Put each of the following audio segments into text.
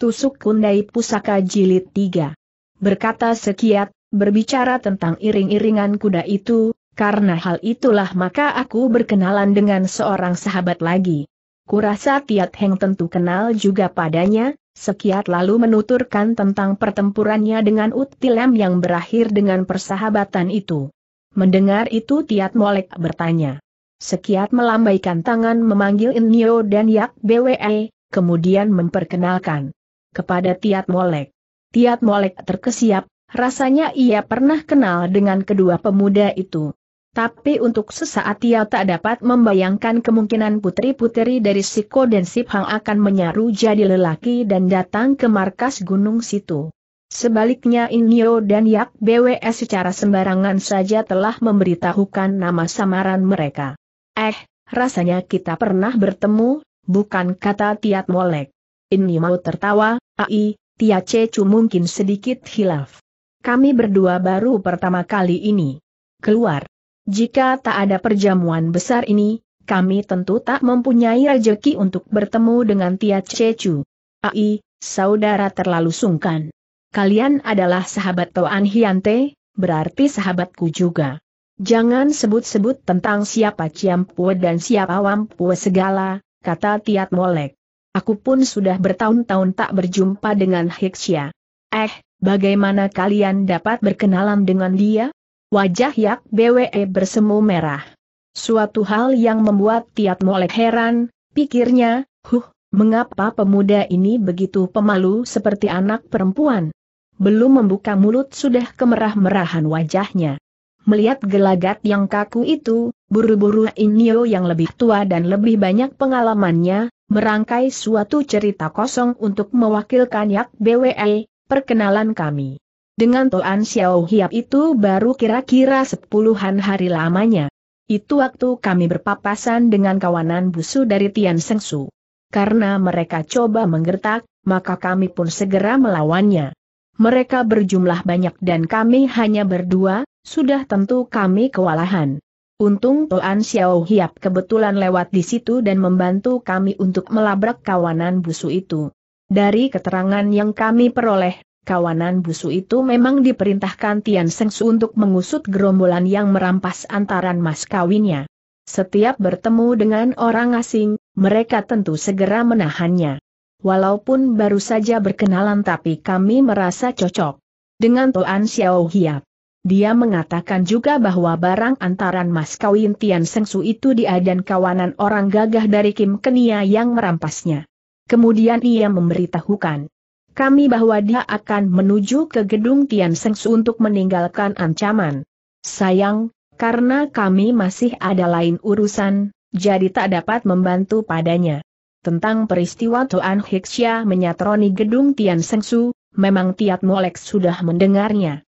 Tusuk Kundai Pusaka Jilid 3. Berkata Sekiat, berbicara tentang iring-iringan kuda itu, karena hal itulah maka aku berkenalan dengan seorang sahabat lagi. Kurasa Tiat Heng tentu kenal juga padanya, Sekiat lalu menuturkan tentang pertempurannya dengan Utilem yang berakhir dengan persahabatan itu. Mendengar itu Tiat Molek bertanya. Sekiat melambaikan tangan memanggil Inyo dan Yak BWE, kemudian memperkenalkan kepada Tiat Molek. Tiat Molek terkesiap, rasanya ia pernah kenal dengan kedua pemuda itu. Tapi untuk sesaat ia tak dapat membayangkan kemungkinan putri-putri dari Siko dan Siphang akan menyaru jadi lelaki dan datang ke markas gunung situ. Sebaliknya Inyo dan Yak BWS secara sembarangan saja telah memberitahukan nama samaran mereka. Eh, rasanya kita pernah bertemu, bukan kata Tiat Molek. Ini mau tertawa, ai, Tia Cecu mungkin sedikit hilaf. Kami berdua baru pertama kali ini keluar. Jika tak ada perjamuan besar ini, kami tentu tak mempunyai rejeki untuk bertemu dengan Tia Cecu. Ai, saudara terlalu sungkan. Kalian adalah sahabat Toan Hiante, berarti sahabatku juga. Jangan sebut-sebut tentang siapa Ciampue dan siapa Wampue segala, kata Tiat Molek. Aku pun sudah bertahun-tahun tak berjumpa dengan Hiksya. Eh, bagaimana kalian dapat berkenalan dengan dia? Wajah Yak BWE bersemu merah. Suatu hal yang membuat Tiat Molek heran, pikirnya, huh, mengapa pemuda ini begitu pemalu seperti anak perempuan? Belum membuka mulut sudah kemerah-merahan wajahnya. Melihat gelagat yang kaku itu, buru-buru Inyo yang lebih tua dan lebih banyak pengalamannya, merangkai suatu cerita kosong untuk mewakilkan Yak BWE, perkenalan kami. Dengan Toan Xiao Hiap itu baru kira-kira sepuluhan hari lamanya. Itu waktu kami berpapasan dengan kawanan busu dari Tian Su. Karena mereka coba menggertak, maka kami pun segera melawannya. Mereka berjumlah banyak dan kami hanya berdua, sudah tentu kami kewalahan. Untung Toan Xiao Hiap kebetulan lewat di situ dan membantu kami untuk melabrak kawanan busu itu. Dari keterangan yang kami peroleh, kawanan busu itu memang diperintahkan Tian Su untuk mengusut gerombolan yang merampas antaran mas kawinnya. Setiap bertemu dengan orang asing, mereka tentu segera menahannya. Walaupun baru saja berkenalan tapi kami merasa cocok. Dengan Toan Xiao Hiap. Dia mengatakan juga bahwa barang antaran mas kawin Tian Sengsu itu dia dan kawanan orang gagah dari Kim Kenia yang merampasnya. Kemudian ia memberitahukan kami bahwa dia akan menuju ke gedung Tian Sengsu untuk meninggalkan ancaman. Sayang, karena kami masih ada lain urusan, jadi tak dapat membantu padanya. Tentang peristiwa tuan Hixia menyatroni gedung Tian Sengsu, memang Tiat Molek sudah mendengarnya.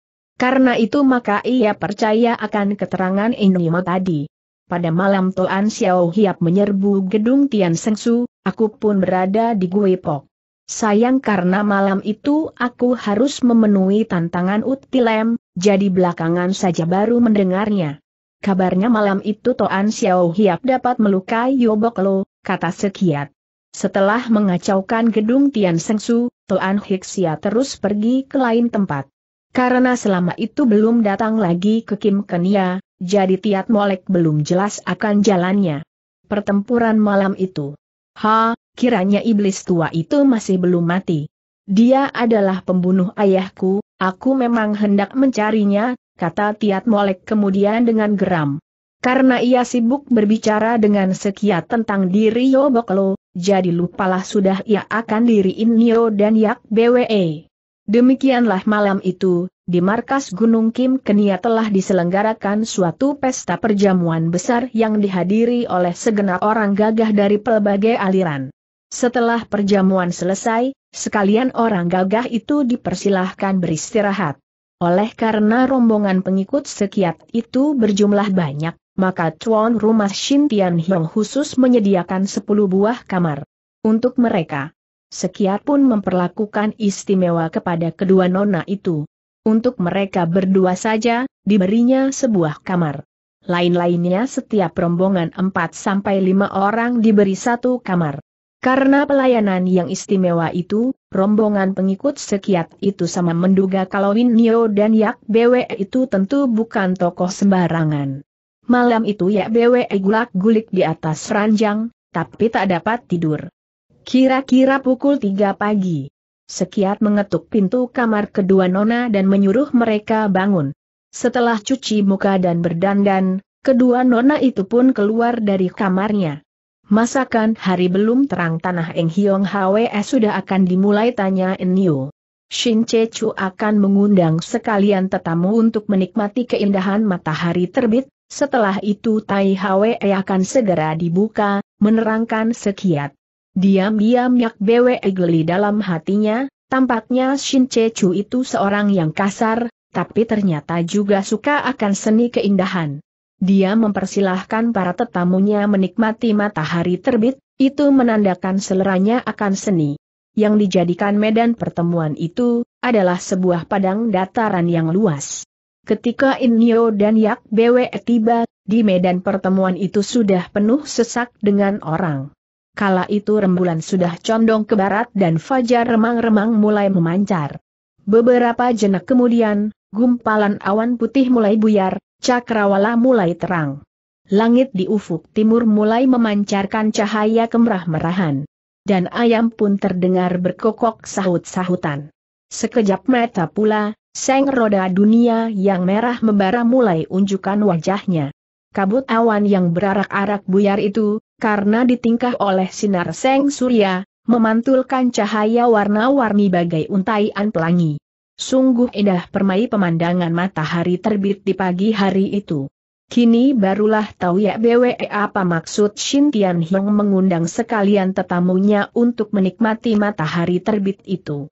Karena itu maka ia percaya akan keterangan Inima tadi. Pada malam Toan Xiao Hiap menyerbu gedung Tian Sengsu, aku pun berada di Guipok. Sayang karena malam itu aku harus memenuhi tantangan Utilem, jadi belakangan saja baru mendengarnya. Kabarnya malam itu Toan Xiao Hiap dapat melukai Yoboklo, kata Sekiat. Setelah mengacaukan gedung Tian Sengsu, Toan Hixia terus pergi ke lain tempat. Karena selama itu belum datang lagi ke Kim Kenia, jadi Tiat Molek belum jelas akan jalannya. Pertempuran malam itu. Ha, kiranya iblis tua itu masih belum mati. Dia adalah pembunuh ayahku, aku memang hendak mencarinya, kata Tiat Molek kemudian dengan geram. Karena ia sibuk berbicara dengan sekiat tentang diri Yoboklo, jadi lupalah sudah ia akan diriin Inyo dan Yak BWE. Demikianlah malam itu, di markas Gunung Kim Kenia telah diselenggarakan suatu pesta perjamuan besar yang dihadiri oleh segenap orang gagah dari pelbagai aliran. Setelah perjamuan selesai, sekalian orang gagah itu dipersilahkan beristirahat. Oleh karena rombongan pengikut sekiat itu berjumlah banyak, maka tuan rumah Shin Tian Hiong khusus menyediakan 10 buah kamar. Untuk mereka. Sekiat pun memperlakukan istimewa kepada kedua nona itu. Untuk mereka berdua saja, diberinya sebuah kamar. Lain-lainnya setiap rombongan 4 sampai 5 orang diberi satu kamar. Karena pelayanan yang istimewa itu, rombongan pengikut sekiat itu sama menduga kalau Winio dan Yak Bwe itu tentu bukan tokoh sembarangan. Malam itu Yak Bwe gulak-gulik di atas ranjang, tapi tak dapat tidur. Kira-kira pukul 3 pagi. Sekiat mengetuk pintu kamar kedua nona dan menyuruh mereka bangun. Setelah cuci muka dan berdandan, kedua nona itu pun keluar dari kamarnya. Masakan hari belum terang tanah Eng Hiong Hwe sudah akan dimulai tanya Enyu. Shin Che Chu akan mengundang sekalian tetamu untuk menikmati keindahan matahari terbit, setelah itu Tai Hwe akan segera dibuka, menerangkan sekiat. Diam-diam Yak Bwe geli dalam hatinya, tampaknya Shin Che Chu itu seorang yang kasar, tapi ternyata juga suka akan seni keindahan. Dia mempersilahkan para tetamunya menikmati matahari terbit, itu menandakan seleranya akan seni. Yang dijadikan medan pertemuan itu, adalah sebuah padang dataran yang luas. Ketika Inyo dan Yak Bwe tiba, di medan pertemuan itu sudah penuh sesak dengan orang kala itu rembulan sudah condong ke barat dan fajar remang-remang mulai memancar. Beberapa jenak kemudian, gumpalan awan putih mulai buyar, cakrawala mulai terang. Langit di ufuk timur mulai memancarkan cahaya kemerah-merahan. Dan ayam pun terdengar berkokok sahut-sahutan. Sekejap mata pula, seng roda dunia yang merah membara mulai unjukkan wajahnya. Kabut awan yang berarak-arak buyar itu, karena ditingkah oleh sinar seng surya, memantulkan cahaya warna-warni bagai untaian pelangi. Sungguh indah permai pemandangan matahari terbit di pagi hari itu. Kini barulah tahu ya BWE apa maksud Shin Tian Hiong mengundang sekalian tetamunya untuk menikmati matahari terbit itu.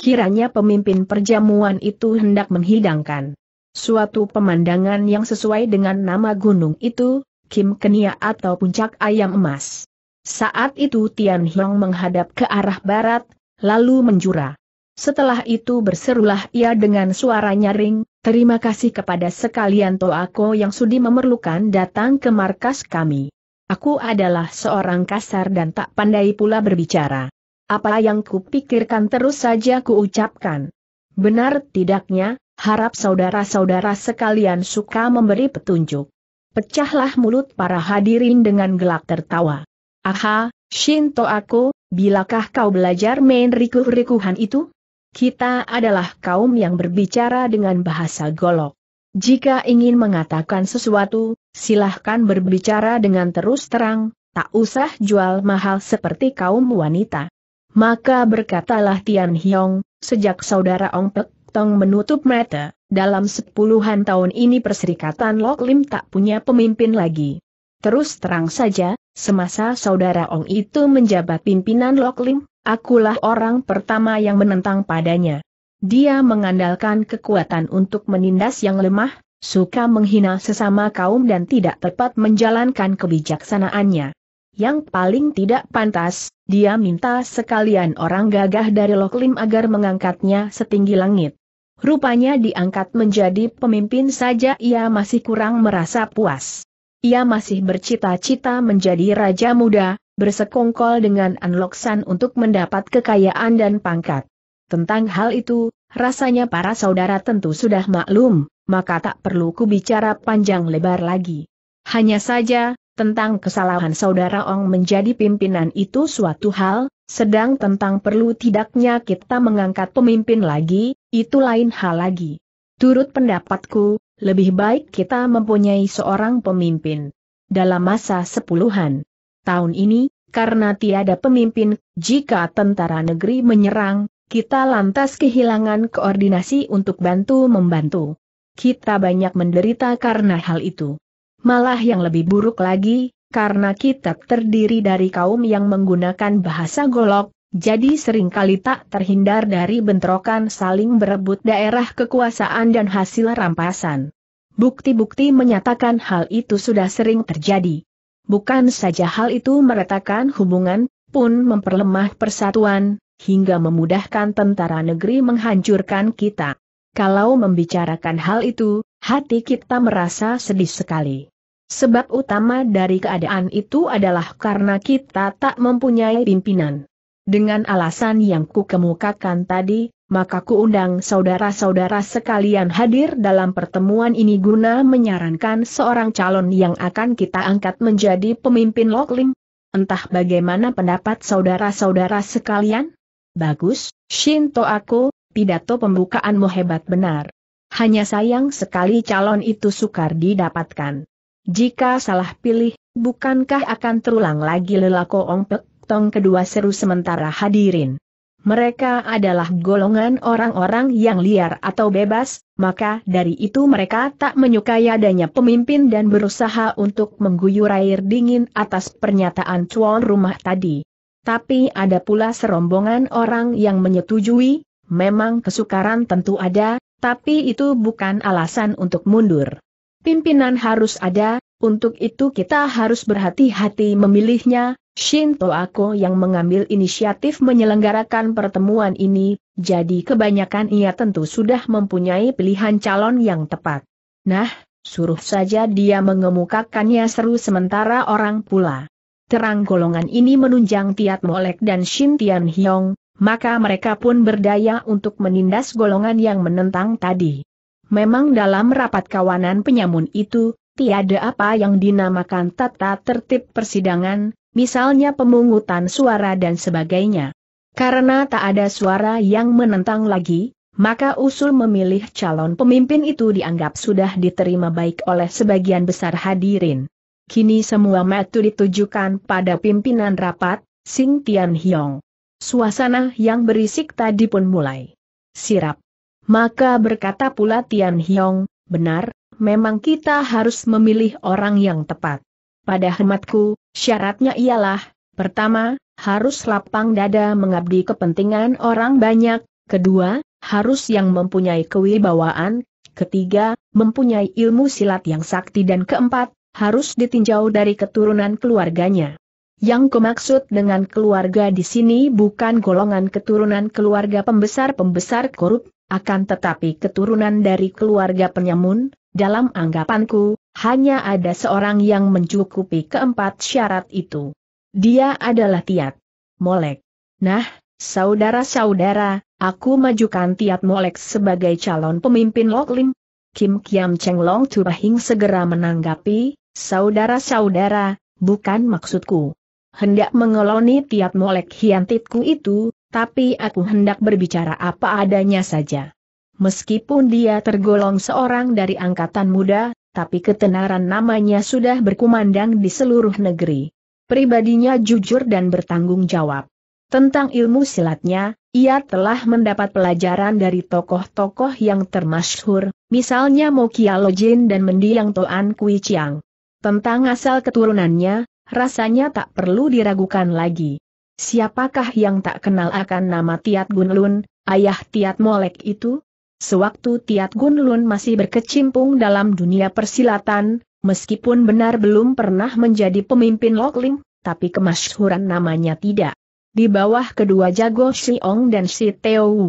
Kiranya pemimpin perjamuan itu hendak menghidangkan suatu pemandangan yang sesuai dengan nama gunung itu, Kim Kenia atau Puncak Ayam Emas. Saat itu Tian Hiong menghadap ke arah barat, lalu menjura. Setelah itu berserulah ia dengan suara nyaring, terima kasih kepada sekalian Toako yang sudi memerlukan datang ke markas kami. Aku adalah seorang kasar dan tak pandai pula berbicara. Apa yang kupikirkan terus saja kuucapkan. Benar tidaknya, harap saudara-saudara sekalian suka memberi petunjuk. Pecahlah mulut para hadirin dengan gelak tertawa. Aha, Shinto aku, bilakah kau belajar main rikuh-rikuhan itu? Kita adalah kaum yang berbicara dengan bahasa golok. Jika ingin mengatakan sesuatu, silahkan berbicara dengan terus terang, tak usah jual mahal seperti kaum wanita. Maka berkatalah Tian Hiong, sejak saudara Ong Pek Tong menutup mata, dalam sepuluhan tahun ini perserikatan Lok Lim tak punya pemimpin lagi. Terus terang saja, semasa saudara Ong itu menjabat pimpinan Lok Lim, akulah orang pertama yang menentang padanya. Dia mengandalkan kekuatan untuk menindas yang lemah, suka menghina sesama kaum dan tidak tepat menjalankan kebijaksanaannya. Yang paling tidak pantas, dia minta sekalian orang gagah dari Loklim agar mengangkatnya setinggi langit. Rupanya diangkat menjadi pemimpin saja ia masih kurang merasa puas. Ia masih bercita-cita menjadi raja muda, bersekongkol dengan Anloksan untuk mendapat kekayaan dan pangkat. Tentang hal itu, rasanya para saudara tentu sudah maklum, maka tak perlu ku bicara panjang lebar lagi. Hanya saja, tentang kesalahan saudara Ong menjadi pimpinan itu suatu hal, sedang tentang perlu tidaknya kita mengangkat pemimpin lagi, itu lain hal lagi. Turut pendapatku, lebih baik kita mempunyai seorang pemimpin. Dalam masa sepuluhan tahun ini, karena tiada pemimpin, jika tentara negeri menyerang, kita lantas kehilangan koordinasi untuk bantu-membantu. Kita banyak menderita karena hal itu. Malah yang lebih buruk lagi, karena kita terdiri dari kaum yang menggunakan bahasa golok, jadi seringkali tak terhindar dari bentrokan saling berebut daerah kekuasaan dan hasil rampasan. Bukti-bukti menyatakan hal itu sudah sering terjadi. Bukan saja hal itu meretakan hubungan, pun memperlemah persatuan, hingga memudahkan tentara negeri menghancurkan kita. Kalau membicarakan hal itu, hati kita merasa sedih sekali. Sebab utama dari keadaan itu adalah karena kita tak mempunyai pimpinan. Dengan alasan yang kukemukakan tadi, maka kuundang saudara-saudara sekalian hadir dalam pertemuan ini guna menyarankan seorang calon yang akan kita angkat menjadi pemimpin Lokling. Entah bagaimana pendapat saudara-saudara sekalian? Bagus, Shinto aku, pidato pembukaanmu hebat benar. Hanya sayang sekali calon itu sukar didapatkan. Jika salah pilih, bukankah akan terulang lagi lelako Pek tong kedua seru sementara hadirin. Mereka adalah golongan orang-orang yang liar atau bebas, maka dari itu mereka tak menyukai adanya pemimpin dan berusaha untuk mengguyur air dingin atas pernyataan cuan rumah tadi. Tapi ada pula serombongan orang yang menyetujui, Memang kesukaran tentu ada, tapi itu bukan alasan untuk mundur. Pimpinan harus ada, untuk itu kita harus berhati-hati memilihnya, Shinto Ako yang mengambil inisiatif menyelenggarakan pertemuan ini, jadi kebanyakan ia tentu sudah mempunyai pilihan calon yang tepat. Nah, suruh saja dia mengemukakannya seru sementara orang pula. Terang golongan ini menunjang Tiat Molek dan Shin Tian Hyong, maka mereka pun berdaya untuk menindas golongan yang menentang tadi. Memang dalam rapat kawanan penyamun itu, tiada apa yang dinamakan tata tertib persidangan, misalnya pemungutan suara dan sebagainya. Karena tak ada suara yang menentang lagi, maka usul memilih calon pemimpin itu dianggap sudah diterima baik oleh sebagian besar hadirin. Kini semua metu ditujukan pada pimpinan rapat, Sing Tian Hiong suasana yang berisik tadi pun mulai sirap. Maka berkata pula Tian Hiong, benar, memang kita harus memilih orang yang tepat. Pada hematku, syaratnya ialah, pertama, harus lapang dada mengabdi kepentingan orang banyak, kedua, harus yang mempunyai kewibawaan, ketiga, mempunyai ilmu silat yang sakti dan keempat, harus ditinjau dari keturunan keluarganya. Yang kumaksud dengan keluarga di sini bukan golongan keturunan keluarga pembesar-pembesar korup, akan tetapi keturunan dari keluarga penyamun, dalam anggapanku, hanya ada seorang yang mencukupi keempat syarat itu. Dia adalah Tiat Molek. Nah, saudara-saudara, aku majukan Tiat Molek sebagai calon pemimpin Loklim. Kim Kiam Cheng Long Turahing segera menanggapi, saudara-saudara, bukan maksudku hendak mengeloni tiap molek hiantitku itu, tapi aku hendak berbicara apa adanya saja. Meskipun dia tergolong seorang dari angkatan muda, tapi ketenaran namanya sudah berkumandang di seluruh negeri. Pribadinya jujur dan bertanggung jawab. Tentang ilmu silatnya, ia telah mendapat pelajaran dari tokoh-tokoh yang termasyhur, misalnya Mokialo dan mendiang Toan Kui Chiang. Tentang asal keturunannya, rasanya tak perlu diragukan lagi. Siapakah yang tak kenal akan nama Tiat Gunlun, ayah Tiat Molek itu? Sewaktu Tiat Gunlun masih berkecimpung dalam dunia persilatan, meskipun benar belum pernah menjadi pemimpin Lokling, tapi kemasyhuran namanya tidak. Di bawah kedua jago Si Ong dan Si Teo Wu.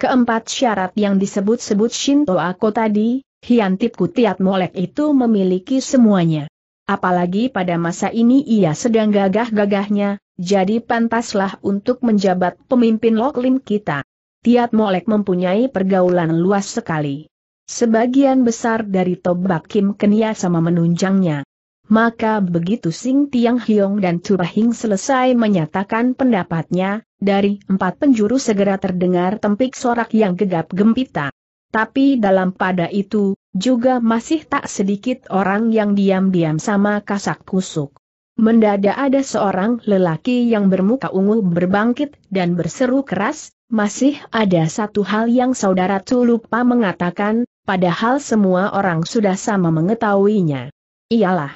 Keempat syarat yang disebut-sebut Shinto Ako tadi, Hiantipku Tiat Molek itu memiliki semuanya. Apalagi pada masa ini ia sedang gagah-gagahnya, jadi pantaslah untuk menjabat pemimpin Loklim kita. Tiat Molek mempunyai pergaulan luas sekali. Sebagian besar dari Tobak Kim Kenia sama menunjangnya. Maka begitu Sing Tiang Hiong dan Hing selesai menyatakan pendapatnya, dari empat penjuru segera terdengar tempik sorak yang gegap gempita. Tapi dalam pada itu, juga masih tak sedikit orang yang diam-diam sama kasak kusuk. Mendadak ada seorang lelaki yang bermuka ungu berbangkit dan berseru keras, masih ada satu hal yang saudara Tu lupa mengatakan, padahal semua orang sudah sama mengetahuinya. Iyalah.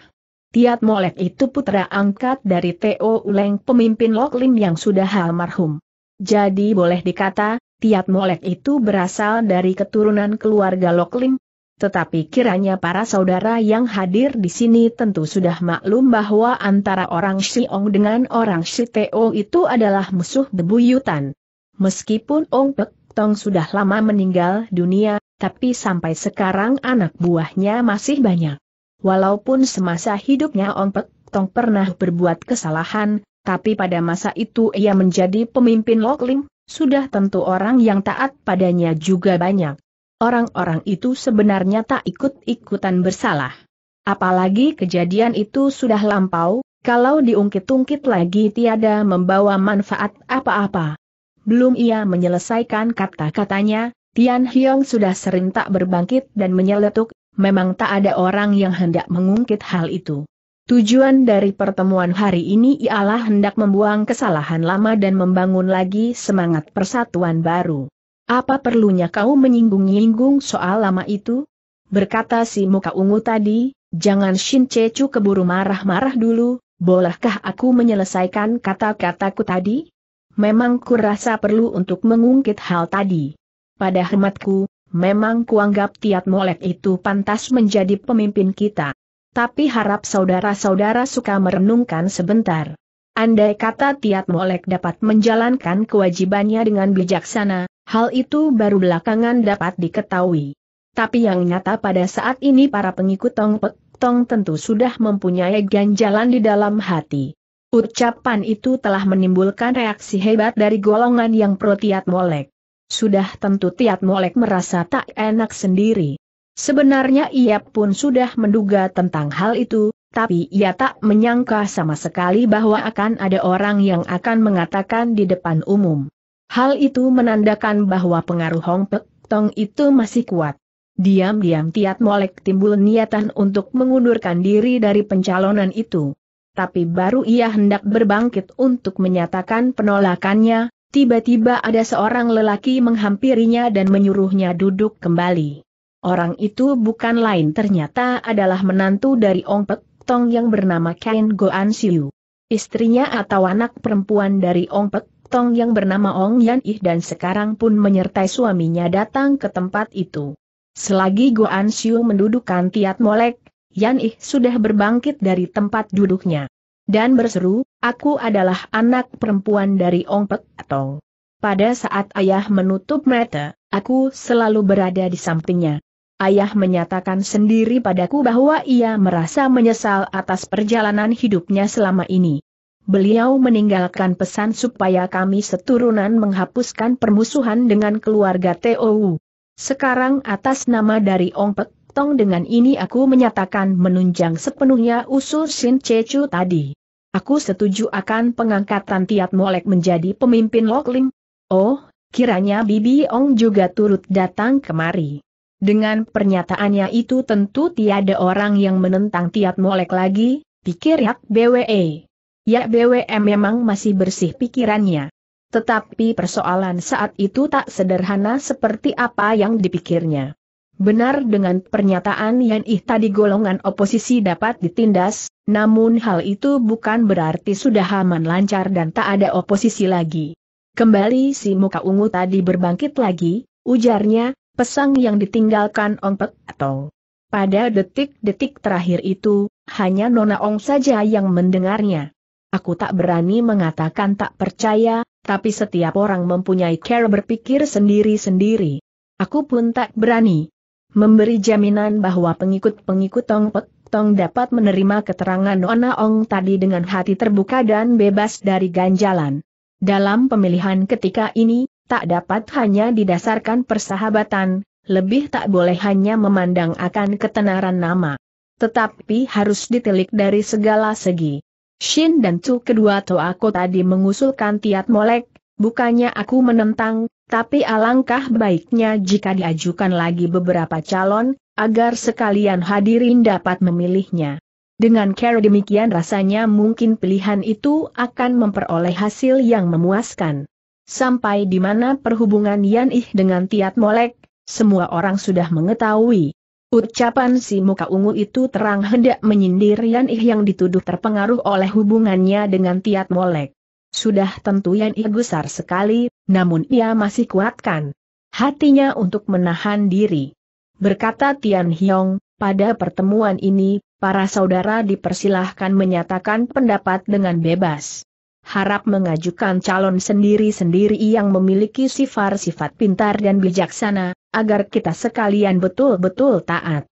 Tiat Molek itu putra angkat dari T.O. Uleng pemimpin Loklim yang sudah almarhum. Jadi boleh dikata, Tiat Molek itu berasal dari keturunan keluarga Loklim, tetapi kiranya para saudara yang hadir di sini tentu sudah maklum bahwa antara orang Siong dengan orang Siteo itu adalah musuh bebuyutan. Meskipun Ong Pek Tong sudah lama meninggal dunia, tapi sampai sekarang anak buahnya masih banyak. Walaupun semasa hidupnya Ong Pek Tong pernah berbuat kesalahan, tapi pada masa itu ia menjadi pemimpin Lok Lim, sudah tentu orang yang taat padanya juga banyak. Orang-orang itu sebenarnya tak ikut-ikutan bersalah. Apalagi kejadian itu sudah lampau, kalau diungkit-ungkit lagi tiada membawa manfaat apa-apa. Belum ia menyelesaikan kata-katanya, Tian Hyong sudah sering tak berbangkit dan menyeletuk, memang tak ada orang yang hendak mengungkit hal itu. Tujuan dari pertemuan hari ini ialah hendak membuang kesalahan lama dan membangun lagi semangat persatuan baru. Apa perlunya kau menyinggung-nyinggung soal lama itu? Berkata si muka ungu tadi, jangan Shin Chechu keburu marah-marah dulu, bolehkah aku menyelesaikan kata-kataku tadi? Memang kurasa perlu untuk mengungkit hal tadi. Pada hematku, memang kuanggap Tiat Molek itu pantas menjadi pemimpin kita. Tapi harap saudara-saudara suka merenungkan sebentar. Andai kata Tiat Molek dapat menjalankan kewajibannya dengan bijaksana, Hal itu baru belakangan dapat diketahui. Tapi yang nyata pada saat ini para pengikut Tong Pek Tong tentu sudah mempunyai ganjalan di dalam hati. Ucapan itu telah menimbulkan reaksi hebat dari golongan yang pro Tiat Molek. Sudah tentu Tiat Molek merasa tak enak sendiri. Sebenarnya ia pun sudah menduga tentang hal itu, tapi ia tak menyangka sama sekali bahwa akan ada orang yang akan mengatakan di depan umum. Hal itu menandakan bahwa pengaruh Hong Pek Tong itu masih kuat. Diam-diam Tiat Molek timbul niatan untuk mengundurkan diri dari pencalonan itu. Tapi baru ia hendak berbangkit untuk menyatakan penolakannya, tiba-tiba ada seorang lelaki menghampirinya dan menyuruhnya duduk kembali. Orang itu bukan lain ternyata adalah menantu dari Ong Pek Tong yang bernama Ken Goan Siu. Istrinya atau anak perempuan dari Ong Pek Tong yang bernama Ong Yan Ih dan sekarang pun menyertai suaminya datang ke tempat itu. Selagi Goan Siu mendudukan Tiat Molek, Yan Ih sudah berbangkit dari tempat duduknya. Dan berseru, aku adalah anak perempuan dari Ong Pek Tong. Pada saat ayah menutup mata, aku selalu berada di sampingnya. Ayah menyatakan sendiri padaku bahwa ia merasa menyesal atas perjalanan hidupnya selama ini. Beliau meninggalkan pesan supaya kami seturunan menghapuskan permusuhan dengan keluarga TOU. Sekarang atas nama dari Ong Pek Tong dengan ini aku menyatakan menunjang sepenuhnya usul Shin Chechu tadi. Aku setuju akan pengangkatan Tiat Molek menjadi pemimpin Lokling. Oh, kiranya Bibi Ong juga turut datang kemari. Dengan pernyataannya itu tentu tiada orang yang menentang Tiat Molek lagi, pikir Yak BWE. Ya BWM memang masih bersih pikirannya. Tetapi persoalan saat itu tak sederhana seperti apa yang dipikirnya. Benar dengan pernyataan yang Ih tadi golongan oposisi dapat ditindas, namun hal itu bukan berarti sudah aman lancar dan tak ada oposisi lagi. Kembali si muka ungu tadi berbangkit lagi, ujarnya, pesang yang ditinggalkan ompek atau pada detik-detik terakhir itu, hanya Nona Ong saja yang mendengarnya. Aku tak berani mengatakan tak percaya, tapi setiap orang mempunyai cara berpikir sendiri-sendiri. Aku pun tak berani memberi jaminan bahwa pengikut-pengikut Tong Pek Tong dapat menerima keterangan Nona Ong tadi dengan hati terbuka dan bebas dari ganjalan. Dalam pemilihan ketika ini, tak dapat hanya didasarkan persahabatan, lebih tak boleh hanya memandang akan ketenaran nama. Tetapi harus ditelik dari segala segi. Shin dan Chu kedua toako tadi mengusulkan tiat molek, bukannya aku menentang, tapi alangkah baiknya jika diajukan lagi beberapa calon, agar sekalian hadirin dapat memilihnya. Dengan cara demikian rasanya mungkin pilihan itu akan memperoleh hasil yang memuaskan. Sampai di mana perhubungan Yan Ih dengan Tiat Molek, semua orang sudah mengetahui. Ucapan si muka ungu itu terang hendak menyindir Yan Ih yang dituduh terpengaruh oleh hubungannya dengan Tiat Molek. Sudah tentu Yan Ih gusar sekali, namun ia masih kuatkan hatinya untuk menahan diri. Berkata Tian Hiong, pada pertemuan ini, para saudara dipersilahkan menyatakan pendapat dengan bebas harap mengajukan calon sendiri-sendiri yang memiliki sifat sifat pintar dan bijaksana, agar kita sekalian betul-betul taat.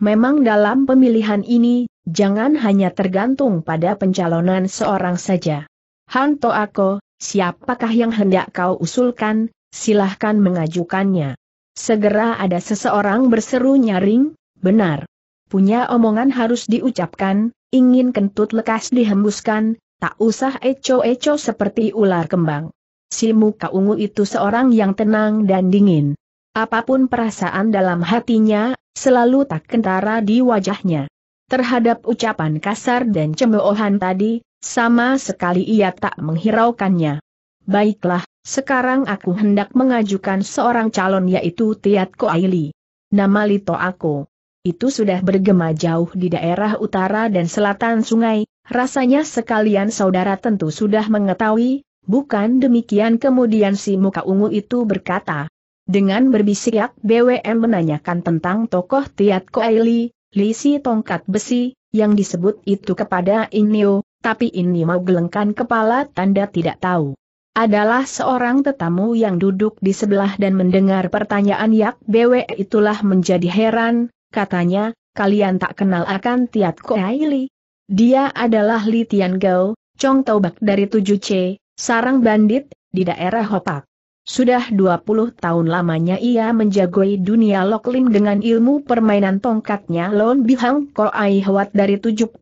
Memang dalam pemilihan ini, jangan hanya tergantung pada pencalonan seorang saja. Hanto Ako, siapakah yang hendak kau usulkan, silahkan mengajukannya. Segera ada seseorang berseru nyaring, benar. Punya omongan harus diucapkan, ingin kentut lekas dihembuskan, Tak usah eco-eco seperti ular kembang. Si muka ungu itu seorang yang tenang dan dingin. Apapun perasaan dalam hatinya, selalu tak kentara di wajahnya. Terhadap ucapan kasar dan cemoohan tadi, sama sekali ia tak menghiraukannya. Baiklah, sekarang aku hendak mengajukan seorang calon yaitu Tiat Koaili. Nama Lito aku. Itu sudah bergema jauh di daerah utara dan selatan sungai, Rasanya sekalian saudara tentu sudah mengetahui, bukan demikian kemudian si muka ungu itu berkata. Dengan berbisik BWM menanyakan tentang tokoh Tiat Koeli, Lisi Tongkat Besi, yang disebut itu kepada Inio, tapi ini mau gelengkan kepala tanda tidak tahu. Adalah seorang tetamu yang duduk di sebelah dan mendengar pertanyaan Yak BW itulah menjadi heran, katanya, kalian tak kenal akan Tiat Koeli? Dia adalah Li Gao, Chong Taubak dari 7C, sarang bandit, di daerah Hopak. Sudah 20 tahun lamanya ia menjagoi dunia Loklim dengan ilmu permainan tongkatnya Lon Bihang Ko Ai Hwat dari 72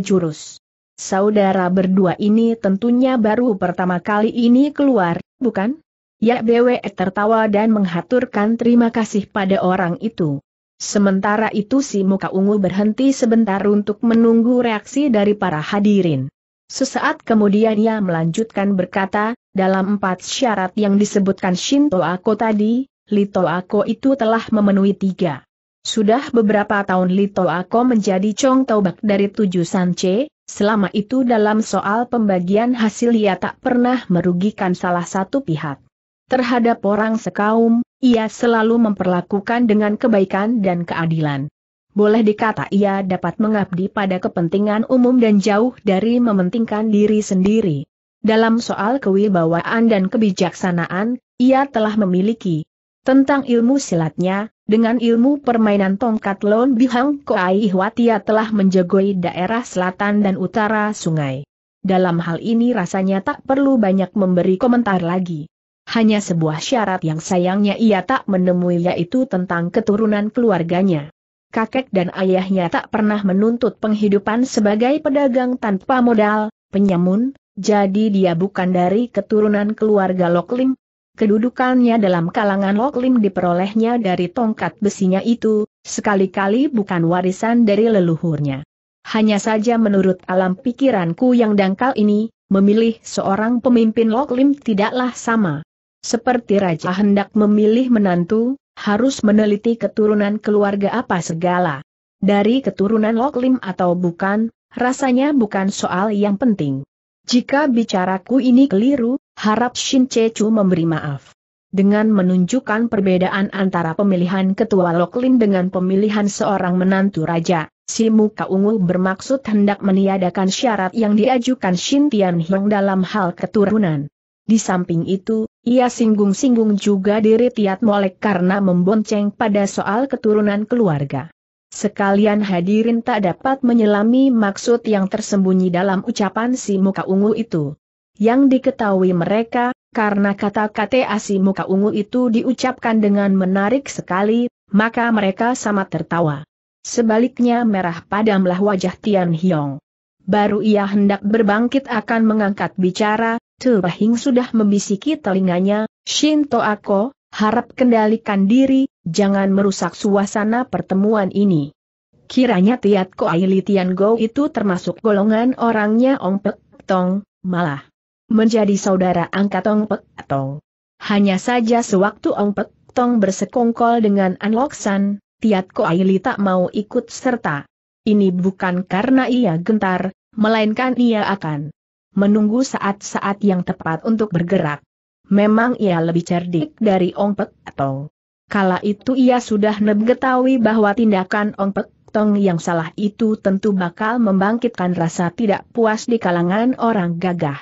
jurus. Saudara berdua ini tentunya baru pertama kali ini keluar, bukan? Ya BWE tertawa dan menghaturkan terima kasih pada orang itu. Sementara itu si muka ungu berhenti sebentar untuk menunggu reaksi dari para hadirin. Sesaat kemudian ia melanjutkan berkata, dalam empat syarat yang disebutkan Shinto Ako tadi, Lito Ako itu telah memenuhi tiga. Sudah beberapa tahun Lito Ako menjadi cong tobak dari tujuh sanche, selama itu dalam soal pembagian hasil ia tak pernah merugikan salah satu pihak. Terhadap orang sekaum, ia selalu memperlakukan dengan kebaikan dan keadilan. Boleh dikata ia dapat mengabdi pada kepentingan umum dan jauh dari mementingkan diri sendiri. Dalam soal kewibawaan dan kebijaksanaan, ia telah memiliki tentang ilmu silatnya, dengan ilmu permainan tongkat Lon Bihang Koai Hwatia telah menjagoi daerah selatan dan utara sungai. Dalam hal ini rasanya tak perlu banyak memberi komentar lagi hanya sebuah syarat yang sayangnya ia tak menemui yaitu tentang keturunan keluarganya. Kakek dan ayahnya tak pernah menuntut penghidupan sebagai pedagang tanpa modal, penyamun, jadi dia bukan dari keturunan keluarga Loklim. Kedudukannya dalam kalangan Loklim diperolehnya dari tongkat besinya itu, sekali-kali bukan warisan dari leluhurnya. Hanya saja menurut alam pikiranku yang dangkal ini, memilih seorang pemimpin Loklim tidaklah sama. Seperti raja hendak memilih menantu, harus meneliti keturunan keluarga apa segala. Dari keturunan Loklim atau bukan, rasanya bukan soal yang penting. Jika bicaraku ini keliru, harap Shin Chechu memberi maaf. Dengan menunjukkan perbedaan antara pemilihan ketua Loklim dengan pemilihan seorang menantu raja, si muka ungu bermaksud hendak meniadakan syarat yang diajukan Shin Tian Hiong dalam hal keturunan. Di samping itu, ia singgung-singgung juga diri Tiat Molek karena membonceng pada soal keturunan keluarga. Sekalian hadirin tak dapat menyelami maksud yang tersembunyi dalam ucapan si muka ungu itu. Yang diketahui mereka, karena kata-kata si muka ungu itu diucapkan dengan menarik sekali, maka mereka sama tertawa. Sebaliknya merah padamlah wajah Tian Hiong. Baru ia hendak berbangkit akan mengangkat bicara, Tubahing sudah membisiki telinganya, Shinto Ako, harap kendalikan diri, jangan merusak suasana pertemuan ini. Kiranya Tiat Koai Litian Go itu termasuk golongan orangnya Ong Pek Tong, malah menjadi saudara angkat Ong Pek Tong. Hanya saja sewaktu Ong Pek Tong bersekongkol dengan An Loksan, Tiat Aili tak mau ikut serta. Ini bukan karena ia gentar, melainkan ia akan menunggu saat-saat yang tepat untuk bergerak. Memang ia lebih cerdik dari Ong Pek Tong. Kala itu ia sudah mengetahui bahwa tindakan Ong Pek Tong yang salah itu tentu bakal membangkitkan rasa tidak puas di kalangan orang gagah.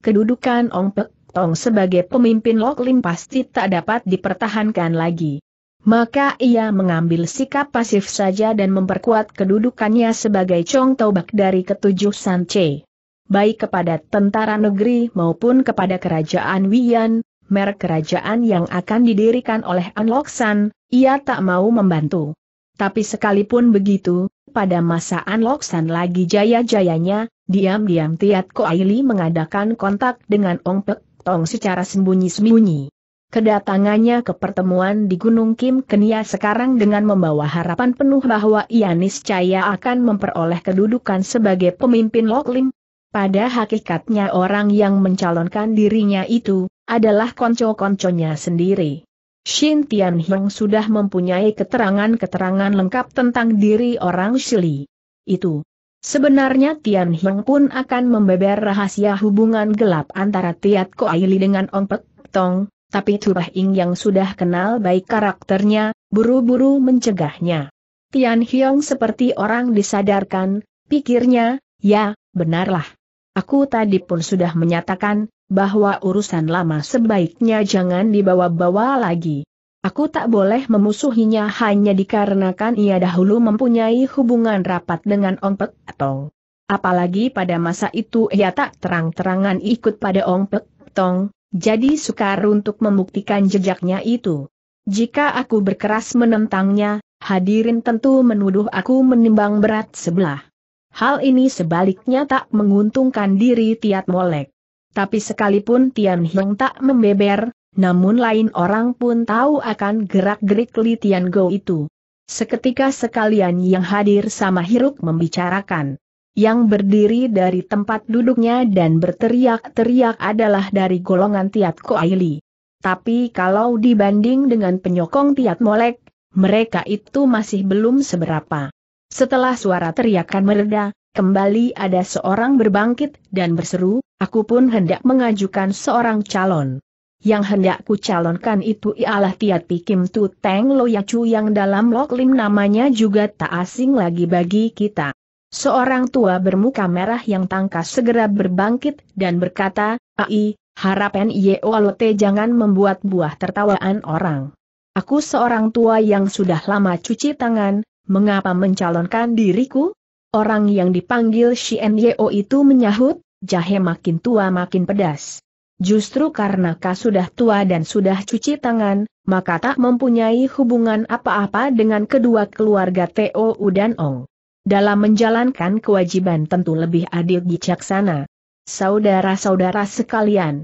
Kedudukan Ong Pek Tong sebagai pemimpin Lok Lim pasti tak dapat dipertahankan lagi. Maka ia mengambil sikap pasif saja dan memperkuat kedudukannya sebagai Chong Taubak dari ketujuh Sanche baik kepada tentara negeri maupun kepada kerajaan Wian, merek kerajaan yang akan didirikan oleh San, ia tak mau membantu. Tapi sekalipun begitu, pada masa San lagi jaya-jayanya, diam-diam Tiat Ko Aili mengadakan kontak dengan Ong Pek Tong secara sembunyi-sembunyi. Kedatangannya ke pertemuan di Gunung Kim Kenia sekarang dengan membawa harapan penuh bahwa Ianis Caya akan memperoleh kedudukan sebagai pemimpin Lokling, pada hakikatnya orang yang mencalonkan dirinya itu, adalah konco-konconya sendiri. Shin Tian sudah mempunyai keterangan-keterangan lengkap tentang diri orang Shili. Itu. Sebenarnya Tian pun akan membeber rahasia hubungan gelap antara Tiat Koaili dengan Ong Pek Tong, tapi Turah Ing yang sudah kenal baik karakternya, buru-buru mencegahnya. Tian Hiong seperti orang disadarkan, pikirnya, ya, benarlah. Aku tadi pun sudah menyatakan, bahwa urusan lama sebaiknya jangan dibawa-bawa lagi. Aku tak boleh memusuhinya hanya dikarenakan ia dahulu mempunyai hubungan rapat dengan Ong Pek Tong. Apalagi pada masa itu ia tak terang-terangan ikut pada Ong Pek Tong, jadi sukar untuk membuktikan jejaknya itu. Jika aku berkeras menentangnya, hadirin tentu menuduh aku menimbang berat sebelah. Hal ini sebaliknya tak menguntungkan diri Tiat Molek. Tapi sekalipun Tian Hiong tak membeber, namun lain orang pun tahu akan gerak-gerik Li Tian Go itu. Seketika sekalian yang hadir sama hiruk membicarakan. Yang berdiri dari tempat duduknya dan berteriak-teriak adalah dari golongan Tiat Ko Aili. Tapi kalau dibanding dengan penyokong Tiat Molek, mereka itu masih belum seberapa. Setelah suara teriakan mereda, kembali ada seorang berbangkit dan berseru, aku pun hendak mengajukan seorang calon. Yang hendak ku calonkan itu ialah Tiat Pikim Tu Teng Loyacu yang dalam Loklim namanya juga tak asing lagi bagi kita. Seorang tua bermuka merah yang tangkas segera berbangkit dan berkata, Ai, harapan N.Y.O.L.T. jangan membuat buah tertawaan orang. Aku seorang tua yang sudah lama cuci tangan, mengapa mencalonkan diriku? Orang yang dipanggil Shien itu menyahut, jahe makin tua makin pedas. Justru karena kau sudah tua dan sudah cuci tangan, maka tak mempunyai hubungan apa-apa dengan kedua keluarga Teo dan Ong. Dalam menjalankan kewajiban tentu lebih adil bijaksana. Saudara-saudara sekalian,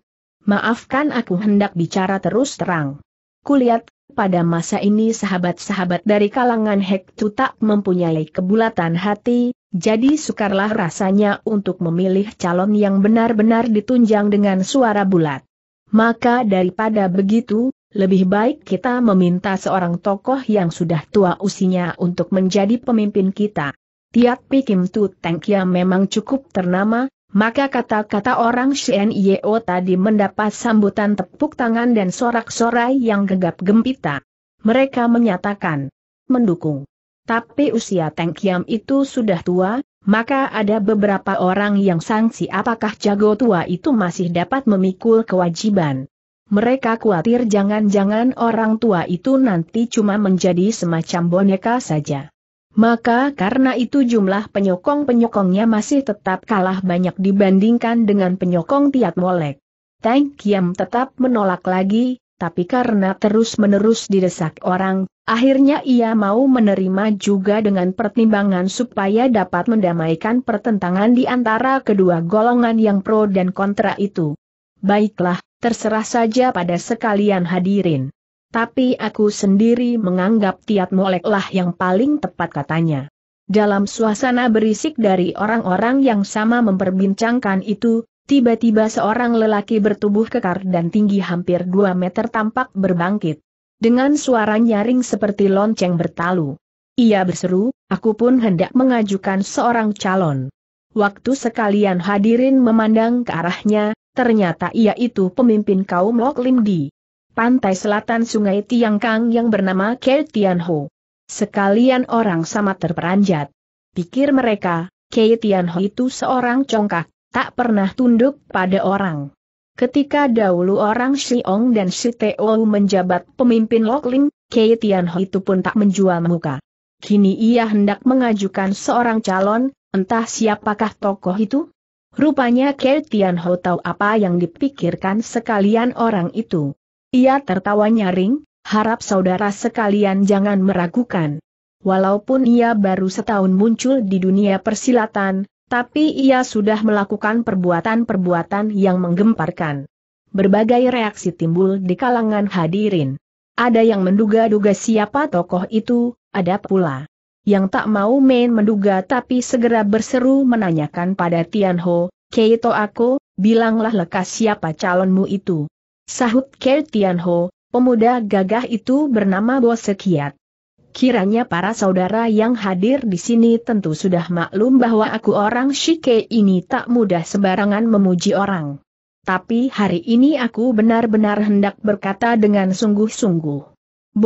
maafkan aku hendak bicara terus terang. Kulihat pada masa ini sahabat-sahabat dari kalangan Hektu tak mempunyai kebulatan hati, jadi sukarlah rasanya untuk memilih calon yang benar-benar ditunjang dengan suara bulat. Maka daripada begitu, lebih baik kita meminta seorang tokoh yang sudah tua usianya untuk menjadi pemimpin kita. Tiat Pikim Tu Tengkia memang cukup ternama, maka kata-kata orang Shen Yeo tadi mendapat sambutan tepuk tangan dan sorak-sorai yang gegap gempita. Mereka menyatakan mendukung. Tapi usia Teng Kiam itu sudah tua, maka ada beberapa orang yang sangsi apakah jago tua itu masih dapat memikul kewajiban. Mereka khawatir jangan-jangan orang tua itu nanti cuma menjadi semacam boneka saja. Maka karena itu jumlah penyokong-penyokongnya masih tetap kalah banyak dibandingkan dengan penyokong Tiat Molek. Tang Kiam tetap menolak lagi, tapi karena terus-menerus didesak orang, akhirnya ia mau menerima juga dengan pertimbangan supaya dapat mendamaikan pertentangan di antara kedua golongan yang pro dan kontra itu. Baiklah, terserah saja pada sekalian hadirin. Tapi aku sendiri menganggap Tiat Moleklah yang paling tepat katanya. Dalam suasana berisik dari orang-orang yang sama memperbincangkan itu, tiba-tiba seorang lelaki bertubuh kekar dan tinggi hampir 2 meter tampak berbangkit. Dengan suara nyaring seperti lonceng bertalu. Ia berseru, aku pun hendak mengajukan seorang calon. Waktu sekalian hadirin memandang ke arahnya, ternyata ia itu pemimpin kaum Lok Lim Di pantai selatan sungai Tiangkang yang bernama Ke Tianho. Sekalian orang sama terperanjat. Pikir mereka, Ke Tianho itu seorang congkak, tak pernah tunduk pada orang. Ketika dahulu orang Shiong dan Shiteo menjabat pemimpin Lokling, Ke Tianho itu pun tak menjual muka. Kini ia hendak mengajukan seorang calon, entah siapakah tokoh itu? Rupanya Ke Tianho tahu apa yang dipikirkan sekalian orang itu. Ia tertawa nyaring, harap saudara sekalian jangan meragukan. Walaupun ia baru setahun muncul di dunia persilatan, tapi ia sudah melakukan perbuatan-perbuatan yang menggemparkan. Berbagai reaksi timbul di kalangan hadirin. Ada yang menduga-duga siapa tokoh itu, ada pula yang tak mau main menduga tapi segera berseru menanyakan pada Tianho, Keito aku, bilanglah lekas siapa calonmu itu. Sahut Ker Tianho, pemuda gagah itu bernama Bo Sekiat. Kiranya para saudara yang hadir di sini tentu sudah maklum bahwa aku orang Shike ini tak mudah sembarangan memuji orang. Tapi hari ini aku benar-benar hendak berkata dengan sungguh-sungguh. Bo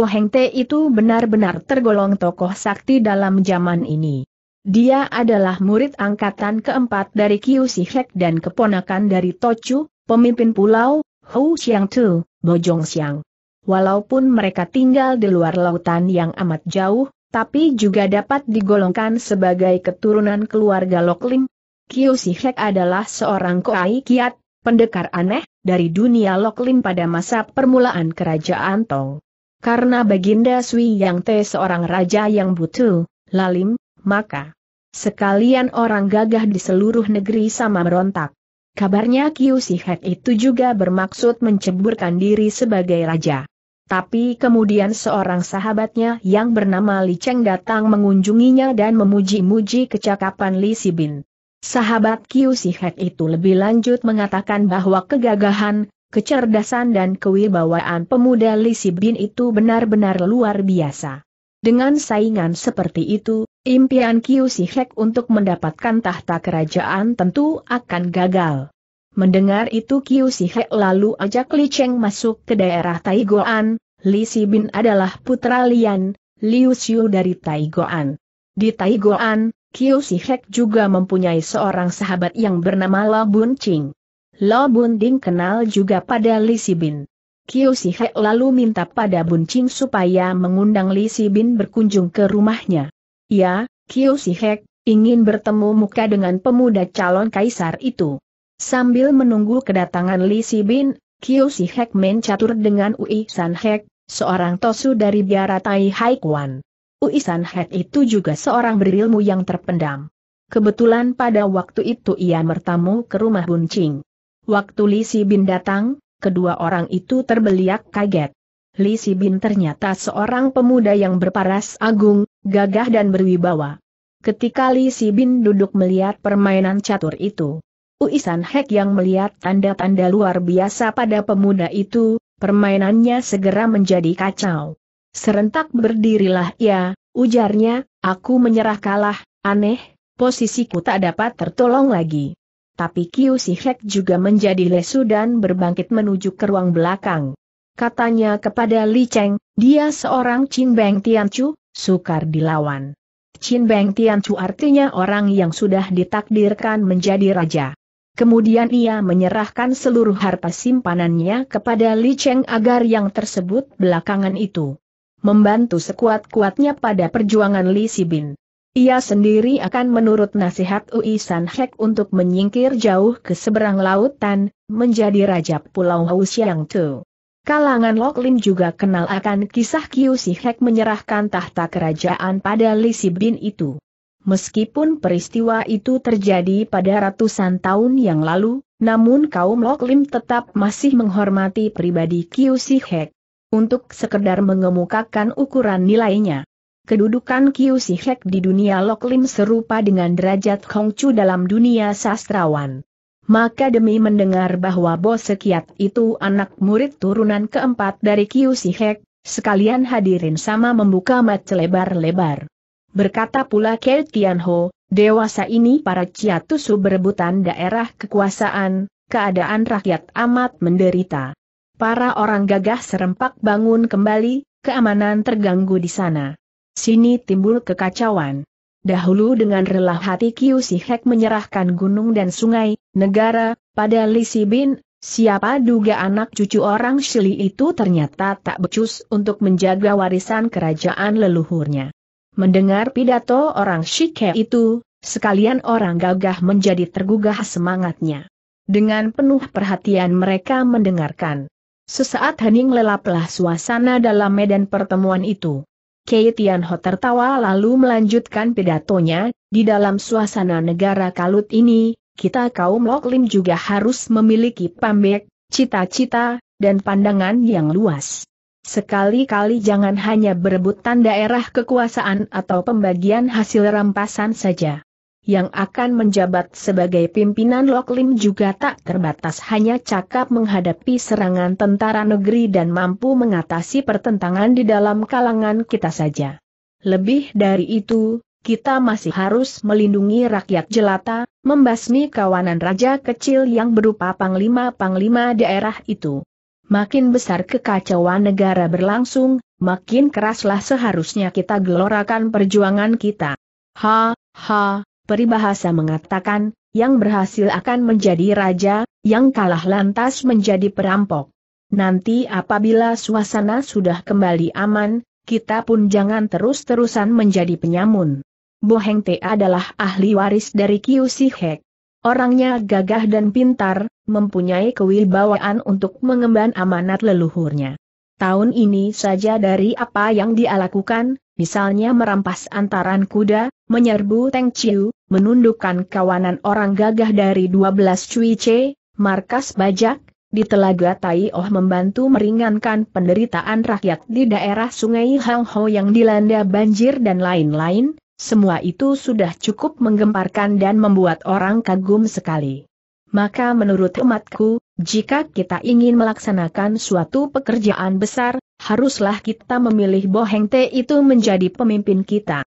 Bohengte itu benar-benar tergolong tokoh sakti dalam zaman ini. Dia adalah murid angkatan keempat dari Kiyu Sihek dan keponakan dari Tochu, pemimpin pulau, Hou Xiang Tu, Bojong Xiang. Walaupun mereka tinggal di luar lautan yang amat jauh, tapi juga dapat digolongkan sebagai keturunan keluarga Lokling. Kiu Sihek adalah seorang koai kiat, pendekar aneh, dari dunia Lokling pada masa permulaan kerajaan Tong. Karena Baginda Sui Yang Te seorang raja yang butuh, lalim, maka sekalian orang gagah di seluruh negeri sama merontak. Kabarnya Kiu itu juga bermaksud menceburkan diri sebagai raja. Tapi kemudian seorang sahabatnya yang bernama Li Cheng datang mengunjunginya dan memuji-muji kecakapan Li Sibin. Sahabat Kiu itu lebih lanjut mengatakan bahwa kegagahan, kecerdasan dan kewibawaan pemuda Li Sibin itu benar-benar luar biasa. Dengan saingan seperti itu, Impian Kiu Sihek untuk mendapatkan tahta kerajaan tentu akan gagal. Mendengar itu Kiu Sihek lalu ajak Li Cheng masuk ke daerah Taigoan, Li Sibin adalah putra Lian, Liu Xiu dari Taigoan. Di Taigoan, Kiu Sihek juga mempunyai seorang sahabat yang bernama Luo Bun Ching. Lo Bun Ding kenal juga pada Li Sibin. Kiu Sihek lalu minta pada Bun Ching supaya mengundang Li Sibin berkunjung ke rumahnya. Ya, Kyo Sihek, ingin bertemu muka dengan pemuda calon kaisar itu. Sambil menunggu kedatangan Li Sibin, Kyo Sihek mencatur dengan Ui San Hek, seorang tosu dari biara Tai Haikuan. Ui San Hek itu juga seorang berilmu yang terpendam. Kebetulan pada waktu itu ia bertamu ke rumah Buncing. Waktu Li Sibin datang, kedua orang itu terbeliak kaget. Li Sibin ternyata seorang pemuda yang berparas agung, gagah dan berwibawa. Ketika Li Sibin duduk melihat permainan catur itu, Uisan Hek yang melihat tanda-tanda luar biasa pada pemuda itu, permainannya segera menjadi kacau. Serentak berdirilah ia, ujarnya, aku menyerah kalah, aneh, posisiku tak dapat tertolong lagi. Tapi Kiu Hek juga menjadi lesu dan berbangkit menuju ke ruang belakang katanya kepada Li Cheng, dia seorang Chin Beng Chu, sukar dilawan. Chin Beng Chu artinya orang yang sudah ditakdirkan menjadi raja. Kemudian ia menyerahkan seluruh harta simpanannya kepada Li Cheng agar yang tersebut belakangan itu membantu sekuat-kuatnya pada perjuangan Li Sibin. Ia sendiri akan menurut nasihat Ui San Hek untuk menyingkir jauh ke seberang lautan, menjadi raja Pulau Housiang Tu. Kalangan Lok Lim juga kenal akan kisah Kiu Sihek menyerahkan tahta kerajaan pada Li Sibin itu. Meskipun peristiwa itu terjadi pada ratusan tahun yang lalu, namun kaum Lok Lim tetap masih menghormati pribadi Kiu Sihek. Untuk sekedar mengemukakan ukuran nilainya. Kedudukan Kiu Sihek di dunia Lok Lim serupa dengan derajat Hongcu dalam dunia sastrawan maka demi mendengar bahwa bos sekiat itu anak murid turunan keempat dari Sihek, sekalian hadirin sama membuka mat lebar-lebar. Berkata pula Kei Tianho, dewasa ini para ciatusu berebutan daerah kekuasaan, keadaan rakyat amat menderita. Para orang gagah serempak bangun kembali, keamanan terganggu di sana. Sini timbul kekacauan. Dahulu dengan rela hati Kiu Sihek menyerahkan gunung dan sungai, negara, pada Lisi Bin, siapa duga anak cucu orang Shili itu ternyata tak becus untuk menjaga warisan kerajaan leluhurnya. Mendengar pidato orang Shike itu, sekalian orang gagah menjadi tergugah semangatnya. Dengan penuh perhatian mereka mendengarkan. Sesaat hening lelaplah suasana dalam medan pertemuan itu. Kei Tian Ho tertawa lalu melanjutkan pidatonya, di dalam suasana negara kalut ini, kita kaum Loklim juga harus memiliki pambek, cita-cita, dan pandangan yang luas. Sekali-kali jangan hanya berebutan daerah kekuasaan atau pembagian hasil rampasan saja yang akan menjabat sebagai pimpinan Loklim juga tak terbatas hanya cakap menghadapi serangan tentara negeri dan mampu mengatasi pertentangan di dalam kalangan kita saja. Lebih dari itu, kita masih harus melindungi rakyat jelata, membasmi kawanan raja kecil yang berupa panglima-panglima daerah itu. Makin besar kekacauan negara berlangsung, makin keraslah seharusnya kita gelorakan perjuangan kita. Ha, ha, peribahasa mengatakan, yang berhasil akan menjadi raja, yang kalah lantas menjadi perampok. Nanti apabila suasana sudah kembali aman, kita pun jangan terus-terusan menjadi penyamun. Boheng Te adalah ahli waris dari Kiu Sihek. Orangnya gagah dan pintar, mempunyai kewibawaan untuk mengemban amanat leluhurnya. Tahun ini saja dari apa yang dia lakukan, misalnya merampas antaran kuda, menyerbu Teng Chiu, menundukkan kawanan orang gagah dari 12 cuice, markas bajak, di Telaga Tai Oh membantu meringankan penderitaan rakyat di daerah Sungai Hang Ho yang dilanda banjir dan lain-lain, semua itu sudah cukup menggemparkan dan membuat orang kagum sekali. Maka menurut umatku, jika kita ingin melaksanakan suatu pekerjaan besar, haruslah kita memilih Boheng Te itu menjadi pemimpin kita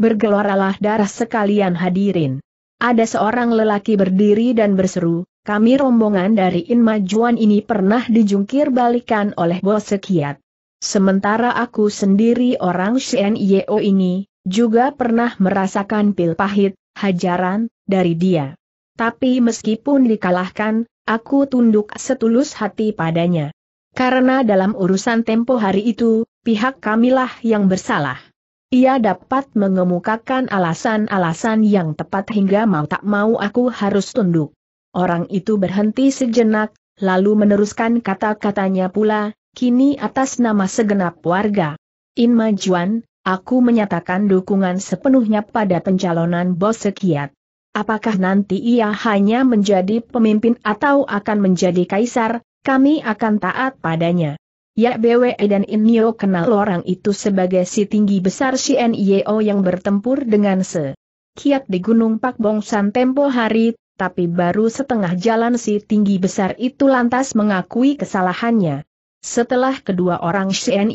bergeloralah darah sekalian hadirin. Ada seorang lelaki berdiri dan berseru, kami rombongan dari Inmajuan ini pernah dijungkir balikan oleh bos sekiat. Sementara aku sendiri orang Shen ini, juga pernah merasakan pil pahit, hajaran, dari dia. Tapi meskipun dikalahkan, aku tunduk setulus hati padanya. Karena dalam urusan tempo hari itu, pihak kamilah yang bersalah. Ia dapat mengemukakan alasan-alasan yang tepat hingga mau tak mau aku harus tunduk. Orang itu berhenti sejenak, lalu meneruskan kata-katanya pula, kini atas nama segenap warga. In Majuan, aku menyatakan dukungan sepenuhnya pada pencalonan bos sekiat. Apakah nanti ia hanya menjadi pemimpin atau akan menjadi kaisar, kami akan taat padanya. Ya BWE dan Inyo kenal orang itu sebagai si tinggi besar si NIO yang bertempur dengan se. Kiat di Gunung Pak Bongsan tempo hari, tapi baru setengah jalan si tinggi besar itu lantas mengakui kesalahannya. Setelah kedua orang Shen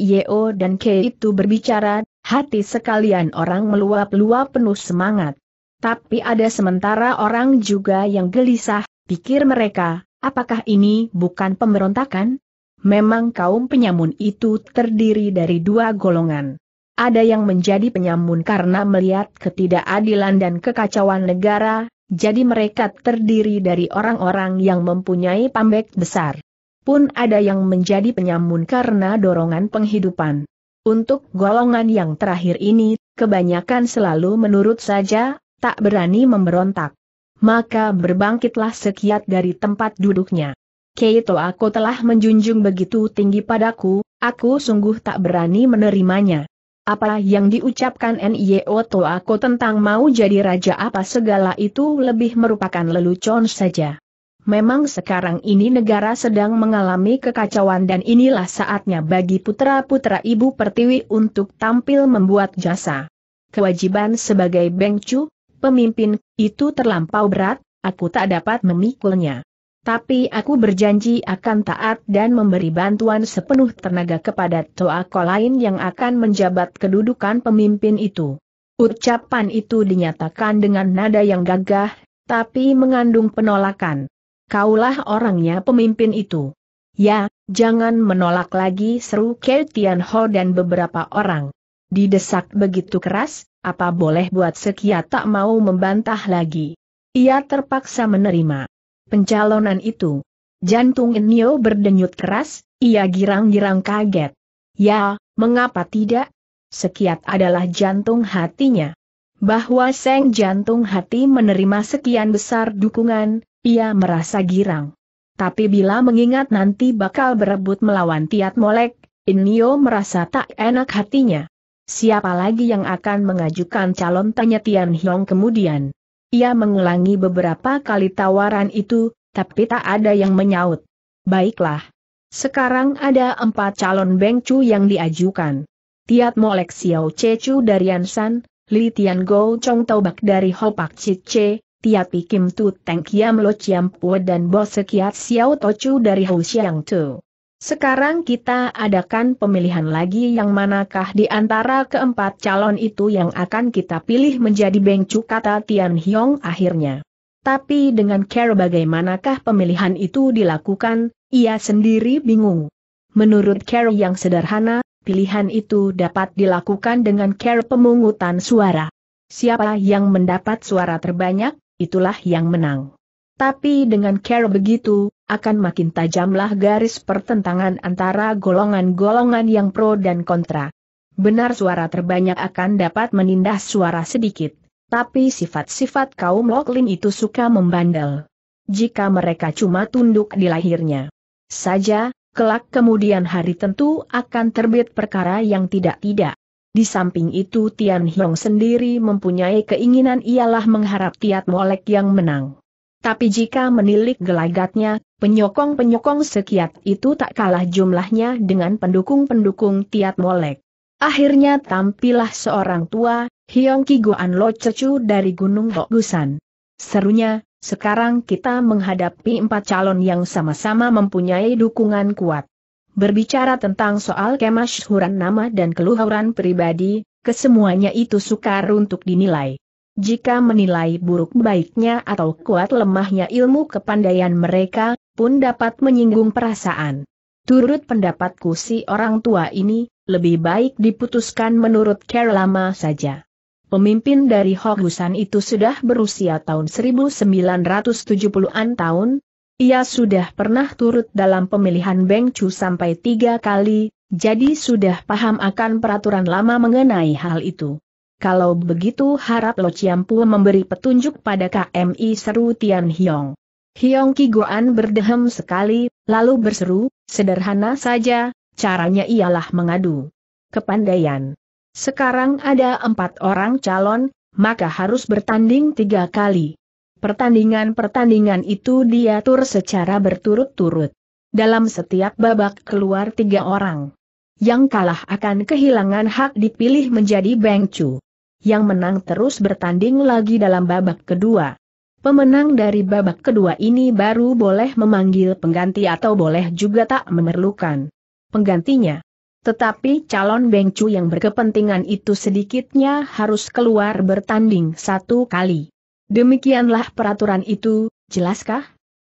dan K itu berbicara, hati sekalian orang meluap-luap penuh semangat. Tapi ada sementara orang juga yang gelisah, pikir mereka, apakah ini bukan pemberontakan? Memang kaum penyamun itu terdiri dari dua golongan. Ada yang menjadi penyamun karena melihat ketidakadilan dan kekacauan negara, jadi mereka terdiri dari orang-orang yang mempunyai pambek besar. Pun ada yang menjadi penyamun karena dorongan penghidupan. Untuk golongan yang terakhir ini, kebanyakan selalu menurut saja, tak berani memberontak. Maka berbangkitlah sekiat dari tempat duduknya. Keito aku telah menjunjung begitu tinggi padaku, aku sungguh tak berani menerimanya. Apa yang diucapkan N.I.O. Toako tentang mau jadi raja apa segala itu lebih merupakan lelucon saja. Memang sekarang ini negara sedang mengalami kekacauan dan inilah saatnya bagi putra-putra Ibu Pertiwi untuk tampil membuat jasa. Kewajiban sebagai Bengcu, pemimpin, itu terlampau berat, aku tak dapat memikulnya tapi aku berjanji akan taat dan memberi bantuan sepenuh tenaga kepada Toako lain yang akan menjabat kedudukan pemimpin itu. Ucapan itu dinyatakan dengan nada yang gagah, tapi mengandung penolakan. Kaulah orangnya pemimpin itu. Ya, jangan menolak lagi seru Keltian Ho dan beberapa orang. Didesak begitu keras, apa boleh buat Sekia tak mau membantah lagi. Ia terpaksa menerima pencalonan itu. Jantung Enio berdenyut keras, ia girang-girang kaget. Ya, mengapa tidak? Sekiat adalah jantung hatinya. Bahwa seng jantung hati menerima sekian besar dukungan, ia merasa girang. Tapi bila mengingat nanti bakal berebut melawan Tiat Molek, Enio merasa tak enak hatinya. Siapa lagi yang akan mengajukan calon tanya Tian Hiong kemudian? Ia mengulangi beberapa kali tawaran itu, tapi tak ada yang menyaut. Baiklah. Sekarang ada empat calon bengcu yang diajukan. Tiat Molek Xiao Cecu dari Yansan, Li Tian Go Chong Taubak dari Hopak Cice, Tiat Pikim Tu Teng Kiam Lo Chiam Pue dan Bos Kiat Xiao Tocu dari Hou Xiang Tu. Sekarang kita adakan pemilihan lagi yang manakah di antara keempat calon itu yang akan kita pilih menjadi bengcu kata Tian Hyong akhirnya. Tapi dengan care bagaimanakah pemilihan itu dilakukan, ia sendiri bingung. Menurut care yang sederhana, pilihan itu dapat dilakukan dengan care pemungutan suara. Siapa yang mendapat suara terbanyak, itulah yang menang. Tapi dengan care begitu, akan makin tajamlah garis pertentangan antara golongan-golongan yang pro dan kontra. Benar suara terbanyak akan dapat menindas suara sedikit, tapi sifat-sifat kaum Loklin itu suka membandel. Jika mereka cuma tunduk di lahirnya saja, kelak kemudian hari tentu akan terbit perkara yang tidak-tidak. Di samping itu Tian Hiong sendiri mempunyai keinginan ialah mengharap Tiat Molek yang menang tapi jika menilik gelagatnya, penyokong-penyokong sekiat itu tak kalah jumlahnya dengan pendukung-pendukung Tiat Molek. Akhirnya tampillah seorang tua, Hiong Ki Guan Lo Cecu dari Gunung Bogusan. Serunya, sekarang kita menghadapi empat calon yang sama-sama mempunyai dukungan kuat. Berbicara tentang soal kemasyhuran nama dan keluhuran pribadi, kesemuanya itu sukar untuk dinilai. Jika menilai buruk baiknya atau kuat lemahnya ilmu kepandaian mereka, pun dapat menyinggung perasaan. Turut pendapatku si orang tua ini, lebih baik diputuskan menurut care lama saja. Pemimpin dari Hogusan itu sudah berusia tahun 1970-an tahun, ia sudah pernah turut dalam pemilihan Beng Chu sampai tiga kali, jadi sudah paham akan peraturan lama mengenai hal itu kalau begitu harap Lo Chiampu memberi petunjuk pada KMI seru Tian Hiong. Hiong Kigoan berdehem sekali, lalu berseru, sederhana saja, caranya ialah mengadu. Kepandaian. Sekarang ada empat orang calon, maka harus bertanding tiga kali. Pertandingan-pertandingan itu diatur secara berturut-turut. Dalam setiap babak keluar tiga orang. Yang kalah akan kehilangan hak dipilih menjadi bengcu yang menang terus bertanding lagi dalam babak kedua. Pemenang dari babak kedua ini baru boleh memanggil pengganti atau boleh juga tak memerlukan penggantinya. Tetapi calon bengcu yang berkepentingan itu sedikitnya harus keluar bertanding satu kali. Demikianlah peraturan itu, jelaskah?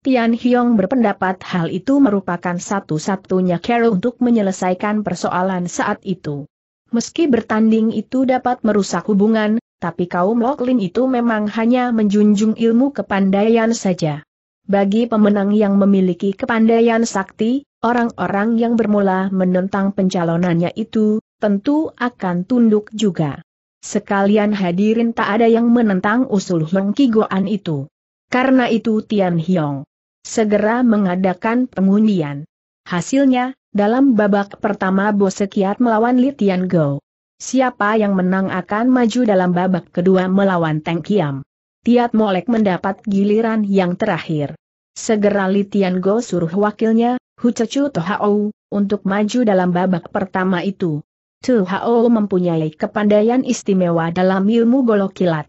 Tian Hyong berpendapat hal itu merupakan satu-satunya cara untuk menyelesaikan persoalan saat itu. Meski bertanding itu dapat merusak hubungan, tapi kaum Loklin itu memang hanya menjunjung ilmu kepandaian saja. Bagi pemenang yang memiliki kepandaian sakti, orang-orang yang bermula menentang pencalonannya itu, tentu akan tunduk juga. Sekalian hadirin tak ada yang menentang usul Hong Kigoan itu. Karena itu Tian Hiong segera mengadakan pengundian. Hasilnya, dalam babak pertama Bosekiat melawan Li Tian Go. Siapa yang menang akan maju dalam babak kedua melawan Teng Kiam. Tiat Molek mendapat giliran yang terakhir. Segera Li Tian Go suruh wakilnya, Hu Cecu Tohao, untuk maju dalam babak pertama itu. Tohao mempunyai kepandaian istimewa dalam ilmu golok kilat.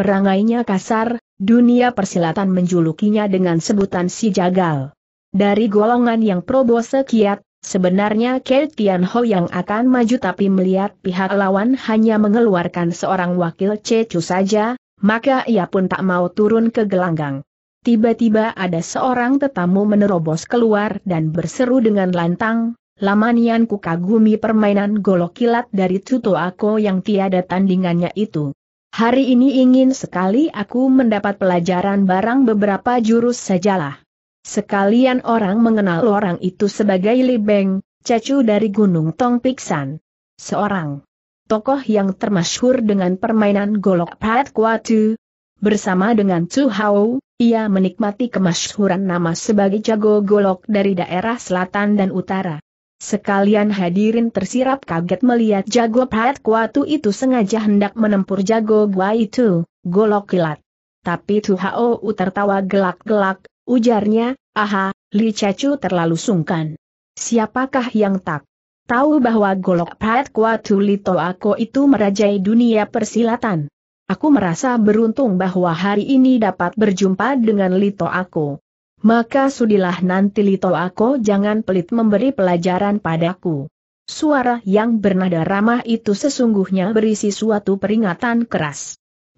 Perangainya kasar, dunia persilatan menjulukinya dengan sebutan si jagal. Dari golongan yang probose kiat, Sebenarnya Kei Tian Ho yang akan maju tapi melihat pihak lawan hanya mengeluarkan seorang wakil Cecu saja, maka ia pun tak mau turun ke gelanggang. Tiba-tiba ada seorang tetamu menerobos keluar dan berseru dengan lantang, Lamanian ku kagumi permainan golok kilat dari tuto aku yang tiada tandingannya itu. Hari ini ingin sekali aku mendapat pelajaran barang beberapa jurus sajalah. Sekalian orang mengenal orang itu sebagai Li Beng, cecu dari Gunung Tong Piksan. Seorang tokoh yang termasyhur dengan permainan golok Pat Kuatu. Bersama dengan Chu Hao, ia menikmati kemasyhuran nama sebagai jago golok dari daerah selatan dan utara. Sekalian hadirin tersirap kaget melihat jago Pat Kuatu itu sengaja hendak menempur jago gua itu, golok kilat. Tapi Tu utar tertawa gelak-gelak, Ujarnya, aha, Li Cacu terlalu sungkan. Siapakah yang tak tahu bahwa golok Pat Lito aku itu merajai dunia persilatan? Aku merasa beruntung bahwa hari ini dapat berjumpa dengan Lito aku. Maka sudilah nanti Lito aku jangan pelit memberi pelajaran padaku. Suara yang bernada ramah itu sesungguhnya berisi suatu peringatan keras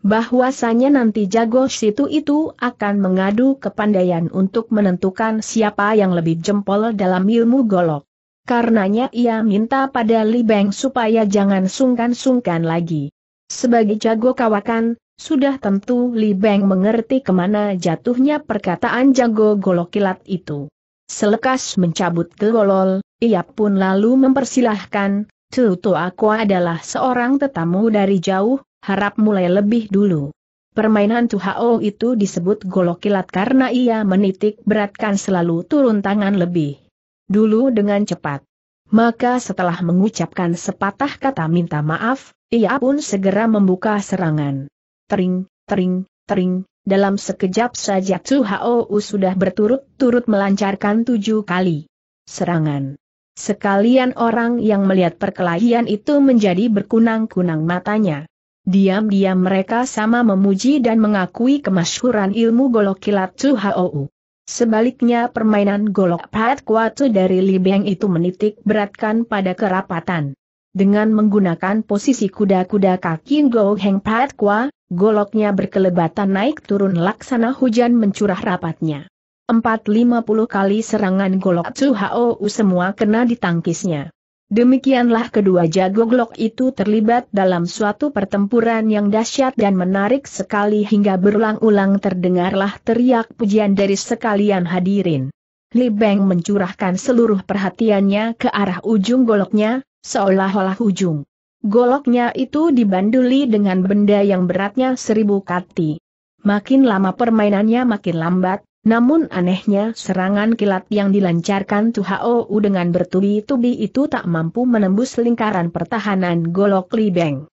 bahwasanya nanti jago situ itu akan mengadu kepandaian untuk menentukan siapa yang lebih jempol dalam ilmu golok. Karenanya ia minta pada Li Beng supaya jangan sungkan-sungkan lagi. Sebagai jago kawakan, sudah tentu Li Beng mengerti kemana jatuhnya perkataan jago golok kilat itu. Selekas mencabut golol, ia pun lalu mempersilahkan, Tutu aku adalah seorang tetamu dari jauh, Harap mulai lebih dulu. Permainan Tuhao itu disebut golok kilat karena ia menitik beratkan selalu turun tangan lebih dulu dengan cepat. Maka setelah mengucapkan sepatah kata minta maaf, ia pun segera membuka serangan. Tering, tering, tering, dalam sekejap saja Tuhao sudah berturut-turut melancarkan tujuh kali serangan. Sekalian orang yang melihat perkelahian itu menjadi berkunang-kunang matanya. Diam-diam mereka sama memuji dan mengakui kemasyhuran ilmu golok kilat Chu Haou. Sebaliknya permainan golok Pat Kuatu dari Beng itu menitik beratkan pada kerapatan. Dengan menggunakan posisi kuda-kuda kaki Go Heng Pat Kua, goloknya berkelebatan naik turun laksana hujan mencurah rapatnya. Empat 450 kali serangan golok Chu Haou semua kena ditangkisnya. Demikianlah kedua jago Glock itu terlibat dalam suatu pertempuran yang dahsyat dan menarik sekali hingga berulang-ulang terdengarlah teriak pujian dari sekalian hadirin. Li Beng mencurahkan seluruh perhatiannya ke arah ujung goloknya, seolah-olah ujung. Goloknya itu dibanduli dengan benda yang beratnya seribu kati. Makin lama permainannya makin lambat, namun anehnya serangan kilat yang dilancarkan Tuhao dengan bertubi-tubi itu tak mampu menembus lingkaran pertahanan golok Li Beng.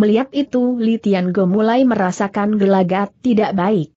Melihat itu Li Tiango mulai merasakan gelagat tidak baik.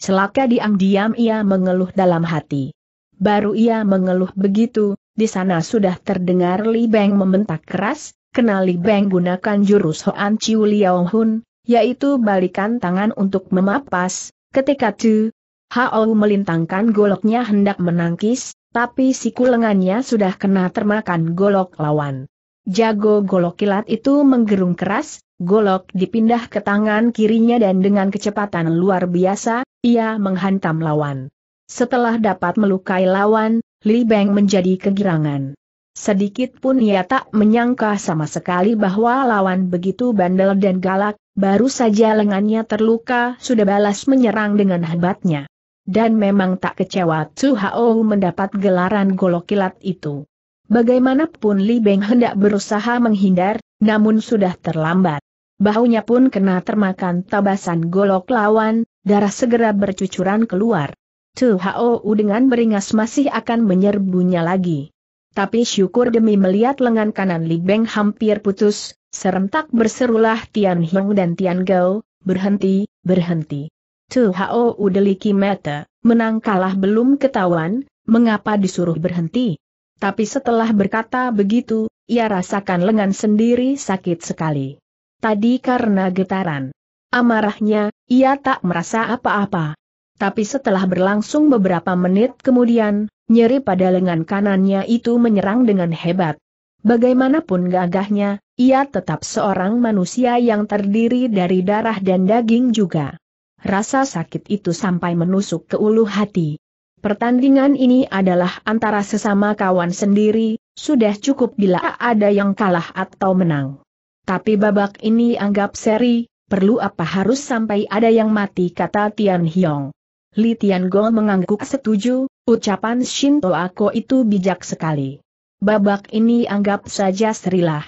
Celaka diam-diam ia mengeluh dalam hati. Baru ia mengeluh begitu, di sana sudah terdengar Li Beng membentak keras, Kenal Li Beng gunakan jurus Hoan Chiu Liao Hun, yaitu balikan tangan untuk memapas, ketika Tu Hao melintangkan goloknya hendak menangkis, tapi siku lengannya sudah kena termakan golok lawan. Jago golok kilat itu menggerung keras, golok dipindah ke tangan kirinya dan dengan kecepatan luar biasa, ia menghantam lawan. Setelah dapat melukai lawan, Li Beng menjadi kegirangan. Sedikit pun ia tak menyangka sama sekali bahwa lawan begitu bandel dan galak, baru saja lengannya terluka sudah balas menyerang dengan hebatnya. Dan memang tak kecewa Chu Hao mendapat gelaran golok kilat itu. Bagaimanapun Li Beng hendak berusaha menghindar, namun sudah terlambat. Bahunya pun kena termakan tabasan golok lawan, darah segera bercucuran keluar. Chu Hao dengan beringas masih akan menyerbunya lagi. Tapi syukur demi melihat lengan kanan Li Beng hampir putus, serentak berserulah Tian Hong dan Tian Gao, berhenti, berhenti. Tu Hao Udeliki Mata, menang kalah belum ketahuan, mengapa disuruh berhenti? Tapi setelah berkata begitu, ia rasakan lengan sendiri sakit sekali. Tadi karena getaran. Amarahnya, ia tak merasa apa-apa. Tapi setelah berlangsung beberapa menit kemudian, nyeri pada lengan kanannya itu menyerang dengan hebat. Bagaimanapun gagahnya, ia tetap seorang manusia yang terdiri dari darah dan daging juga. Rasa sakit itu sampai menusuk ke ulu hati. Pertandingan ini adalah antara sesama kawan sendiri, sudah cukup bila ada yang kalah atau menang. Tapi babak ini anggap seri, perlu apa harus sampai ada yang mati kata Tian Hyong. Li Tian Gong mengangguk setuju, ucapan Shinto Ako itu bijak sekali. Babak ini anggap saja serilah.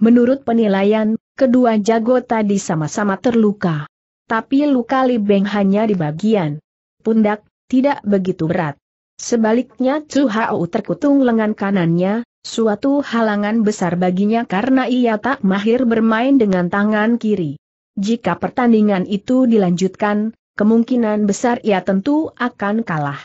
Menurut penilaian, kedua jago tadi sama-sama terluka tapi luka Li Beng hanya di bagian pundak, tidak begitu berat. Sebaliknya Chu Hao terkutung lengan kanannya, suatu halangan besar baginya karena ia tak mahir bermain dengan tangan kiri. Jika pertandingan itu dilanjutkan, kemungkinan besar ia tentu akan kalah.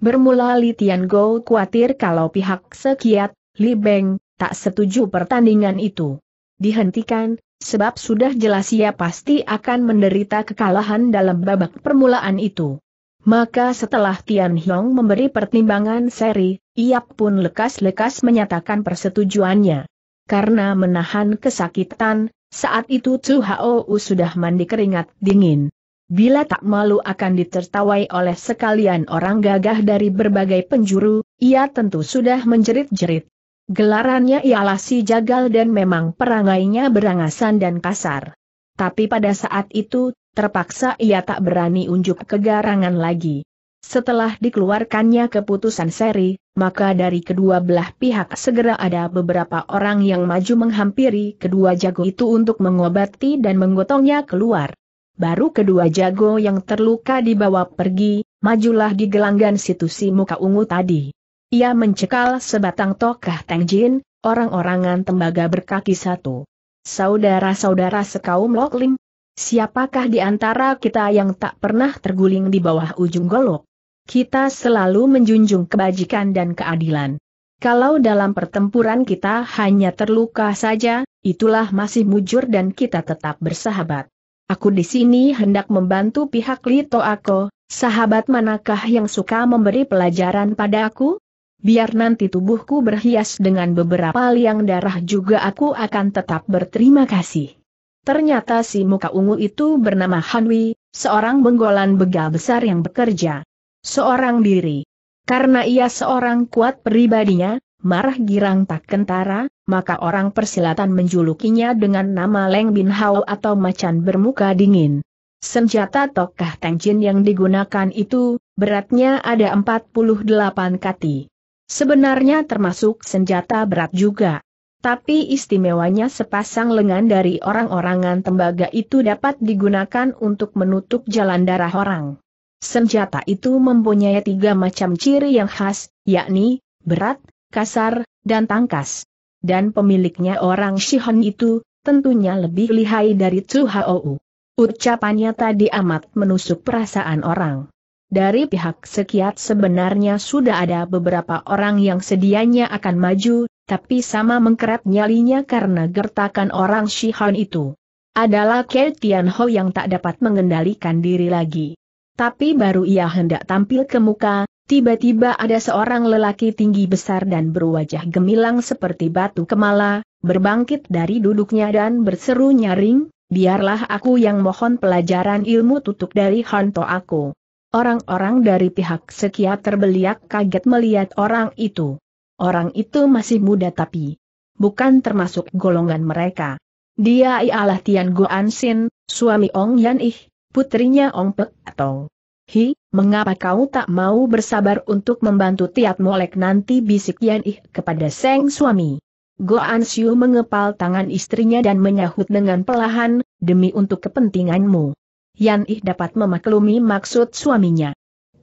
Bermula Li Tiango khawatir kalau pihak sekiat, Li Beng, tak setuju pertandingan itu. Dihentikan, Sebab sudah jelas ia pasti akan menderita kekalahan dalam babak permulaan itu. Maka setelah Tian Hiong memberi pertimbangan seri, ia pun lekas-lekas menyatakan persetujuannya. Karena menahan kesakitan, saat itu Chu Hao sudah mandi keringat dingin. Bila tak malu akan ditertawai oleh sekalian orang gagah dari berbagai penjuru, ia tentu sudah menjerit-jerit. Gelarannya ialah si Jagal dan memang perangainya berangasan dan kasar. Tapi pada saat itu, terpaksa ia tak berani unjuk kegarangan lagi. Setelah dikeluarkannya keputusan seri, maka dari kedua belah pihak segera ada beberapa orang yang maju menghampiri kedua jago itu untuk mengobati dan menggotongnya keluar. Baru kedua jago yang terluka dibawa pergi, majulah di gelanggan situ si muka ungu tadi. Ia mencekal sebatang tokah tangjin orang-orangan tembaga berkaki satu. Saudara-saudara sekaum Lokling, siapakah di antara kita yang tak pernah terguling di bawah ujung golok? Kita selalu menjunjung kebajikan dan keadilan. Kalau dalam pertempuran kita hanya terluka saja, itulah masih mujur dan kita tetap bersahabat. Aku di sini hendak membantu pihak Lito Ako, sahabat manakah yang suka memberi pelajaran pada aku? biar nanti tubuhku berhias dengan beberapa liang darah juga aku akan tetap berterima kasih. Ternyata si muka ungu itu bernama Hanwi, seorang benggolan begal besar yang bekerja. Seorang diri. Karena ia seorang kuat pribadinya, marah girang tak kentara, maka orang persilatan menjulukinya dengan nama Leng Bin Hao atau macan bermuka dingin. Senjata tokah tangjin yang digunakan itu, beratnya ada 48 kati. Sebenarnya termasuk senjata berat juga. Tapi istimewanya sepasang lengan dari orang-orangan tembaga itu dapat digunakan untuk menutup jalan darah orang. Senjata itu mempunyai tiga macam ciri yang khas, yakni, berat, kasar, dan tangkas. Dan pemiliknya orang Shihon itu, tentunya lebih lihai dari Tsuhaou. Ucapannya tadi amat menusuk perasaan orang dari pihak sekiat sebenarnya sudah ada beberapa orang yang sedianya akan maju, tapi sama mengkeret nyalinya karena gertakan orang Shihan itu. Adalah Kei Tianho yang tak dapat mengendalikan diri lagi. Tapi baru ia hendak tampil ke muka, tiba-tiba ada seorang lelaki tinggi besar dan berwajah gemilang seperti batu kemala, berbangkit dari duduknya dan berseru nyaring, biarlah aku yang mohon pelajaran ilmu tutup dari Hanto aku. Orang-orang dari pihak psikiater beliak kaget melihat orang itu. Orang itu masih muda tapi bukan termasuk golongan mereka. Dia ialah Tian Guan Xin, suami Ong Yan Ih, putrinya Ong Pek atau Hi, mengapa kau tak mau bersabar untuk membantu Tiat Molek nanti bisik Yan Ih kepada Seng suami? Goan Siu mengepal tangan istrinya dan menyahut dengan pelahan, demi untuk kepentinganmu. Yan Ih dapat memaklumi maksud suaminya.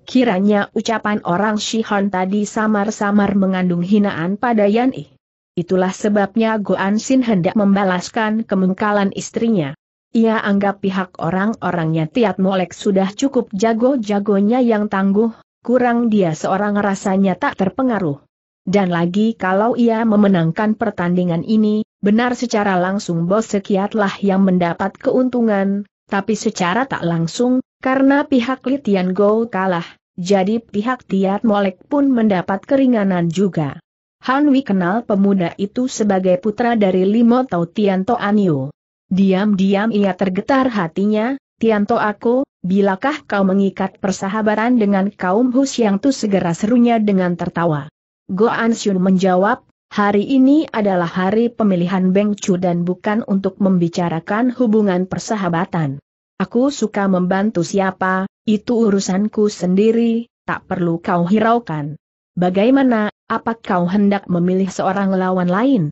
Kiranya ucapan orang Shihon tadi samar-samar mengandung hinaan pada Yan Ih. Itulah sebabnya Goan Sin hendak membalaskan kemengkalan istrinya. Ia anggap pihak orang-orangnya Tiat Molek sudah cukup jago-jagonya yang tangguh, kurang dia seorang rasanya tak terpengaruh. Dan lagi kalau ia memenangkan pertandingan ini, benar secara langsung bos sekiatlah yang mendapat keuntungan, tapi secara tak langsung, karena pihak Litian Go kalah, jadi pihak Tiat Molek pun mendapat keringanan juga. Han Wei kenal pemuda itu sebagai putra dari Limo Tau Tianto Anio. Diam-diam ia tergetar hatinya, Tianto aku, bilakah kau mengikat persahabatan dengan kaum Hus yang tu segera serunya dengan tertawa. Go Anshun menjawab, Hari ini adalah hari pemilihan Beng Chu dan bukan untuk membicarakan hubungan persahabatan. Aku suka membantu siapa, itu urusanku sendiri, tak perlu kau hiraukan. Bagaimana, apa kau hendak memilih seorang lawan lain?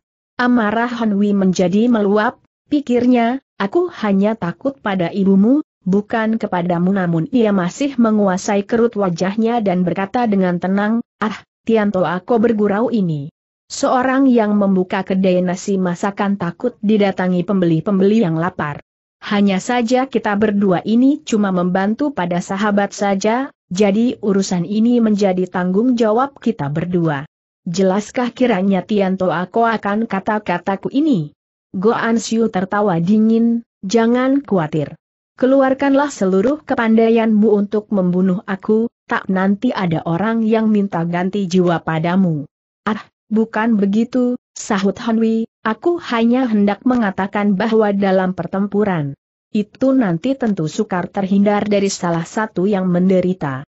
Amarah Hanwi menjadi meluap, pikirnya, aku hanya takut pada ibumu, bukan kepadamu namun ia masih menguasai kerut wajahnya dan berkata dengan tenang, ah, Tianto aku bergurau ini. Seorang yang membuka kedai nasi masakan takut didatangi pembeli-pembeli yang lapar. Hanya saja kita berdua ini cuma membantu pada sahabat saja, jadi urusan ini menjadi tanggung jawab kita berdua. Jelaskah kiranya Tianto aku akan kata-kataku ini? Goan Siu tertawa dingin, jangan khawatir. Keluarkanlah seluruh kepandaianmu untuk membunuh aku, tak nanti ada orang yang minta ganti jiwa padamu. Ah, Bukan begitu, sahut Hanwi, aku hanya hendak mengatakan bahwa dalam pertempuran itu nanti tentu sukar terhindar dari salah satu yang menderita.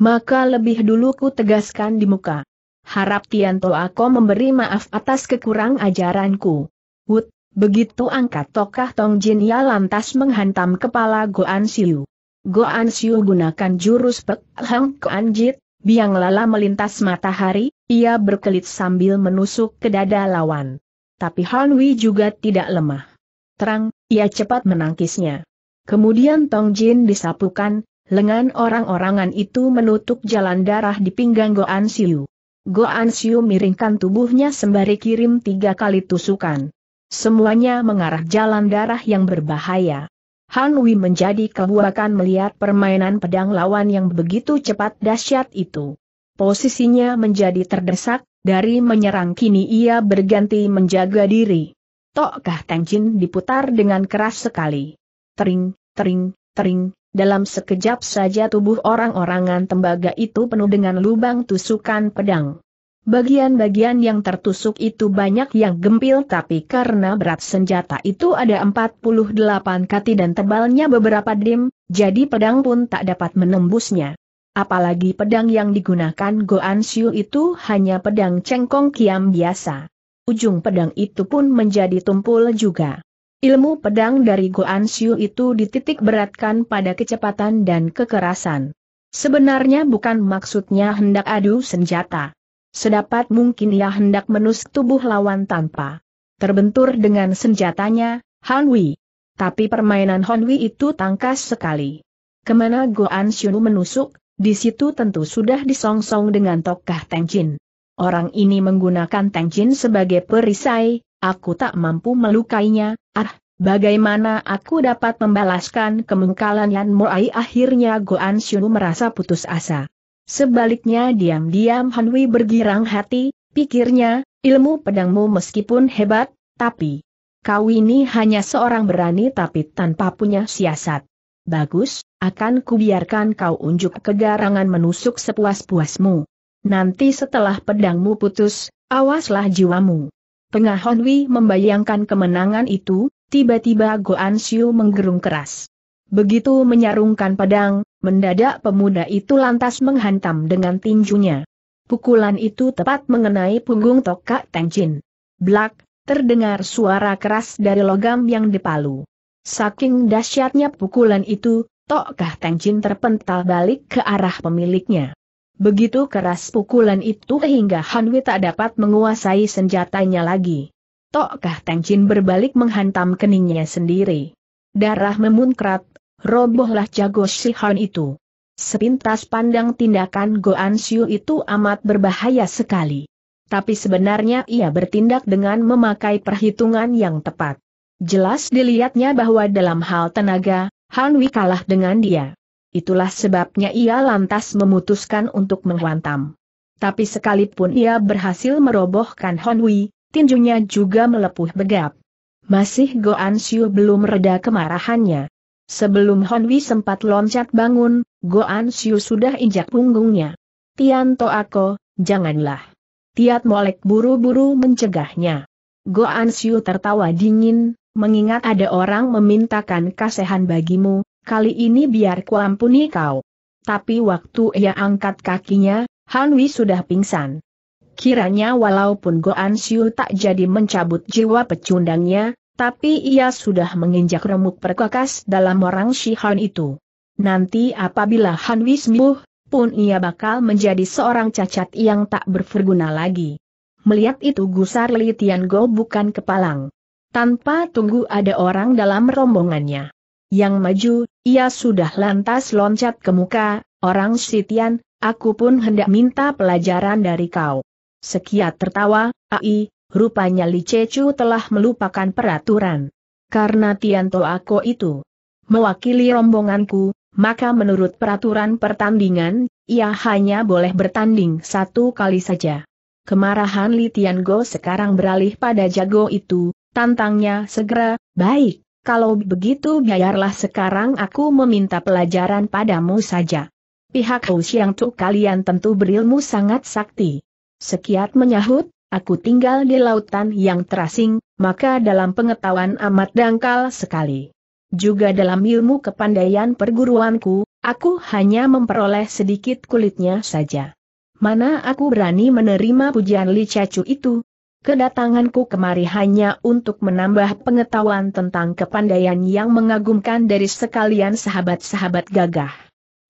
Maka lebih dulu ku tegaskan di muka. Harap Tianto aku memberi maaf atas kekurang ajaranku. Wut, begitu angkat tokah Tong Jin ya lantas menghantam kepala Goan Siu. Goan Siu gunakan jurus Pek Hang Koan Jit, Biang lala melintas matahari, ia berkelit sambil menusuk ke dada lawan. Tapi Han Wei juga tidak lemah. Terang, ia cepat menangkisnya. Kemudian Tong Jin disapukan, lengan orang-orangan itu menutup jalan darah di pinggang Goan Siu. Goan Siu miringkan tubuhnya sembari kirim tiga kali tusukan. Semuanya mengarah jalan darah yang berbahaya. Han Wei menjadi kebuakan melihat permainan pedang lawan yang begitu cepat dahsyat itu. Posisinya menjadi terdesak, dari menyerang kini ia berganti menjaga diri. Tokkah Jin diputar dengan keras sekali. Tering, tering, tering, dalam sekejap saja tubuh orang-orangan tembaga itu penuh dengan lubang tusukan pedang. Bagian-bagian yang tertusuk itu banyak yang gempil tapi karena berat senjata itu ada 48 kati dan tebalnya beberapa dim, jadi pedang pun tak dapat menembusnya. Apalagi pedang yang digunakan Goan Xiu itu hanya pedang cengkong kiam biasa. Ujung pedang itu pun menjadi tumpul juga. Ilmu pedang dari Goan Xiu itu dititik beratkan pada kecepatan dan kekerasan. Sebenarnya bukan maksudnya hendak adu senjata Sedapat mungkin ia hendak menusuk tubuh lawan tanpa terbentur dengan senjatanya, Han Wei. Tapi permainan Han Wei itu tangkas sekali. Kemana Goan Xiu menusuk, di situ tentu sudah disongsong dengan tokah Jin. Orang ini menggunakan Jin sebagai perisai, aku tak mampu melukainya, ah, Bagaimana aku dapat membalaskan kemengkalan Yan Moai akhirnya Goan Xiu merasa putus asa. Sebaliknya diam-diam Hanwi bergirang hati, pikirnya, ilmu pedangmu meskipun hebat, tapi kau ini hanya seorang berani tapi tanpa punya siasat. Bagus, akan kubiarkan kau unjuk kegarangan menusuk sepuas-puasmu. Nanti setelah pedangmu putus, awaslah jiwamu. Tengah Honwi membayangkan kemenangan itu, tiba-tiba Goan Siu menggerung keras. Begitu menyarungkan pedang, Mendadak pemuda itu lantas menghantam dengan tinjunya. Pukulan itu tepat mengenai punggung Tokak Tengjin. Blak, terdengar suara keras dari logam yang dipalu. Saking dahsyatnya pukulan itu, Tokak Tengjin terpental balik ke arah pemiliknya. Begitu keras pukulan itu hingga Hanwi tak dapat menguasai senjatanya lagi. Tokah Jin berbalik menghantam keningnya sendiri. Darah memuncrat robohlah jago Han itu. Sepintas pandang tindakan Goan Siu itu amat berbahaya sekali. Tapi sebenarnya ia bertindak dengan memakai perhitungan yang tepat. Jelas dilihatnya bahwa dalam hal tenaga, Han Wei kalah dengan dia. Itulah sebabnya ia lantas memutuskan untuk menghantam. Tapi sekalipun ia berhasil merobohkan Han Wei, tinjunya juga melepuh begap. Masih Goan Siu belum reda kemarahannya. Sebelum Honwi sempat loncat bangun, An Siu sudah injak punggungnya. Tian Ako, janganlah. Tiat Molek buru-buru mencegahnya. An Siu tertawa dingin, mengingat ada orang memintakan kasihan bagimu, kali ini biar kuampuni kau. Tapi waktu ia angkat kakinya, Wei sudah pingsan. Kiranya walaupun An Siu tak jadi mencabut jiwa pecundangnya, tapi ia sudah menginjak remuk perkakas dalam orang Shihan itu. Nanti apabila Han Wismuh, pun ia bakal menjadi seorang cacat yang tak berguna lagi. Melihat itu Gusar Li Tian Go bukan kepalang. Tanpa tunggu ada orang dalam rombongannya. Yang maju, ia sudah lantas loncat ke muka, orang Sitian, aku pun hendak minta pelajaran dari kau. Sekiat tertawa, Ai, Rupanya Li Cecu telah melupakan peraturan. Karena Tianto Ako itu mewakili rombonganku, maka menurut peraturan pertandingan, ia hanya boleh bertanding satu kali saja. Kemarahan Li Tiango sekarang beralih pada jago itu, tantangnya segera, baik, kalau begitu biarlah sekarang aku meminta pelajaran padamu saja. Pihak Hou Xiang Tu kalian tentu berilmu sangat sakti. Sekiat menyahut, Aku tinggal di lautan yang terasing, maka dalam pengetahuan amat dangkal sekali. Juga dalam ilmu kepandaian perguruanku, aku hanya memperoleh sedikit kulitnya saja. Mana aku berani menerima pujian Li Cacu itu? Kedatanganku kemari hanya untuk menambah pengetahuan tentang kepandaian yang mengagumkan dari sekalian sahabat-sahabat gagah.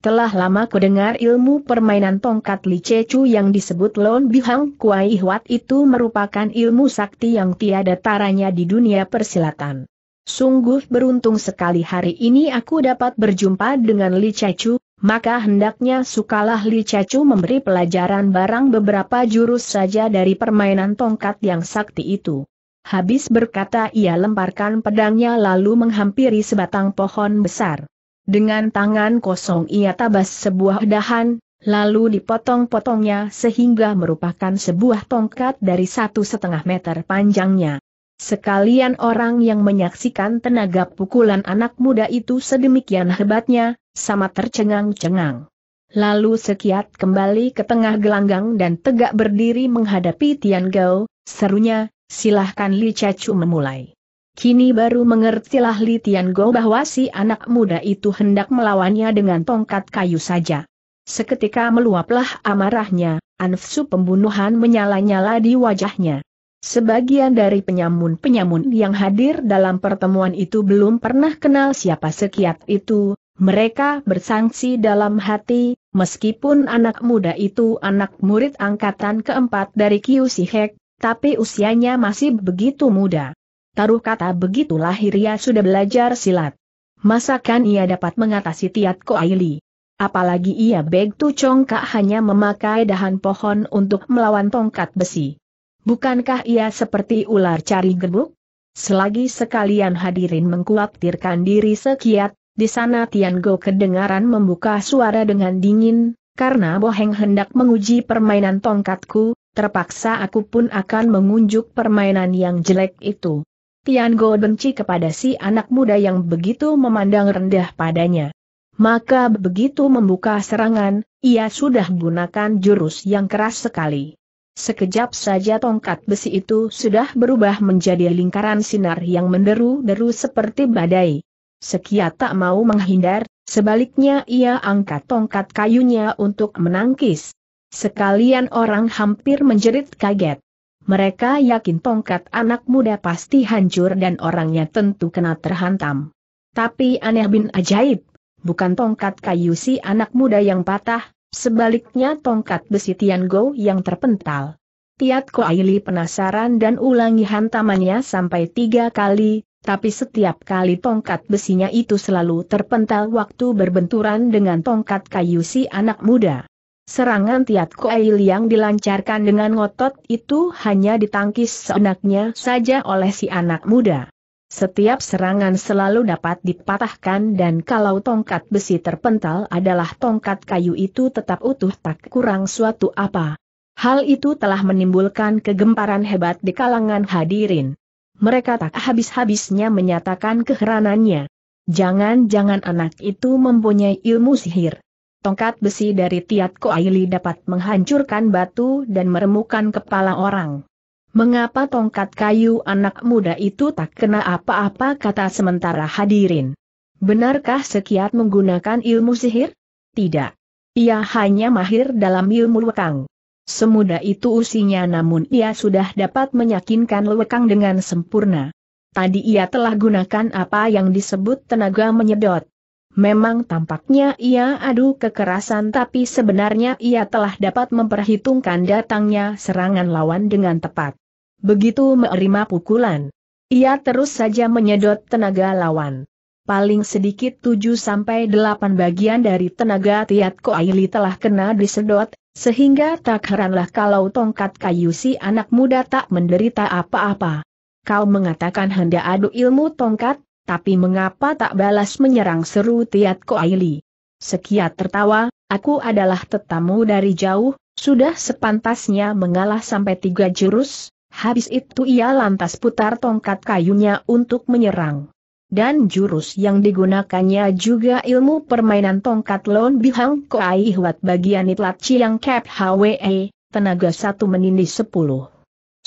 Telah lama ku dengar ilmu permainan tongkat Li Chechu yang disebut Lon Bihang Kuai Huat itu merupakan ilmu sakti yang tiada taranya di dunia persilatan. Sungguh beruntung sekali hari ini aku dapat berjumpa dengan Li Chechu, maka hendaknya sukalah Li Chechu memberi pelajaran barang beberapa jurus saja dari permainan tongkat yang sakti itu. Habis berkata ia lemparkan pedangnya lalu menghampiri sebatang pohon besar. Dengan tangan kosong ia tabas sebuah dahan, lalu dipotong-potongnya sehingga merupakan sebuah tongkat dari satu setengah meter panjangnya. Sekalian orang yang menyaksikan tenaga pukulan anak muda itu sedemikian hebatnya, sama tercengang-cengang. Lalu sekiat kembali ke tengah gelanggang dan tegak berdiri menghadapi Tian Gao, serunya, silahkan Li Cacu memulai. Kini baru mengertilah Li Tiango bahwa si anak muda itu hendak melawannya dengan tongkat kayu saja. Seketika meluaplah amarahnya, anfsu pembunuhan menyala-nyala di wajahnya. Sebagian dari penyamun-penyamun yang hadir dalam pertemuan itu belum pernah kenal siapa sekiat itu, mereka bersangsi dalam hati, meskipun anak muda itu anak murid angkatan keempat dari Sihek, tapi usianya masih begitu muda taruh kata begitulah, lahir sudah belajar silat. Masakan ia dapat mengatasi Tiat Ko Aili. Apalagi ia Beg Tu Congkak hanya memakai dahan pohon untuk melawan tongkat besi. Bukankah ia seperti ular cari gebuk? Selagi sekalian hadirin mengkuatirkan diri sekiat, di sana Tian Go kedengaran membuka suara dengan dingin, karena Boheng hendak menguji permainan tongkatku, terpaksa aku pun akan mengunjuk permainan yang jelek itu. Tian Go benci kepada si anak muda yang begitu memandang rendah padanya. Maka begitu membuka serangan, ia sudah gunakan jurus yang keras sekali. Sekejap saja tongkat besi itu sudah berubah menjadi lingkaran sinar yang menderu-deru seperti badai. Sekia tak mau menghindar, sebaliknya ia angkat tongkat kayunya untuk menangkis. Sekalian orang hampir menjerit kaget mereka yakin tongkat anak muda pasti hancur dan orangnya tentu kena terhantam. Tapi aneh bin ajaib, bukan tongkat kayu si anak muda yang patah, sebaliknya tongkat besi Tian Gou yang terpental. Tiat Aili penasaran dan ulangi hantamannya sampai tiga kali, tapi setiap kali tongkat besinya itu selalu terpental waktu berbenturan dengan tongkat kayu si anak muda. Serangan Tiat Koil yang dilancarkan dengan ngotot itu hanya ditangkis seenaknya saja oleh si anak muda. Setiap serangan selalu dapat dipatahkan dan kalau tongkat besi terpental adalah tongkat kayu itu tetap utuh tak kurang suatu apa. Hal itu telah menimbulkan kegemparan hebat di kalangan hadirin. Mereka tak habis-habisnya menyatakan keheranannya. Jangan-jangan anak itu mempunyai ilmu sihir tongkat besi dari Tiat Koaili dapat menghancurkan batu dan meremukan kepala orang. Mengapa tongkat kayu anak muda itu tak kena apa-apa kata sementara hadirin? Benarkah sekiat menggunakan ilmu sihir? Tidak. Ia hanya mahir dalam ilmu lekang. Semuda itu usinya namun ia sudah dapat meyakinkan lekang dengan sempurna. Tadi ia telah gunakan apa yang disebut tenaga menyedot. Memang tampaknya ia adu kekerasan tapi sebenarnya ia telah dapat memperhitungkan datangnya serangan lawan dengan tepat. Begitu menerima pukulan, ia terus saja menyedot tenaga lawan. Paling sedikit 7-8 bagian dari tenaga Tiat Aili telah kena disedot, sehingga tak heranlah kalau tongkat kayu si anak muda tak menderita apa-apa. Kau mengatakan hendak adu ilmu tongkat, tapi mengapa tak balas menyerang seru Tiat Koaili? Sekiat tertawa, aku adalah tetamu dari jauh, sudah sepantasnya mengalah sampai tiga jurus, habis itu ia lantas putar tongkat kayunya untuk menyerang. Dan jurus yang digunakannya juga ilmu permainan tongkat Lon Bihang Koai Huat bagian Itlat Chiang Kep Hwe, tenaga satu menindih sepuluh.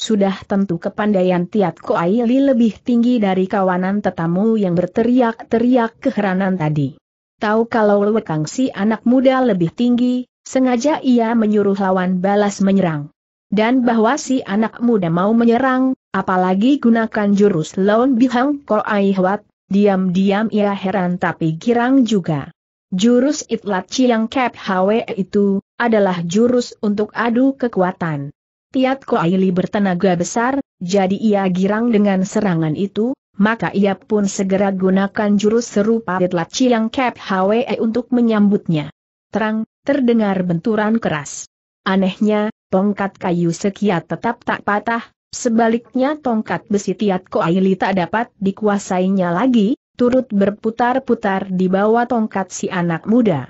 Sudah tentu kepandaian Tiat Koaili lebih tinggi dari kawanan tetamu yang berteriak-teriak keheranan tadi. Tahu kalau lewekang si anak muda lebih tinggi, sengaja ia menyuruh lawan balas menyerang. Dan bahwa si anak muda mau menyerang, apalagi gunakan jurus Laun Bihang Koai Hwat, diam-diam ia heran tapi girang juga. Jurus Itlat Chiang Kep Hwe itu, adalah jurus untuk adu kekuatan. Tiatko Koaili bertenaga besar, jadi ia girang dengan serangan itu, maka ia pun segera gunakan jurus serupa Detlat Chiang Kep Hwe untuk menyambutnya. Terang, terdengar benturan keras. Anehnya, tongkat kayu sekiat tetap tak patah, sebaliknya tongkat besi Tiat Koaili tak dapat dikuasainya lagi, turut berputar-putar di bawah tongkat si anak muda.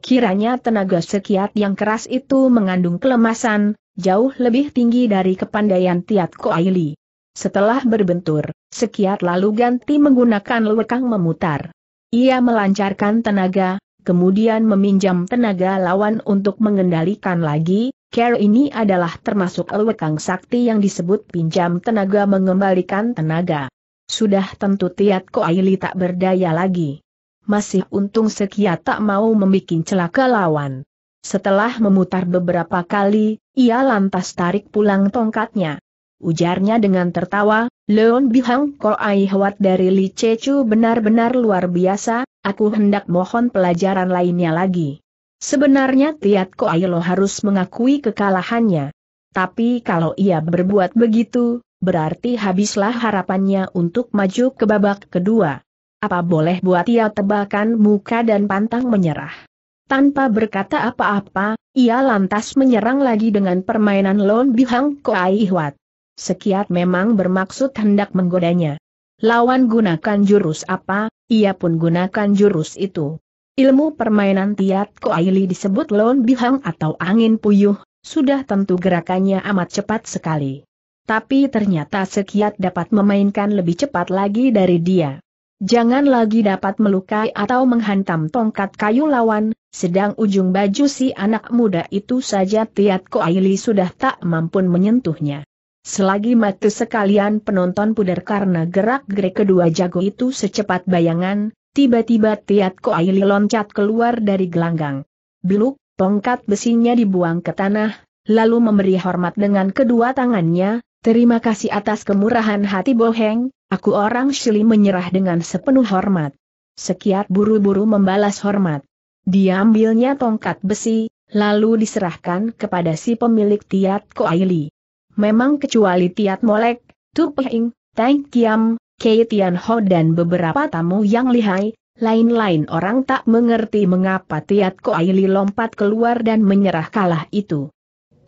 Kiranya tenaga sekiat yang keras itu mengandung kelemasan, jauh lebih tinggi dari kepandaian Tiat Koaili. Setelah berbentur, sekiat lalu ganti menggunakan lekang memutar. Ia melancarkan tenaga, kemudian meminjam tenaga lawan untuk mengendalikan lagi, care ini adalah termasuk lekang sakti yang disebut pinjam tenaga mengembalikan tenaga. Sudah tentu Tiat Koaili tak berdaya lagi masih untung Sekia tak mau membuat celaka lawan. Setelah memutar beberapa kali, ia lantas tarik pulang tongkatnya. Ujarnya dengan tertawa, Leon Bihang Ai Hwat dari Li Chechu benar-benar luar biasa, aku hendak mohon pelajaran lainnya lagi. Sebenarnya Tiat Ai Lo harus mengakui kekalahannya. Tapi kalau ia berbuat begitu, berarti habislah harapannya untuk maju ke babak kedua. Apa boleh buat ia tebakan muka dan pantang menyerah. Tanpa berkata apa-apa, ia lantas menyerang lagi dengan permainan Lon Bihang Koai Huat. Sekiat memang bermaksud hendak menggodanya. Lawan gunakan jurus apa, ia pun gunakan jurus itu. Ilmu permainan Tiat Koaili disebut Lon Bihang atau angin puyuh, sudah tentu gerakannya amat cepat sekali. Tapi ternyata Sekiat dapat memainkan lebih cepat lagi dari dia. Jangan lagi dapat melukai atau menghantam tongkat kayu lawan, sedang ujung baju si anak muda itu saja Tiat Koaili sudah tak mampu menyentuhnya. Selagi mati sekalian penonton pudar karena gerak-gerik kedua jago itu secepat bayangan, tiba-tiba Tiat Koaili loncat keluar dari gelanggang. Beluk, tongkat besinya dibuang ke tanah, lalu memberi hormat dengan kedua tangannya, terima kasih atas kemurahan hati Boheng, Aku orang Shili menyerah dengan sepenuh hormat. Sekiat buru-buru membalas hormat. Diambilnya tongkat besi, lalu diserahkan kepada si pemilik Tiat Koaili. Memang kecuali Tiat Molek, Tupehing, Tang Kiam, Kei Tian Ho dan beberapa tamu yang lihai, lain-lain orang tak mengerti mengapa Tiat Koaili lompat keluar dan menyerah kalah itu.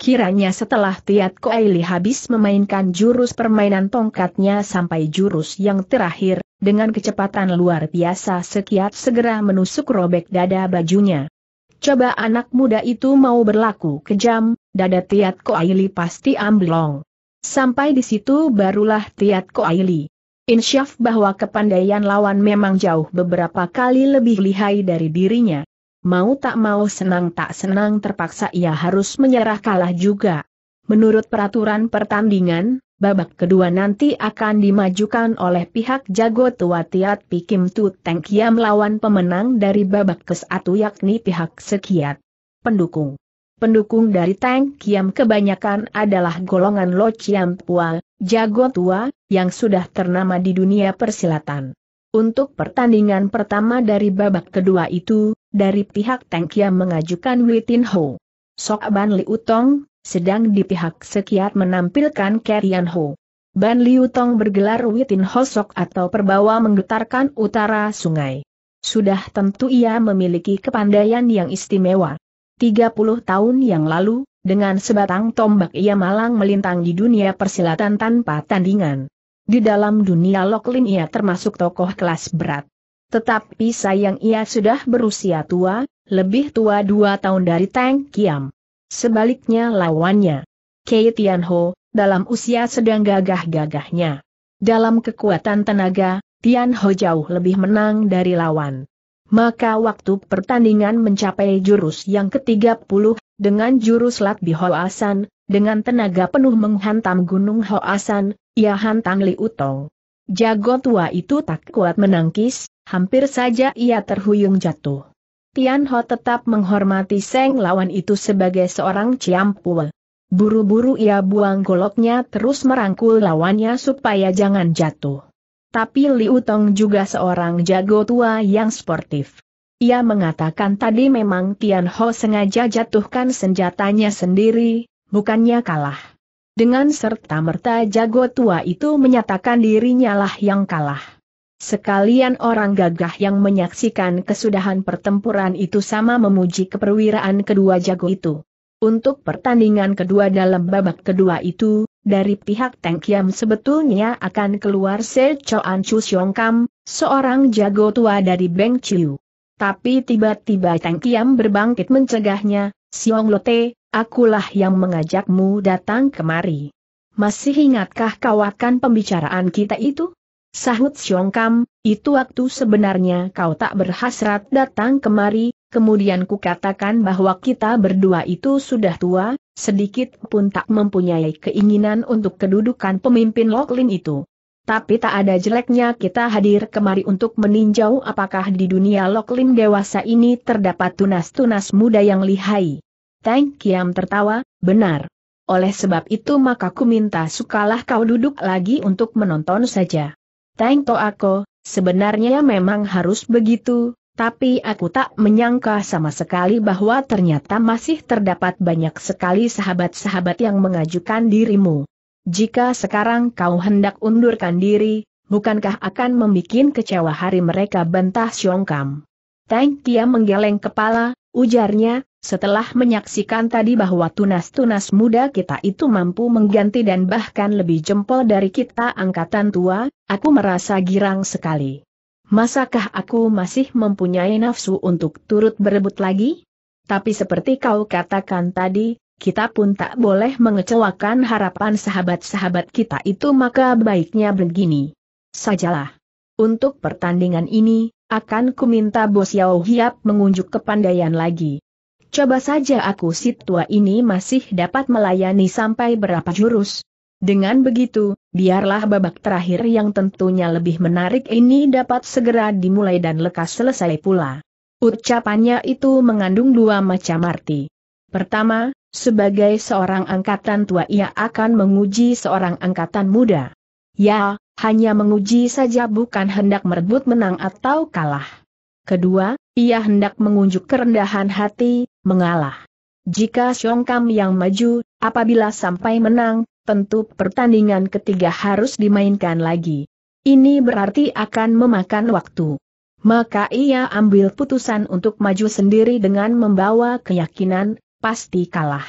Kiranya setelah Tiat Koeli habis memainkan jurus permainan tongkatnya sampai jurus yang terakhir, dengan kecepatan luar biasa Sekiat segera menusuk robek dada bajunya. Coba anak muda itu mau berlaku kejam, dada Tiat Koeli pasti amblong. Sampai di situ barulah Tiat Koeli. Insyaf bahwa kepandaian lawan memang jauh beberapa kali lebih lihai dari dirinya mau tak mau senang tak senang terpaksa ia harus menyerah kalah juga. Menurut peraturan pertandingan, babak kedua nanti akan dimajukan oleh pihak jago tua Tiat Pikim Tu Teng Kia melawan pemenang dari babak ke-1 yakni pihak Sekiat. Pendukung Pendukung dari Tang Kiam kebanyakan adalah golongan Lo Chiam Pua, jago tua, yang sudah ternama di dunia persilatan. Untuk pertandingan pertama dari babak kedua itu, dari pihak Tengkia mengajukan Witin Ho. Sok Ban Liu Tong, sedang di pihak Sekiat menampilkan Kerian Ho. Ban Liu Tong bergelar Witin Ho Sok atau perbawa menggetarkan utara sungai. Sudah tentu ia memiliki kepandaian yang istimewa. 30 tahun yang lalu, dengan sebatang tombak ia malang melintang di dunia persilatan tanpa tandingan. Di dalam dunia Loklin ia termasuk tokoh kelas berat. Tetapi sayang ia sudah berusia tua, lebih tua dua tahun dari Tang Kiam. Sebaliknya lawannya. Kei Tianho, dalam usia sedang gagah-gagahnya. Dalam kekuatan tenaga, Tianho jauh lebih menang dari lawan. Maka waktu pertandingan mencapai jurus yang ke-30, dengan jurus Lat Bihoasan, dengan tenaga penuh menghantam Gunung Hoasan, ia hantam Liu Tong. Jago tua itu tak kuat menangkis, hampir saja ia terhuyung jatuh. Tian Ho tetap menghormati Seng lawan itu sebagai seorang ciampul. Buru-buru ia buang goloknya terus merangkul lawannya supaya jangan jatuh. Tapi Liu Tong juga seorang jago tua yang sportif. Ia mengatakan tadi memang Tian Ho sengaja jatuhkan senjatanya sendiri, bukannya kalah. Dengan serta-merta jago tua itu menyatakan dirinya lah yang kalah. Sekalian orang gagah yang menyaksikan kesudahan pertempuran itu sama memuji keperwiraan kedua jago itu. Untuk pertandingan kedua dalam babak kedua itu, dari pihak Teng Kiam sebetulnya akan keluar Se Choan Chu Siong Kam, seorang jago tua dari Beng Chiu. Tapi tiba-tiba Teng Kiam berbangkit mencegahnya, Siong Lote, akulah yang mengajakmu datang kemari. Masih ingatkah kau akan pembicaraan kita itu? Sahut Siong Kam, itu waktu sebenarnya kau tak berhasrat datang kemari, kemudian kukatakan bahwa kita berdua itu sudah tua, sedikit pun tak mempunyai keinginan untuk kedudukan pemimpin Loklin itu tapi tak ada jeleknya kita hadir kemari untuk meninjau apakah di dunia Loklim dewasa ini terdapat tunas-tunas muda yang lihai. Tang Kiam tertawa, benar. Oleh sebab itu maka ku minta sukalah kau duduk lagi untuk menonton saja. Tang Toako, sebenarnya memang harus begitu, tapi aku tak menyangka sama sekali bahwa ternyata masih terdapat banyak sekali sahabat-sahabat yang mengajukan dirimu. Jika sekarang kau hendak undurkan diri, bukankah akan membuat kecewa hari mereka bantah Siongkam? Tang Kia menggeleng kepala, ujarnya, setelah menyaksikan tadi bahwa tunas-tunas muda kita itu mampu mengganti dan bahkan lebih jempol dari kita angkatan tua, aku merasa girang sekali. Masakah aku masih mempunyai nafsu untuk turut berebut lagi? Tapi seperti kau katakan tadi, kita pun tak boleh mengecewakan harapan sahabat-sahabat kita itu maka baiknya begini. Sajalah. Untuk pertandingan ini, akan kuminta Bos Yao Hiap mengunjuk kepandaian lagi. Coba saja aku si tua ini masih dapat melayani sampai berapa jurus. Dengan begitu, biarlah babak terakhir yang tentunya lebih menarik ini dapat segera dimulai dan lekas selesai pula. Ucapannya itu mengandung dua macam arti. Pertama, sebagai seorang angkatan tua ia akan menguji seorang angkatan muda. Ya, hanya menguji saja bukan hendak merebut menang atau kalah. Kedua, ia hendak mengunjuk kerendahan hati, mengalah. Jika Xiong Kam yang maju, apabila sampai menang, tentu pertandingan ketiga harus dimainkan lagi. Ini berarti akan memakan waktu. Maka ia ambil putusan untuk maju sendiri dengan membawa keyakinan, pasti kalah.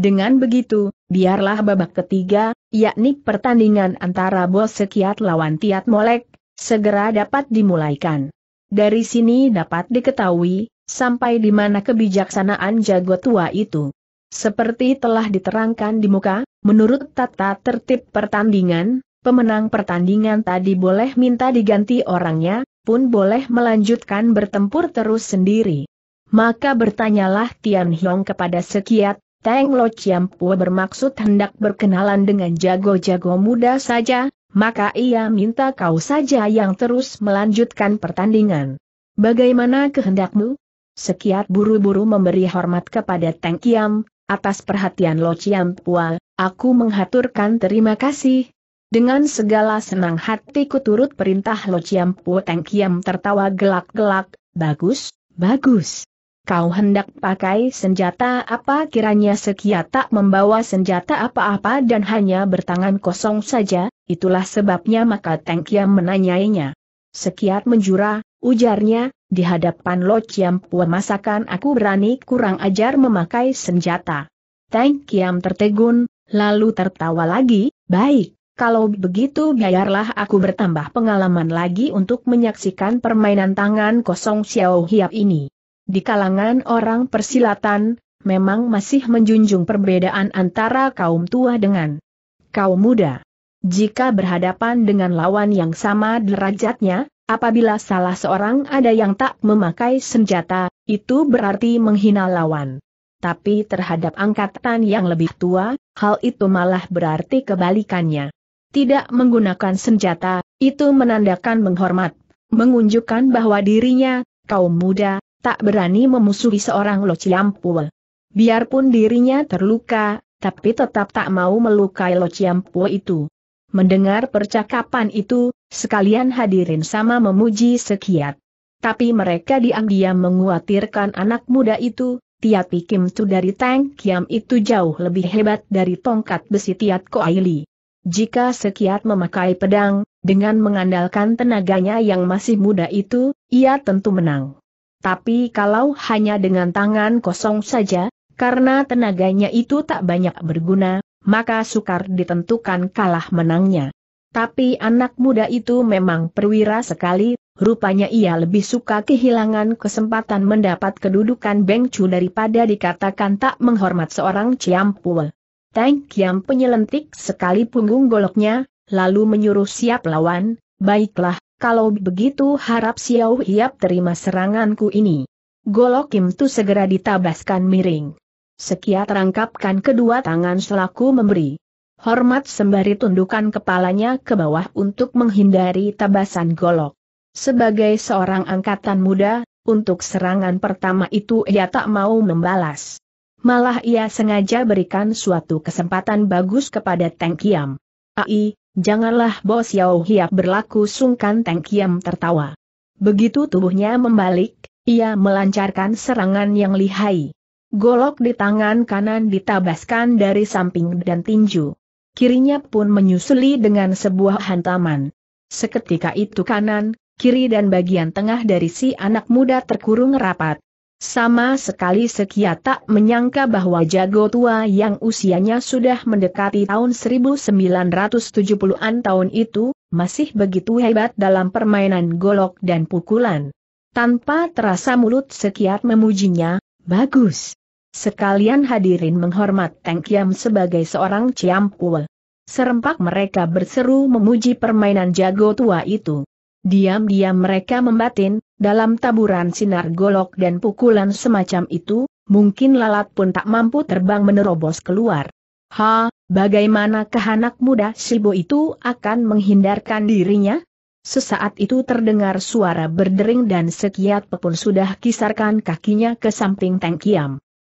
Dengan begitu, biarlah babak ketiga, yakni pertandingan antara Bos Sekiat lawan Tiat Molek, segera dapat dimulaikan. Dari sini dapat diketahui, sampai di mana kebijaksanaan jago tua itu. Seperti telah diterangkan di muka, menurut tata tertib pertandingan, pemenang pertandingan tadi boleh minta diganti orangnya, pun boleh melanjutkan bertempur terus sendiri. Maka bertanyalah Tian Hiong kepada Sekiat, Teng Lo Chiam Pua bermaksud hendak berkenalan dengan jago-jago muda saja, maka ia minta kau saja yang terus melanjutkan pertandingan. Bagaimana kehendakmu? Sekiat buru-buru memberi hormat kepada Teng Kiam, atas perhatian Lo Chiam Pua, aku menghaturkan terima kasih. Dengan segala senang hatiku turut perintah Lo Chiam Pua Teng Kiam tertawa gelak-gelak, bagus, bagus. Kau hendak pakai senjata apa kiranya sekia tak membawa senjata apa-apa dan hanya bertangan kosong saja, itulah sebabnya maka Tengkiam menanyainya. Sekiat menjura, ujarnya, di hadapan Lo Chiam Pua masakan aku berani kurang ajar memakai senjata. Tengkiam tertegun, lalu tertawa lagi, baik, kalau begitu biarlah aku bertambah pengalaman lagi untuk menyaksikan permainan tangan kosong Xiao Hiap ini. Di kalangan orang persilatan, memang masih menjunjung perbedaan antara kaum tua dengan kaum muda. Jika berhadapan dengan lawan yang sama derajatnya, apabila salah seorang ada yang tak memakai senjata, itu berarti menghina lawan. Tapi terhadap angkatan yang lebih tua, hal itu malah berarti kebalikannya. Tidak menggunakan senjata, itu menandakan menghormat, mengunjukkan bahwa dirinya, kaum muda, tak berani memusuhi seorang Lo Ciampue. Biarpun dirinya terluka, tapi tetap tak mau melukai Lo Ciampue itu. Mendengar percakapan itu, sekalian hadirin sama memuji sekiat. Tapi mereka diam-diam menguatirkan anak muda itu, Tiat Kim Tu dari Tang Kiam itu jauh lebih hebat dari tongkat besi Tiat Aili. Jika Sekiat memakai pedang, dengan mengandalkan tenaganya yang masih muda itu, ia tentu menang tapi kalau hanya dengan tangan kosong saja, karena tenaganya itu tak banyak berguna, maka sukar ditentukan kalah menangnya. Tapi anak muda itu memang perwira sekali, rupanya ia lebih suka kehilangan kesempatan mendapat kedudukan Bengcu daripada dikatakan tak menghormat seorang Ciampul. Tank yang penyelentik sekali punggung goloknya, lalu menyuruh siap lawan, baiklah, kalau begitu harap Xiao Hiap terima seranganku ini. Golok Kim Tu segera ditabaskan miring. Sekiat rangkapkan kedua tangan selaku memberi. Hormat sembari tundukkan kepalanya ke bawah untuk menghindari tabasan golok. Sebagai seorang angkatan muda, untuk serangan pertama itu ia tak mau membalas. Malah ia sengaja berikan suatu kesempatan bagus kepada Teng Kiam. Ai, Janganlah bos Yao Hiap berlaku sungkan Teng Kiam tertawa. Begitu tubuhnya membalik, ia melancarkan serangan yang lihai. Golok di tangan kanan ditabaskan dari samping dan tinju. Kirinya pun menyusuli dengan sebuah hantaman. Seketika itu kanan, kiri dan bagian tengah dari si anak muda terkurung rapat. Sama sekali Sekia tak menyangka bahwa jago tua yang usianya sudah mendekati tahun 1970-an tahun itu, masih begitu hebat dalam permainan golok dan pukulan. Tanpa terasa mulut Sekiat memujinya, bagus. Sekalian hadirin menghormat Teng Kiam sebagai seorang ciampul. Serempak mereka berseru memuji permainan jago tua itu. Diam-diam mereka membatin, dalam taburan sinar golok dan pukulan semacam itu, mungkin lalat pun tak mampu terbang menerobos keluar. Ha, bagaimana kehanak muda Sibo itu akan menghindarkan dirinya? Sesaat itu terdengar suara berdering dan sekiat pun sudah kisarkan kakinya ke samping Teng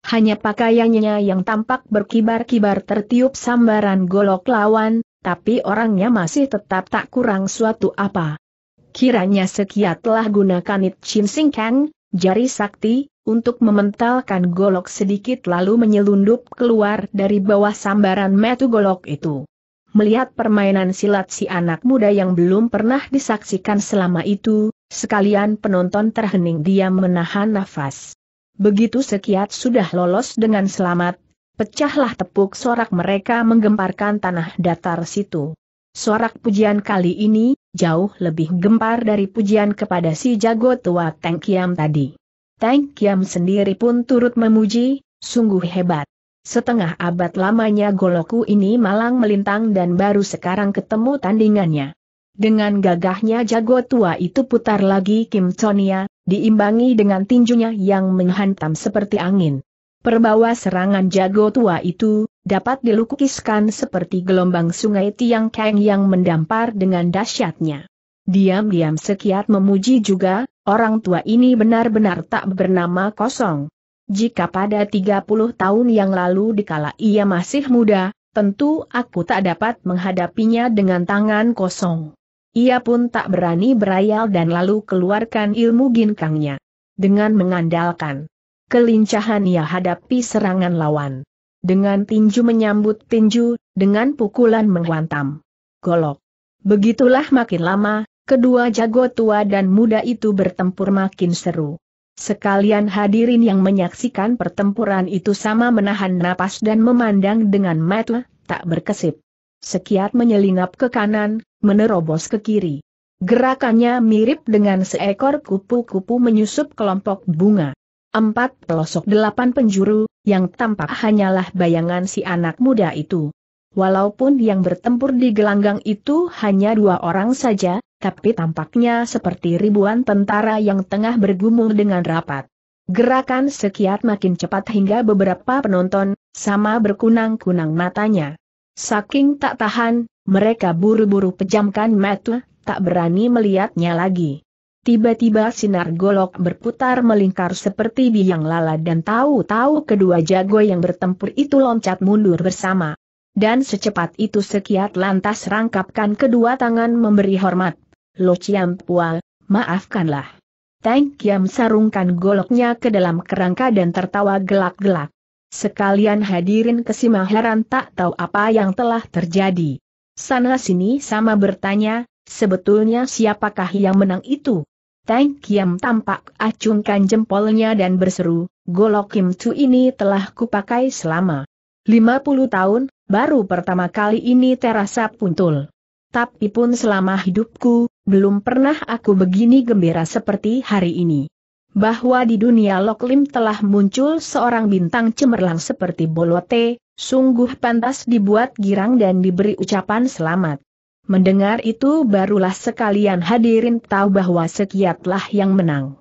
Hanya pakaiannya yang tampak berkibar-kibar tertiup sambaran golok lawan, tapi orangnya masih tetap tak kurang suatu apa. Kiranya telah gunakan It Chin Sing Kang, jari sakti, untuk mementalkan golok sedikit lalu menyelundup keluar dari bawah sambaran metu golok itu. Melihat permainan silat si anak muda yang belum pernah disaksikan selama itu, sekalian penonton terhening diam menahan nafas. Begitu sekiat sudah lolos dengan selamat, pecahlah tepuk sorak mereka menggemparkan tanah datar situ. Sorak pujian kali ini, jauh lebih gempar dari pujian kepada si jago tua Tang Kiam tadi. Tang Kiam sendiri pun turut memuji, sungguh hebat. Setengah abad lamanya Goloku ini malang melintang dan baru sekarang ketemu tandingannya. Dengan gagahnya jago tua itu putar lagi Kim Chonia, diimbangi dengan tinjunya yang menghantam seperti angin. Perbawa serangan jago tua itu, dapat dilukiskan seperti gelombang sungai Tiang Kang yang mendampar dengan dahsyatnya. Diam-diam Sekiat memuji juga, orang tua ini benar-benar tak bernama kosong. Jika pada 30 tahun yang lalu dikala ia masih muda, tentu aku tak dapat menghadapinya dengan tangan kosong. Ia pun tak berani berayal dan lalu keluarkan ilmu ginkangnya. Dengan mengandalkan kelincahan ia hadapi serangan lawan. Dengan tinju menyambut tinju, dengan pukulan menghantam. Golok. Begitulah makin lama, kedua jago tua dan muda itu bertempur makin seru. Sekalian hadirin yang menyaksikan pertempuran itu sama menahan napas dan memandang dengan mata, tak berkesip. Sekiat menyelinap ke kanan, menerobos ke kiri. Gerakannya mirip dengan seekor kupu-kupu menyusup kelompok bunga. Empat pelosok delapan penjuru, yang tampak hanyalah bayangan si anak muda itu. Walaupun yang bertempur di gelanggang itu hanya dua orang saja, tapi tampaknya seperti ribuan tentara yang tengah bergumul dengan rapat. Gerakan sekiat makin cepat hingga beberapa penonton, sama berkunang-kunang matanya. Saking tak tahan, mereka buru-buru pejamkan mata, tak berani melihatnya lagi. Tiba-tiba sinar golok berputar melingkar seperti biang lala dan tahu-tahu kedua jago yang bertempur itu loncat mundur bersama. Dan secepat itu sekiat lantas rangkapkan kedua tangan memberi hormat. Lo Chiam Pua, maafkanlah. Tang Kiam sarungkan goloknya ke dalam kerangka dan tertawa gelak-gelak. Sekalian hadirin kesimaharan tak tahu apa yang telah terjadi. Sana sini sama bertanya, sebetulnya siapakah yang menang itu? Tang Kiam tampak acungkan jempolnya dan berseru, golok Kim Chu ini telah kupakai selama 50 tahun, baru pertama kali ini terasa puntul. Tapi pun selama hidupku, belum pernah aku begini gembira seperti hari ini. Bahwa di dunia Loklim telah muncul seorang bintang cemerlang seperti Bolote, sungguh pantas dibuat girang dan diberi ucapan selamat. Mendengar itu barulah sekalian hadirin tahu bahwa Sekiatlah yang menang.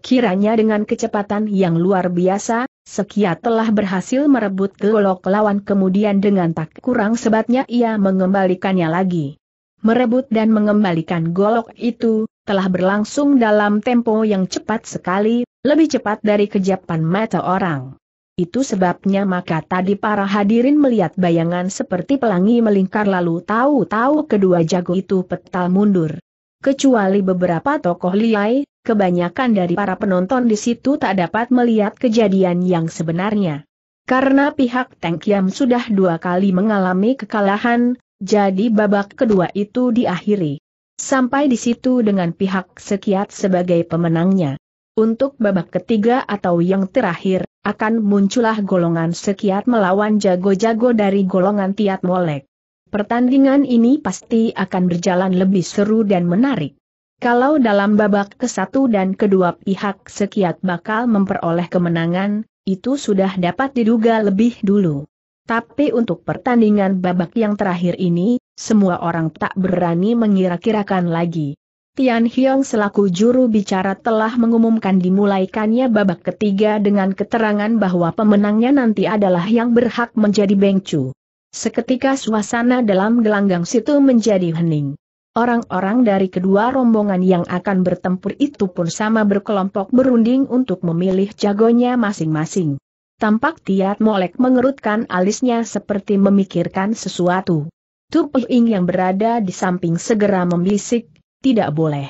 Kiranya dengan kecepatan yang luar biasa, Sekiat telah berhasil merebut golok lawan kemudian dengan tak kurang sebatnya ia mengembalikannya lagi. Merebut dan mengembalikan golok itu, telah berlangsung dalam tempo yang cepat sekali, lebih cepat dari kejapan mata orang. Itu sebabnya maka tadi para hadirin melihat bayangan seperti pelangi melingkar lalu tahu-tahu kedua jago itu petal mundur. Kecuali beberapa tokoh liai, kebanyakan dari para penonton di situ tak dapat melihat kejadian yang sebenarnya. Karena pihak Teng Kiam sudah dua kali mengalami kekalahan, jadi babak kedua itu diakhiri. Sampai di situ dengan pihak Sekiat sebagai pemenangnya. Untuk babak ketiga atau yang terakhir, akan muncullah golongan sekiat melawan jago-jago dari golongan Tiat Molek. Pertandingan ini pasti akan berjalan lebih seru dan menarik. Kalau dalam babak ke-1 dan kedua pihak sekiat bakal memperoleh kemenangan, itu sudah dapat diduga lebih dulu. Tapi untuk pertandingan babak yang terakhir ini, semua orang tak berani mengira-kirakan lagi. Tian Hiong selaku juru bicara telah mengumumkan dimulaikannya babak ketiga dengan keterangan bahwa pemenangnya nanti adalah yang berhak menjadi bengcu. Seketika suasana dalam gelanggang situ menjadi hening. Orang-orang dari kedua rombongan yang akan bertempur itu pun sama berkelompok berunding untuk memilih jagonya masing-masing. Tampak Tiat Molek mengerutkan alisnya seperti memikirkan sesuatu. Tu Ying yang berada di samping segera membisik, tidak boleh.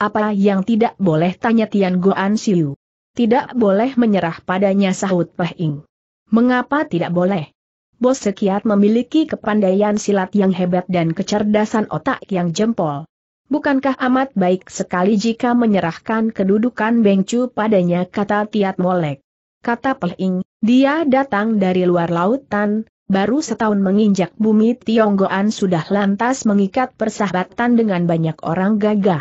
Apa yang tidak boleh tanya Tian Goan Siu? Tidak boleh menyerah padanya sahut Ing. Mengapa tidak boleh? Bos Sekiat memiliki kepandaian silat yang hebat dan kecerdasan otak yang jempol. Bukankah amat baik sekali jika menyerahkan kedudukan Bengcu padanya kata Tiat Molek. Kata Ing, dia datang dari luar lautan, baru setahun menginjak bumi Tionggoan sudah lantas mengikat persahabatan dengan banyak orang gagah.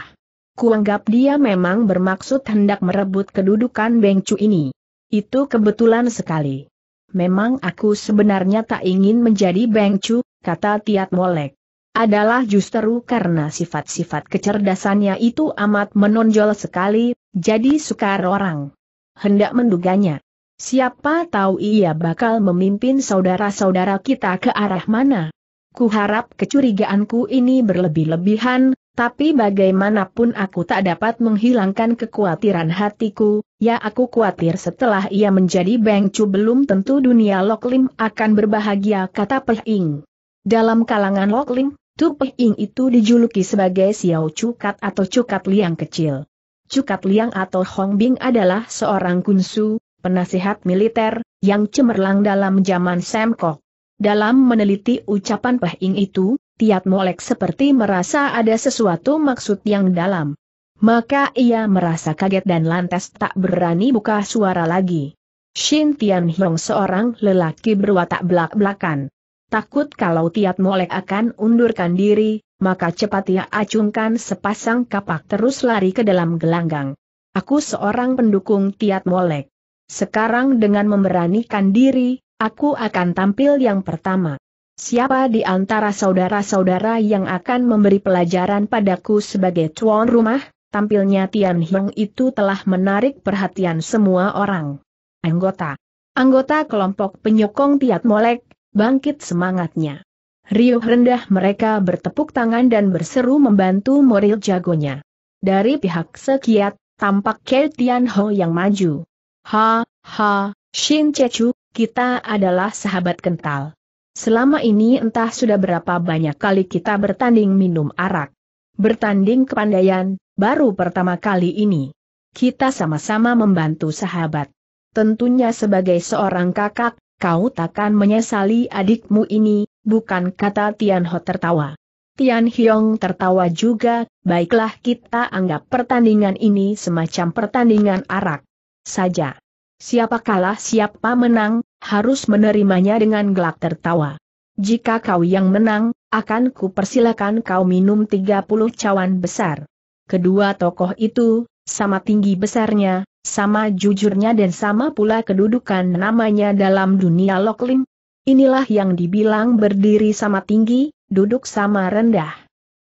Kuanggap dia memang bermaksud hendak merebut kedudukan Bengcu ini. Itu kebetulan sekali. Memang aku sebenarnya tak ingin menjadi Bengcu, kata Tiat Molek. Adalah justru karena sifat-sifat kecerdasannya itu amat menonjol sekali, jadi sukar orang. Hendak menduganya. Siapa tahu ia bakal memimpin saudara-saudara kita ke arah mana. Kuharap kecurigaanku ini berlebih-lebihan, tapi bagaimanapun aku tak dapat menghilangkan kekhawatiran hatiku, ya aku khawatir setelah ia menjadi bengcu belum tentu dunia Loklim akan berbahagia kata Pehing. Dalam kalangan Loklim, Tu Pehing itu dijuluki sebagai Xiao Cukat atau Cukat Liang Kecil. Cukat Liang atau Hong Bing adalah seorang kunsu, penasihat militer, yang cemerlang dalam zaman Semkok. Dalam meneliti ucapan Pehing itu, Tiat Molek seperti merasa ada sesuatu maksud yang dalam. Maka ia merasa kaget dan lantas tak berani buka suara lagi. Shin Tian Hiong seorang lelaki berwatak belak-belakan. Takut kalau Tiat Molek akan undurkan diri, maka cepat ia acungkan sepasang kapak terus lari ke dalam gelanggang. Aku seorang pendukung Tiat Molek. Sekarang dengan memberanikan diri, aku akan tampil yang pertama. Siapa di antara saudara-saudara yang akan memberi pelajaran padaku sebagai tuan rumah? Tampilnya Tian Hiong itu telah menarik perhatian semua orang. Anggota Anggota kelompok penyokong Tiat Molek, bangkit semangatnya. Riuh rendah mereka bertepuk tangan dan berseru membantu Moril jagonya. Dari pihak Sekiat, tampak Kei Tian Ho yang maju. Ha, ha, Shin Chechu, kita adalah sahabat kental. Selama ini entah sudah berapa banyak kali kita bertanding minum arak. Bertanding kepandaian, baru pertama kali ini. Kita sama-sama membantu sahabat. Tentunya sebagai seorang kakak, kau takkan menyesali adikmu ini, bukan kata Tian Ho tertawa. Tian Hyong tertawa juga, baiklah kita anggap pertandingan ini semacam pertandingan arak saja. Siapa kalah siapa menang, harus menerimanya dengan gelak tertawa. Jika kau yang menang, akan ku persilakan kau minum 30 cawan besar. Kedua tokoh itu, sama tinggi besarnya, sama jujurnya dan sama pula kedudukan namanya dalam dunia Loklin. Inilah yang dibilang berdiri sama tinggi, duduk sama rendah.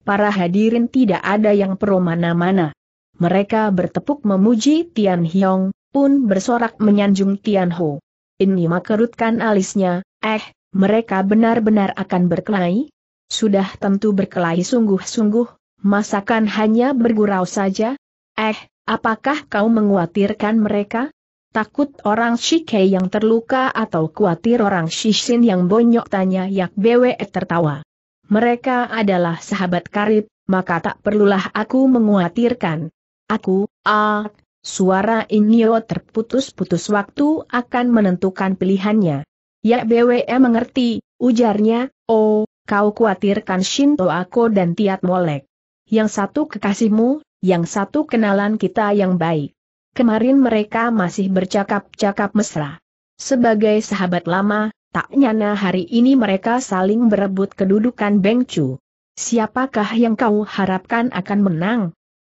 Para hadirin tidak ada yang pro mana-mana. Mereka bertepuk memuji Tian Hiong, pun bersorak menyanjung Tian Tianho. Ini makerutkan alisnya, eh, mereka benar-benar akan berkelahi? Sudah tentu berkelahi sungguh-sungguh, masakan hanya bergurau saja? Eh, apakah kau menguatirkan mereka? Takut orang Shikei yang terluka atau khawatir orang Shishin yang bonyok tanya Yak Bwe tertawa. Mereka adalah sahabat karib, maka tak perlulah aku menguatirkan. Aku, ah, Suara Inyo terputus-putus waktu akan menentukan pilihannya. Ya BWE mengerti, ujarnya, oh, kau khawatirkan Shinto aku dan Tiat Molek. Yang satu kekasihmu, yang satu kenalan kita yang baik. Kemarin mereka masih bercakap-cakap mesra. Sebagai sahabat lama, tak nyana hari ini mereka saling berebut kedudukan Bengcu. Siapakah yang kau harapkan akan menang?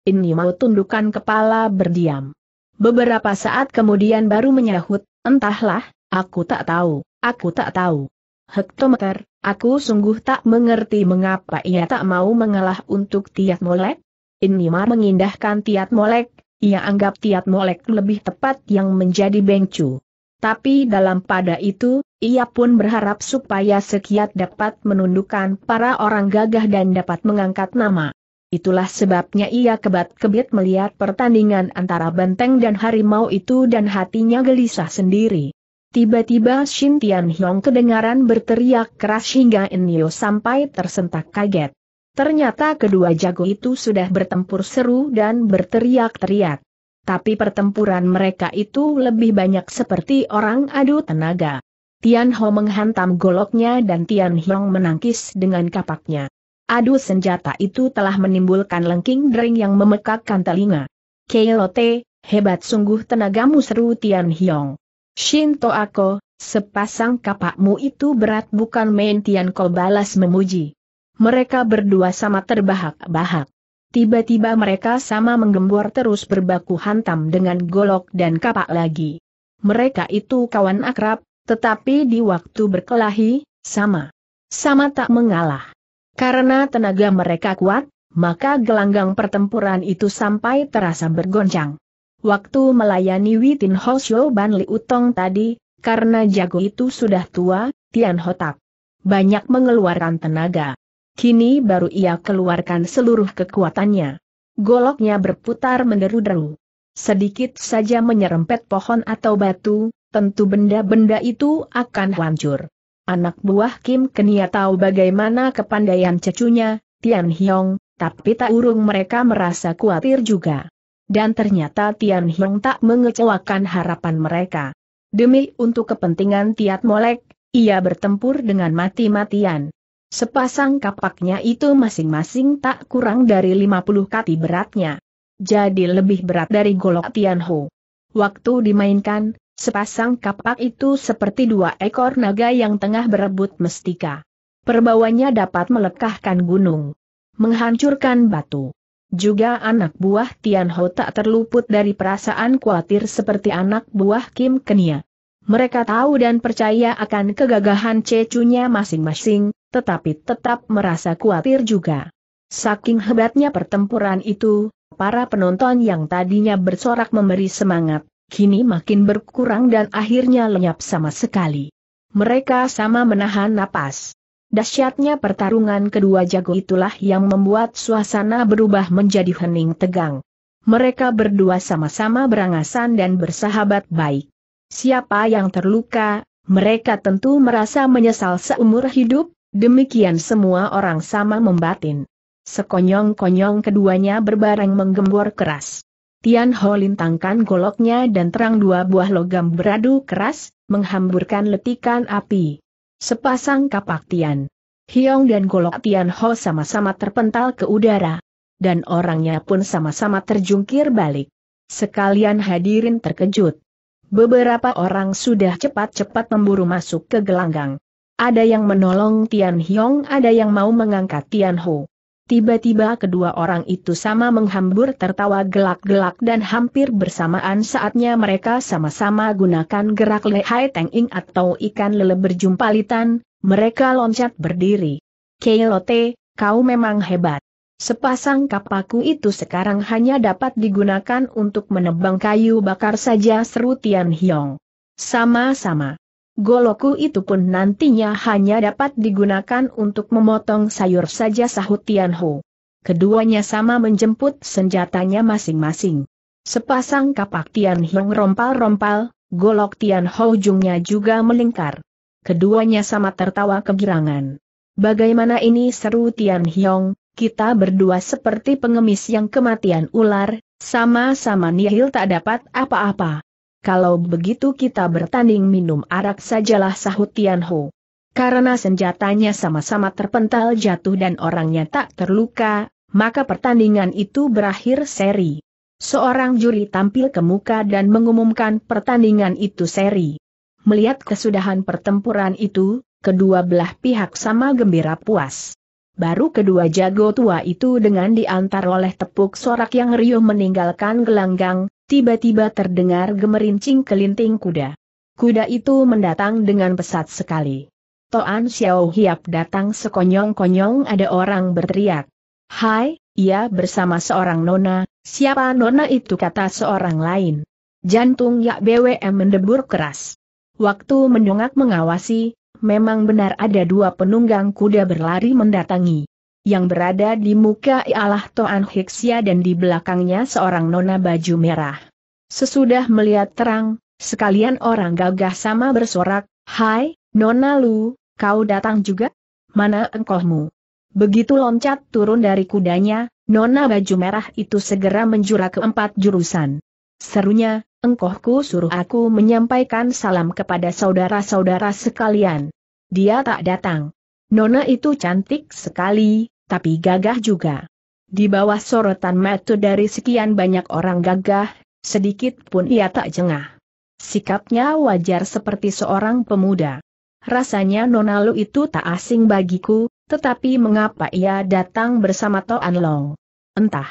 Ini mau tundukkan kepala berdiam. Beberapa saat kemudian baru menyahut, entahlah, aku tak tahu, aku tak tahu. Hektometer, aku sungguh tak mengerti mengapa ia tak mau mengalah untuk Tiat Molek. Ini mah mengindahkan Tiat Molek, ia anggap Tiat Molek lebih tepat yang menjadi bengcu. Tapi dalam pada itu, ia pun berharap supaya Sekiat dapat menundukkan para orang gagah dan dapat mengangkat nama. Itulah sebabnya ia kebat-kebit melihat pertandingan antara benteng dan harimau itu dan hatinya gelisah sendiri. Tiba-tiba Shin Tian Hiong kedengaran berteriak keras hingga Enyo sampai tersentak kaget. Ternyata kedua jago itu sudah bertempur seru dan berteriak-teriak. Tapi pertempuran mereka itu lebih banyak seperti orang adu tenaga. Tian Ho menghantam goloknya dan Tian Hiong menangkis dengan kapaknya. Adu senjata itu telah menimbulkan lengking dering yang memekakkan telinga. Keilote, hebat sungguh tenagamu seru Tian Hiong. Shinto Ako, sepasang kapakmu itu berat bukan main Tian Ko balas memuji. Mereka berdua sama terbahak-bahak. Tiba-tiba mereka sama menggembor terus berbaku hantam dengan golok dan kapak lagi. Mereka itu kawan akrab, tetapi di waktu berkelahi, sama. Sama tak mengalah. Karena tenaga mereka kuat, maka gelanggang pertempuran itu sampai terasa bergoncang. Waktu melayani Witin Hosyo Ban Li Utong tadi, karena jago itu sudah tua, Tian Hotak banyak mengeluarkan tenaga. Kini baru ia keluarkan seluruh kekuatannya. Goloknya berputar menderu-deru. Sedikit saja menyerempet pohon atau batu, tentu benda-benda itu akan hancur. Anak buah Kim Kenia tahu bagaimana kepandaian cecunya, Tian Hiong, tapi tak urung mereka merasa khawatir juga. Dan ternyata Tian Hiong tak mengecewakan harapan mereka. Demi untuk kepentingan Tiat Molek, ia bertempur dengan mati-matian. Sepasang kapaknya itu masing-masing tak kurang dari 50 kati beratnya. Jadi lebih berat dari golok Tian Ho. Waktu dimainkan, Sepasang kapak itu seperti dua ekor naga yang tengah berebut mestika. Perbawanya dapat melekahkan gunung, menghancurkan batu. Juga anak buah Tianho tak terluput dari perasaan khawatir seperti anak buah Kim Kenia. Mereka tahu dan percaya akan kegagahan cecunya masing-masing, tetapi tetap merasa khawatir juga. Saking hebatnya pertempuran itu, para penonton yang tadinya bersorak memberi semangat, kini makin berkurang dan akhirnya lenyap sama sekali. Mereka sama menahan napas. Dasyatnya pertarungan kedua jago itulah yang membuat suasana berubah menjadi hening tegang. Mereka berdua sama-sama berangasan dan bersahabat baik. Siapa yang terluka, mereka tentu merasa menyesal seumur hidup, demikian semua orang sama membatin. Sekonyong-konyong keduanya berbareng menggembor keras. Tian Ho lintangkan goloknya dan terang dua buah logam beradu keras, menghamburkan letikan api. Sepasang kapak Tian. Hiong dan golok Tian Ho sama-sama terpental ke udara. Dan orangnya pun sama-sama terjungkir balik. Sekalian hadirin terkejut. Beberapa orang sudah cepat-cepat memburu masuk ke gelanggang. Ada yang menolong Tian Hiong, ada yang mau mengangkat Tian Ho. Tiba-tiba kedua orang itu sama menghambur tertawa gelak-gelak dan hampir bersamaan saatnya mereka sama-sama gunakan gerak lehai tenging atau ikan lele berjumpa litan, mereka loncat berdiri. Keilote, kau memang hebat. Sepasang kapaku itu sekarang hanya dapat digunakan untuk menebang kayu bakar saja seru Tian Hiong. Sama-sama. Goloku itu pun nantinya hanya dapat digunakan untuk memotong sayur saja sahut Tianho. Keduanya sama menjemput senjatanya masing-masing. Sepasang kapak Tianho rompal-rompal, golok Ho ujungnya juga melingkar. Keduanya sama tertawa kegirangan. Bagaimana ini seru Tian Hiong, kita berdua seperti pengemis yang kematian ular, sama-sama nihil tak dapat apa-apa kalau begitu kita bertanding minum arak sajalah sahut Ho. Karena senjatanya sama-sama terpental jatuh dan orangnya tak terluka, maka pertandingan itu berakhir seri. Seorang juri tampil ke muka dan mengumumkan pertandingan itu seri. Melihat kesudahan pertempuran itu, kedua belah pihak sama gembira puas. Baru kedua jago tua itu dengan diantar oleh tepuk sorak yang riuh meninggalkan gelanggang, tiba-tiba terdengar gemerincing kelinting kuda. Kuda itu mendatang dengan pesat sekali. Toan Xiao Hiap datang sekonyong-konyong ada orang berteriak. Hai, ia bersama seorang nona, siapa nona itu kata seorang lain. Jantung Yak BWM mendebur keras. Waktu mendongak mengawasi, memang benar ada dua penunggang kuda berlari mendatangi yang berada di muka ialah Toan Hiksia dan di belakangnya seorang nona baju merah. Sesudah melihat terang, sekalian orang gagah sama bersorak, Hai, Nona Lu, kau datang juga? Mana engkohmu? Begitu loncat turun dari kudanya, Nona baju merah itu segera menjura ke empat jurusan. Serunya, engkohku suruh aku menyampaikan salam kepada saudara-saudara sekalian. Dia tak datang. Nona itu cantik sekali, tapi gagah juga. Di bawah sorotan mata dari sekian banyak orang gagah, sedikit pun ia tak jengah. Sikapnya wajar seperti seorang pemuda. Rasanya Nonalu itu tak asing bagiku, tetapi mengapa ia datang bersama Toan Long? Entah.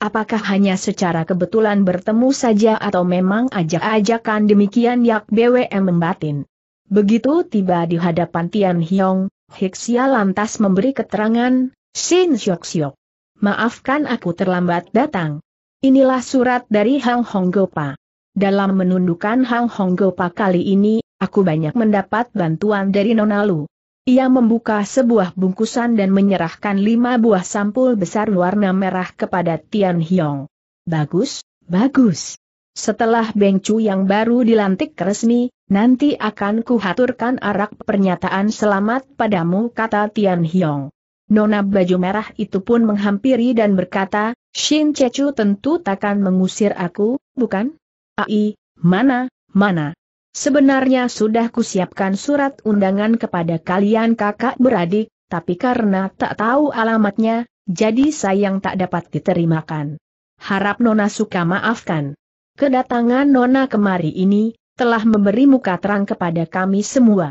Apakah hanya secara kebetulan bertemu saja atau memang ajak-ajakan demikian Yak BWM membatin? Begitu tiba di hadapan Tian Hiong, Hiksia lantas memberi keterangan, Shin Hyok Maafkan aku terlambat datang. Inilah surat dari Hang Gopa. Dalam menundukkan Hang Gopa kali ini, aku banyak mendapat bantuan dari Nona Lu. Ia membuka sebuah bungkusan dan menyerahkan lima buah sampul besar warna merah kepada Tian Hyong. Bagus, bagus. Setelah Beng Chu yang baru dilantik resmi, nanti akan kuhaturkan arak pernyataan selamat padamu kata Tian Hyong. Nona baju merah itu pun menghampiri dan berkata, Shin Chechu tentu takkan mengusir aku, bukan? Ai, mana, mana? Sebenarnya sudah kusiapkan surat undangan kepada kalian kakak beradik, tapi karena tak tahu alamatnya, jadi sayang tak dapat diterimakan. Harap Nona suka maafkan. Kedatangan Nona kemari ini, telah memberi muka terang kepada kami semua.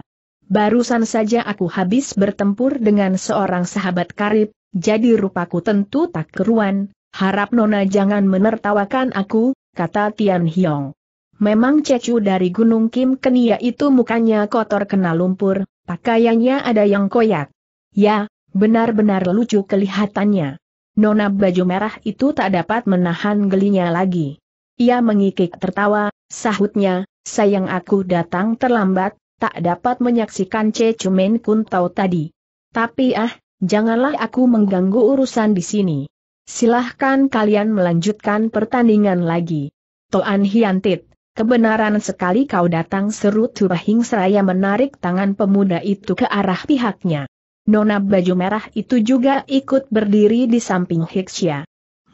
Barusan saja aku habis bertempur dengan seorang sahabat karib, jadi rupaku tentu tak keruan, harap Nona jangan menertawakan aku, kata Tian Hiong. Memang cecu dari Gunung Kim Kenia itu mukanya kotor kena lumpur, pakaiannya ada yang koyak. Ya, benar-benar lucu kelihatannya. Nona baju merah itu tak dapat menahan gelinya lagi. Ia mengikik tertawa, sahutnya, sayang aku datang terlambat, tak dapat menyaksikan Cecumen Kuntau tadi. Tapi ah, janganlah aku mengganggu urusan di sini. Silahkan kalian melanjutkan pertandingan lagi. Toan Hiantit, kebenaran sekali kau datang seru Turahing Seraya menarik tangan pemuda itu ke arah pihaknya. Nona baju merah itu juga ikut berdiri di samping Hiksya.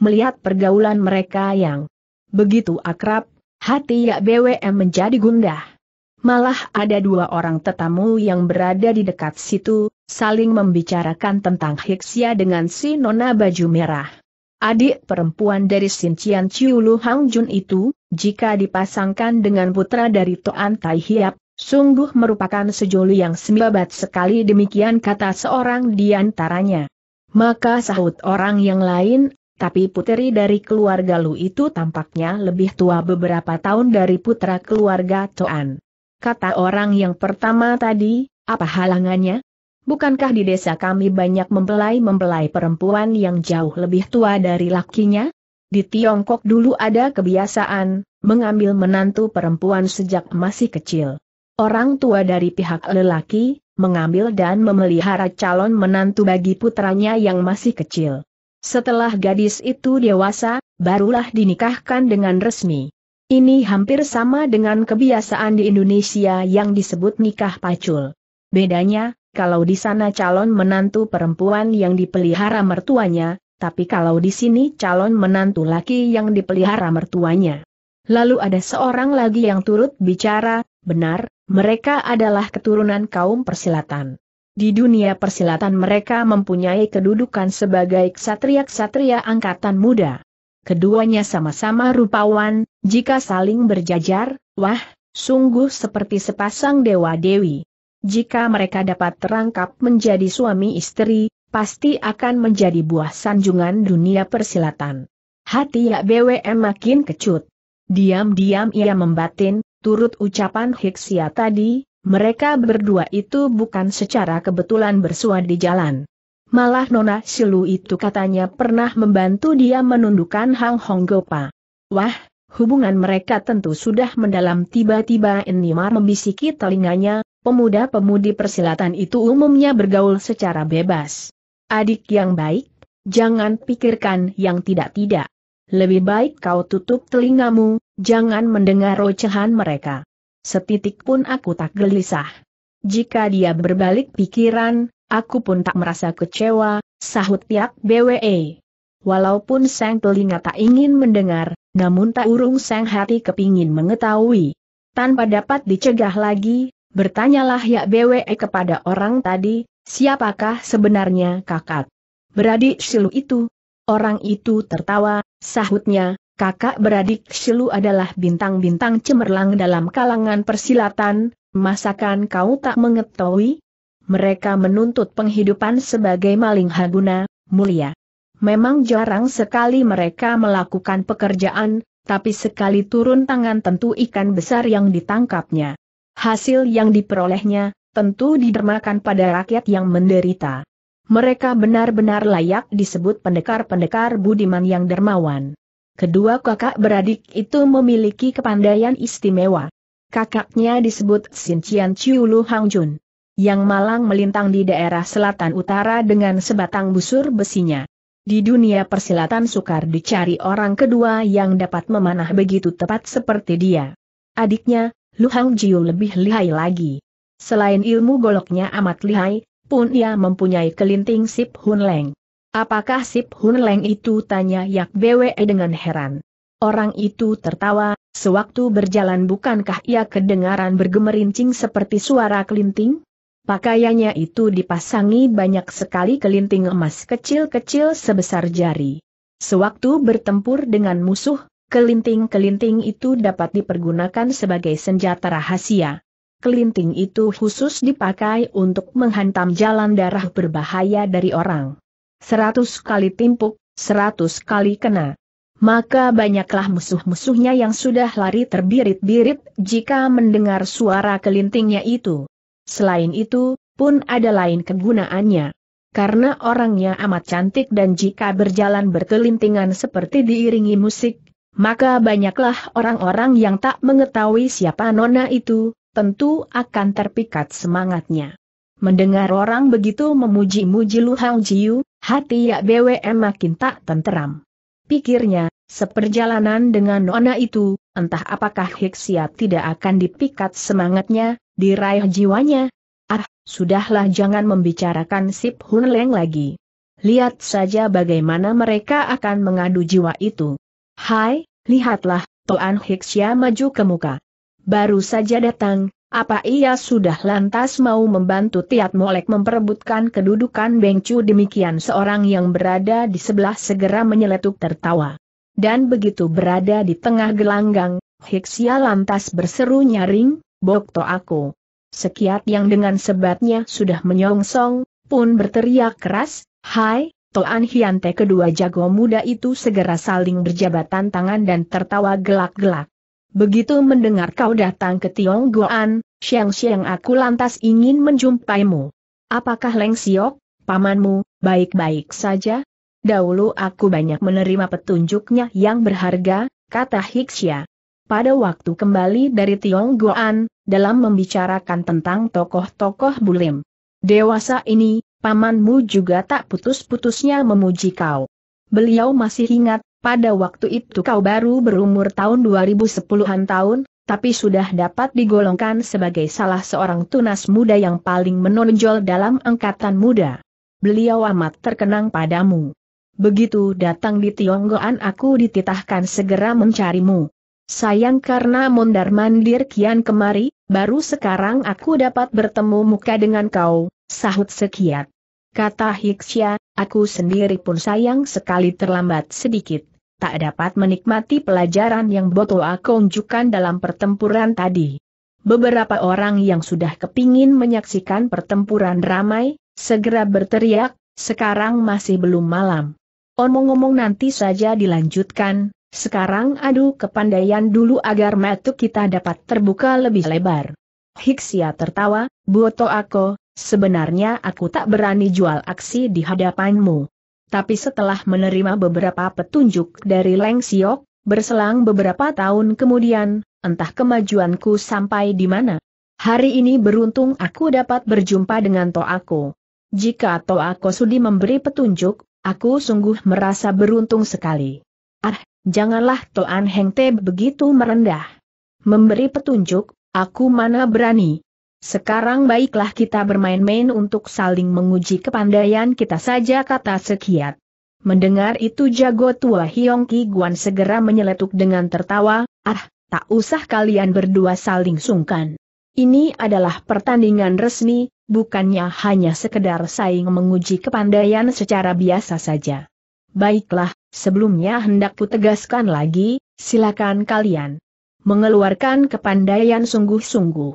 Melihat pergaulan mereka yang begitu akrab, hati Yak BWM menjadi gundah. Malah ada dua orang tetamu yang berada di dekat situ, saling membicarakan tentang Hiksia dengan si Nona Baju Merah. Adik perempuan dari Sincian Chiu Hang Jun itu, jika dipasangkan dengan putra dari Toan Tai Hiap, sungguh merupakan sejoli yang sembabat sekali demikian kata seorang di antaranya. Maka sahut orang yang lain, tapi putri dari keluarga Lu itu tampaknya lebih tua beberapa tahun dari putra keluarga Toan kata orang yang pertama tadi, apa halangannya? Bukankah di desa kami banyak mempelai-mempelai perempuan yang jauh lebih tua dari lakinya? Di Tiongkok dulu ada kebiasaan, mengambil menantu perempuan sejak masih kecil. Orang tua dari pihak lelaki, mengambil dan memelihara calon menantu bagi putranya yang masih kecil. Setelah gadis itu dewasa, barulah dinikahkan dengan resmi. Ini hampir sama dengan kebiasaan di Indonesia yang disebut nikah pacul. Bedanya, kalau di sana calon menantu perempuan yang dipelihara mertuanya, tapi kalau di sini calon menantu laki yang dipelihara mertuanya. Lalu ada seorang lagi yang turut bicara, benar, mereka adalah keturunan kaum persilatan. Di dunia persilatan mereka mempunyai kedudukan sebagai ksatria-ksatria angkatan muda keduanya sama-sama rupawan, jika saling berjajar, wah, sungguh seperti sepasang dewa-dewi. Jika mereka dapat terangkap menjadi suami istri, pasti akan menjadi buah sanjungan dunia persilatan. Hati Yak BWM makin kecut. Diam-diam ia membatin, turut ucapan Hiksia tadi, mereka berdua itu bukan secara kebetulan bersua di jalan. Malah Nona Silu itu katanya pernah membantu dia menundukkan Hang Hong Gopa. Wah, hubungan mereka tentu sudah mendalam tiba-tiba Enimar membisiki telinganya, pemuda-pemudi persilatan itu umumnya bergaul secara bebas. Adik yang baik, jangan pikirkan yang tidak-tidak. Lebih baik kau tutup telingamu, jangan mendengar ocehan mereka. Setitik pun aku tak gelisah. Jika dia berbalik pikiran, Aku pun tak merasa kecewa, sahut Tiak BWE. Walaupun sang telinga tak ingin mendengar, namun tak urung sang hati kepingin mengetahui. Tanpa dapat dicegah lagi, bertanyalah Yak BWE kepada orang tadi, siapakah sebenarnya kakak? Beradik Silu itu. Orang itu tertawa, sahutnya, kakak beradik Silu adalah bintang-bintang cemerlang dalam kalangan persilatan, masakan kau tak mengetahui? Mereka menuntut penghidupan sebagai maling haguna, mulia. Memang jarang sekali mereka melakukan pekerjaan, tapi sekali turun tangan tentu ikan besar yang ditangkapnya. Hasil yang diperolehnya, tentu didermakan pada rakyat yang menderita. Mereka benar-benar layak disebut pendekar-pendekar budiman yang dermawan. Kedua kakak beradik itu memiliki kepandaian istimewa. Kakaknya disebut Chiu Lu Hang Jun yang malang melintang di daerah selatan utara dengan sebatang busur besinya. Di dunia persilatan sukar dicari orang kedua yang dapat memanah begitu tepat seperti dia. Adiknya, Lu Hang Jiu lebih lihai lagi. Selain ilmu goloknya amat lihai, pun ia mempunyai kelinting Sip Hun Leng. Apakah Sip Hun Leng itu tanya Yak Bwe dengan heran. Orang itu tertawa, sewaktu berjalan bukankah ia kedengaran bergemerincing seperti suara kelinting? Pakaiannya itu dipasangi banyak sekali kelinting emas kecil-kecil sebesar jari. Sewaktu bertempur dengan musuh, kelinting-kelinting itu dapat dipergunakan sebagai senjata rahasia. Kelinting itu khusus dipakai untuk menghantam jalan darah berbahaya dari orang. Seratus kali timpuk, seratus kali kena. Maka banyaklah musuh-musuhnya yang sudah lari terbirit-birit jika mendengar suara kelintingnya itu. Selain itu, pun ada lain kegunaannya. Karena orangnya amat cantik dan jika berjalan berkelintingan seperti diiringi musik, maka banyaklah orang-orang yang tak mengetahui siapa nona itu, tentu akan terpikat semangatnya. Mendengar orang begitu memuji-muji Lu Ji Jiu, hati Yak BWM makin tak tenteram. Pikirnya, seperjalanan dengan nona itu, entah apakah Hiksiat tidak akan dipikat semangatnya, diraih jiwanya. Ah, sudahlah jangan membicarakan Sip Hun Leng lagi. Lihat saja bagaimana mereka akan mengadu jiwa itu. Hai, lihatlah, Toan Hixia maju ke muka. Baru saja datang, apa ia sudah lantas mau membantu Tiat Molek memperebutkan kedudukan Bengcu demikian seorang yang berada di sebelah segera menyeletuk tertawa. Dan begitu berada di tengah gelanggang, Hixia lantas berseru nyaring, Bokto aku. Sekiat yang dengan sebatnya sudah menyongsong, pun berteriak keras, Hai, Toan Hiante kedua jago muda itu segera saling berjabatan tangan dan tertawa gelak-gelak. Begitu mendengar kau datang ke Tiong Goan, siang-siang aku lantas ingin menjumpaimu. Apakah Leng Siok, pamanmu, baik-baik saja? Dahulu aku banyak menerima petunjuknya yang berharga, kata Hixia pada waktu kembali dari Tionggoan, dalam membicarakan tentang tokoh-tokoh bulim. Dewasa ini, pamanmu juga tak putus-putusnya memuji kau. Beliau masih ingat, pada waktu itu kau baru berumur tahun 2010-an tahun, tapi sudah dapat digolongkan sebagai salah seorang tunas muda yang paling menonjol dalam angkatan muda. Beliau amat terkenang padamu. Begitu datang di Tionggoan aku dititahkan segera mencarimu. Sayang karena mondar-mandir kian kemari, baru sekarang aku dapat bertemu muka dengan kau, sahut sekiat. Kata Hiksya, aku sendiri pun sayang sekali terlambat sedikit, tak dapat menikmati pelajaran yang botol aku unjukkan dalam pertempuran tadi. Beberapa orang yang sudah kepingin menyaksikan pertempuran ramai, segera berteriak, sekarang masih belum malam. Omong-omong nanti saja dilanjutkan, sekarang adu kepandaian dulu agar metu kita dapat terbuka lebih lebar. Hiksia tertawa, Boto aku, sebenarnya aku tak berani jual aksi di hadapanmu. Tapi setelah menerima beberapa petunjuk dari Leng Siok, berselang beberapa tahun kemudian, entah kemajuanku sampai di mana. Hari ini beruntung aku dapat berjumpa dengan Toako. Jika Toako sudi memberi petunjuk, aku sungguh merasa beruntung sekali. Ah, janganlah Toan Heng Te begitu merendah. Memberi petunjuk, aku mana berani. Sekarang baiklah kita bermain-main untuk saling menguji kepandaian kita saja kata Sekiat. Mendengar itu jago tua Hiong Ki Guan segera menyeletuk dengan tertawa, ah, tak usah kalian berdua saling sungkan. Ini adalah pertandingan resmi, bukannya hanya sekedar saing menguji kepandaian secara biasa saja. Baiklah, Sebelumnya hendak kutegaskan lagi, silakan kalian mengeluarkan kepandaian sungguh-sungguh.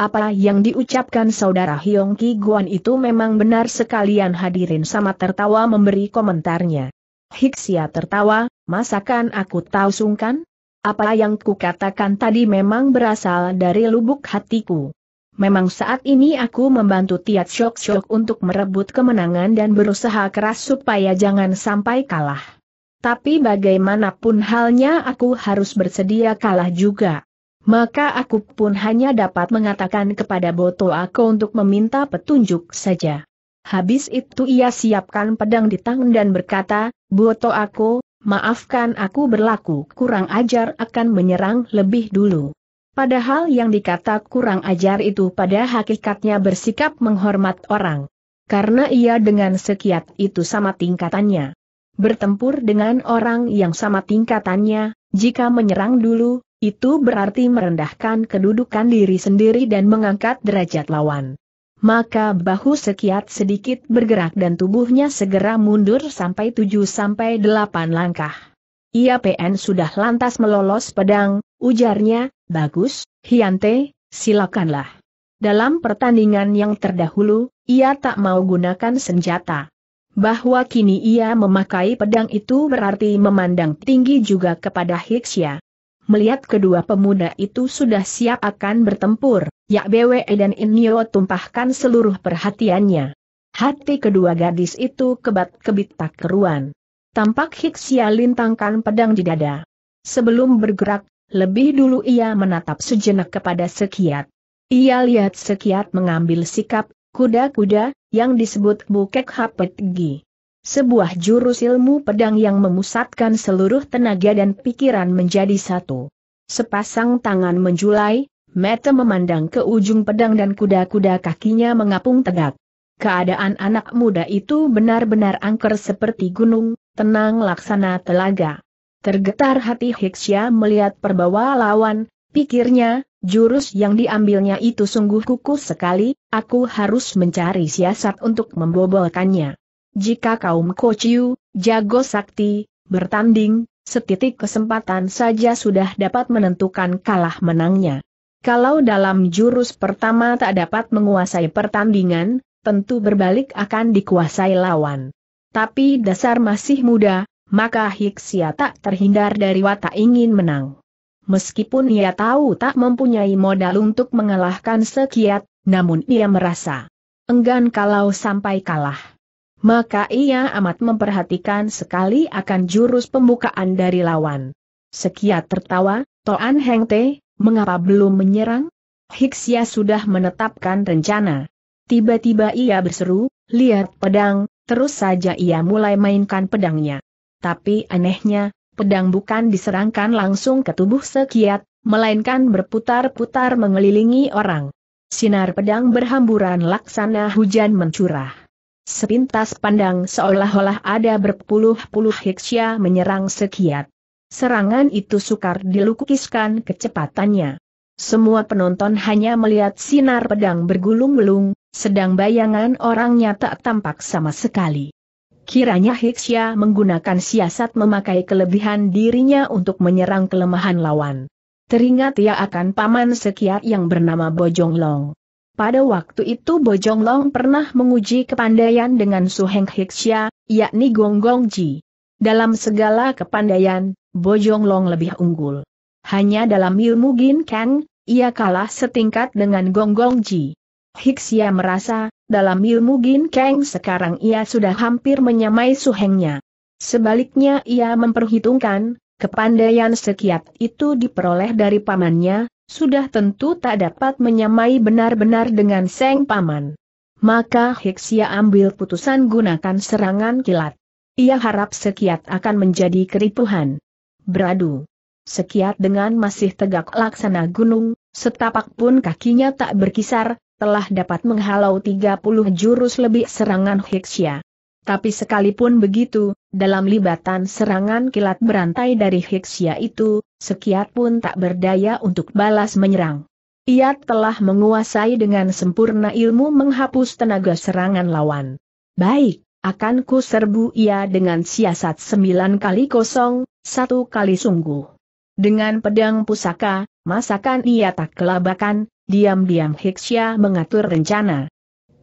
Apa yang diucapkan saudara Hyong Ki Guan itu memang benar sekalian hadirin sama tertawa memberi komentarnya. Hiksia tertawa, masakan aku tahu sungkan? Apa yang kukatakan tadi memang berasal dari lubuk hatiku. Memang saat ini aku membantu Tiat Shok Shok untuk merebut kemenangan dan berusaha keras supaya jangan sampai kalah. Tapi bagaimanapun halnya aku harus bersedia kalah juga. Maka aku pun hanya dapat mengatakan kepada Boto aku untuk meminta petunjuk saja. Habis itu ia siapkan pedang di tangan dan berkata, Boto aku, maafkan aku berlaku kurang ajar akan menyerang lebih dulu. Padahal yang dikata kurang ajar itu pada hakikatnya bersikap menghormat orang. Karena ia dengan sekiat itu sama tingkatannya bertempur dengan orang yang sama tingkatannya, jika menyerang dulu, itu berarti merendahkan kedudukan diri sendiri dan mengangkat derajat lawan. Maka bahu sekiat sedikit bergerak dan tubuhnya segera mundur sampai 7-8 langkah. Ia PN sudah lantas melolos pedang, ujarnya, bagus, Hiante, silakanlah. Dalam pertandingan yang terdahulu, ia tak mau gunakan senjata bahwa kini ia memakai pedang itu berarti memandang tinggi juga kepada Hiksya. Melihat kedua pemuda itu sudah siap akan bertempur, Yak Bwe dan Inyo tumpahkan seluruh perhatiannya. Hati kedua gadis itu kebat-kebit tak keruan. Tampak Hiksya lintangkan pedang di dada. Sebelum bergerak, lebih dulu ia menatap sejenak kepada Sekiat. Ia lihat Sekiat mengambil sikap, kuda-kuda, yang disebut Bukek Hapetgi. Sebuah jurus ilmu pedang yang memusatkan seluruh tenaga dan pikiran menjadi satu. Sepasang tangan menjulai, Mete memandang ke ujung pedang dan kuda-kuda kakinya mengapung tegak. Keadaan anak muda itu benar-benar angker seperti gunung, tenang laksana telaga. Tergetar hati Hiksya melihat perbawa lawan, Pikirnya, jurus yang diambilnya itu sungguh kukuh sekali, aku harus mencari siasat untuk membobolkannya. Jika kaum Kociu, jago sakti, bertanding, setitik kesempatan saja sudah dapat menentukan kalah menangnya. Kalau dalam jurus pertama tak dapat menguasai pertandingan, tentu berbalik akan dikuasai lawan. Tapi dasar masih muda, maka Hiksia tak terhindar dari watak ingin menang. Meskipun ia tahu tak mempunyai modal untuk mengalahkan sekiat, namun ia merasa enggan kalau sampai kalah maka ia amat memperhatikan sekali akan jurus pembukaan dari lawan. Sekiat tertawa, Toan Heng Te, mengapa belum menyerang? Hiksia sudah menetapkan rencana. Tiba-tiba ia berseru, lihat pedang, terus saja ia mulai mainkan pedangnya. Tapi anehnya, pedang bukan diserangkan langsung ke tubuh sekiat, melainkan berputar-putar mengelilingi orang. Sinar pedang berhamburan laksana hujan mencurah. Sepintas pandang seolah-olah ada berpuluh-puluh hiksya menyerang sekiat. Serangan itu sukar dilukiskan kecepatannya. Semua penonton hanya melihat sinar pedang bergulung-gulung, sedang bayangan orangnya tak tampak sama sekali. Kiranya Hixia menggunakan siasat memakai kelebihan dirinya untuk menyerang kelemahan lawan. Teringat ia akan paman sekia yang bernama Bojong Long. Pada waktu itu Bojong Long pernah menguji kepandaian dengan Suheng Hixia, yakni Gong Gong Ji. Dalam segala kepandaian, Bojong Long lebih unggul. Hanya dalam ilmu Gin Kang, ia kalah setingkat dengan Gong Gong Ji. Hixia merasa, dalam ilmu Gin Kang sekarang ia sudah hampir menyamai suhengnya. Sebaliknya ia memperhitungkan, kepandaian sekiat itu diperoleh dari pamannya, sudah tentu tak dapat menyamai benar-benar dengan Seng Paman. Maka Hiksia ambil putusan gunakan serangan kilat. Ia harap sekiat akan menjadi keripuhan. Beradu. Sekiat dengan masih tegak laksana gunung, setapak pun kakinya tak berkisar, telah dapat menghalau 30 jurus lebih serangan Hiksya. Tapi sekalipun begitu, dalam libatan serangan kilat berantai dari Hiksya itu, sekiat pun tak berdaya untuk balas menyerang. Ia telah menguasai dengan sempurna ilmu menghapus tenaga serangan lawan. Baik, akan ku serbu ia dengan siasat sembilan kali kosong, satu kali sungguh. Dengan pedang pusaka, masakan ia tak kelabakan, Diam-diam Hiksia mengatur rencana.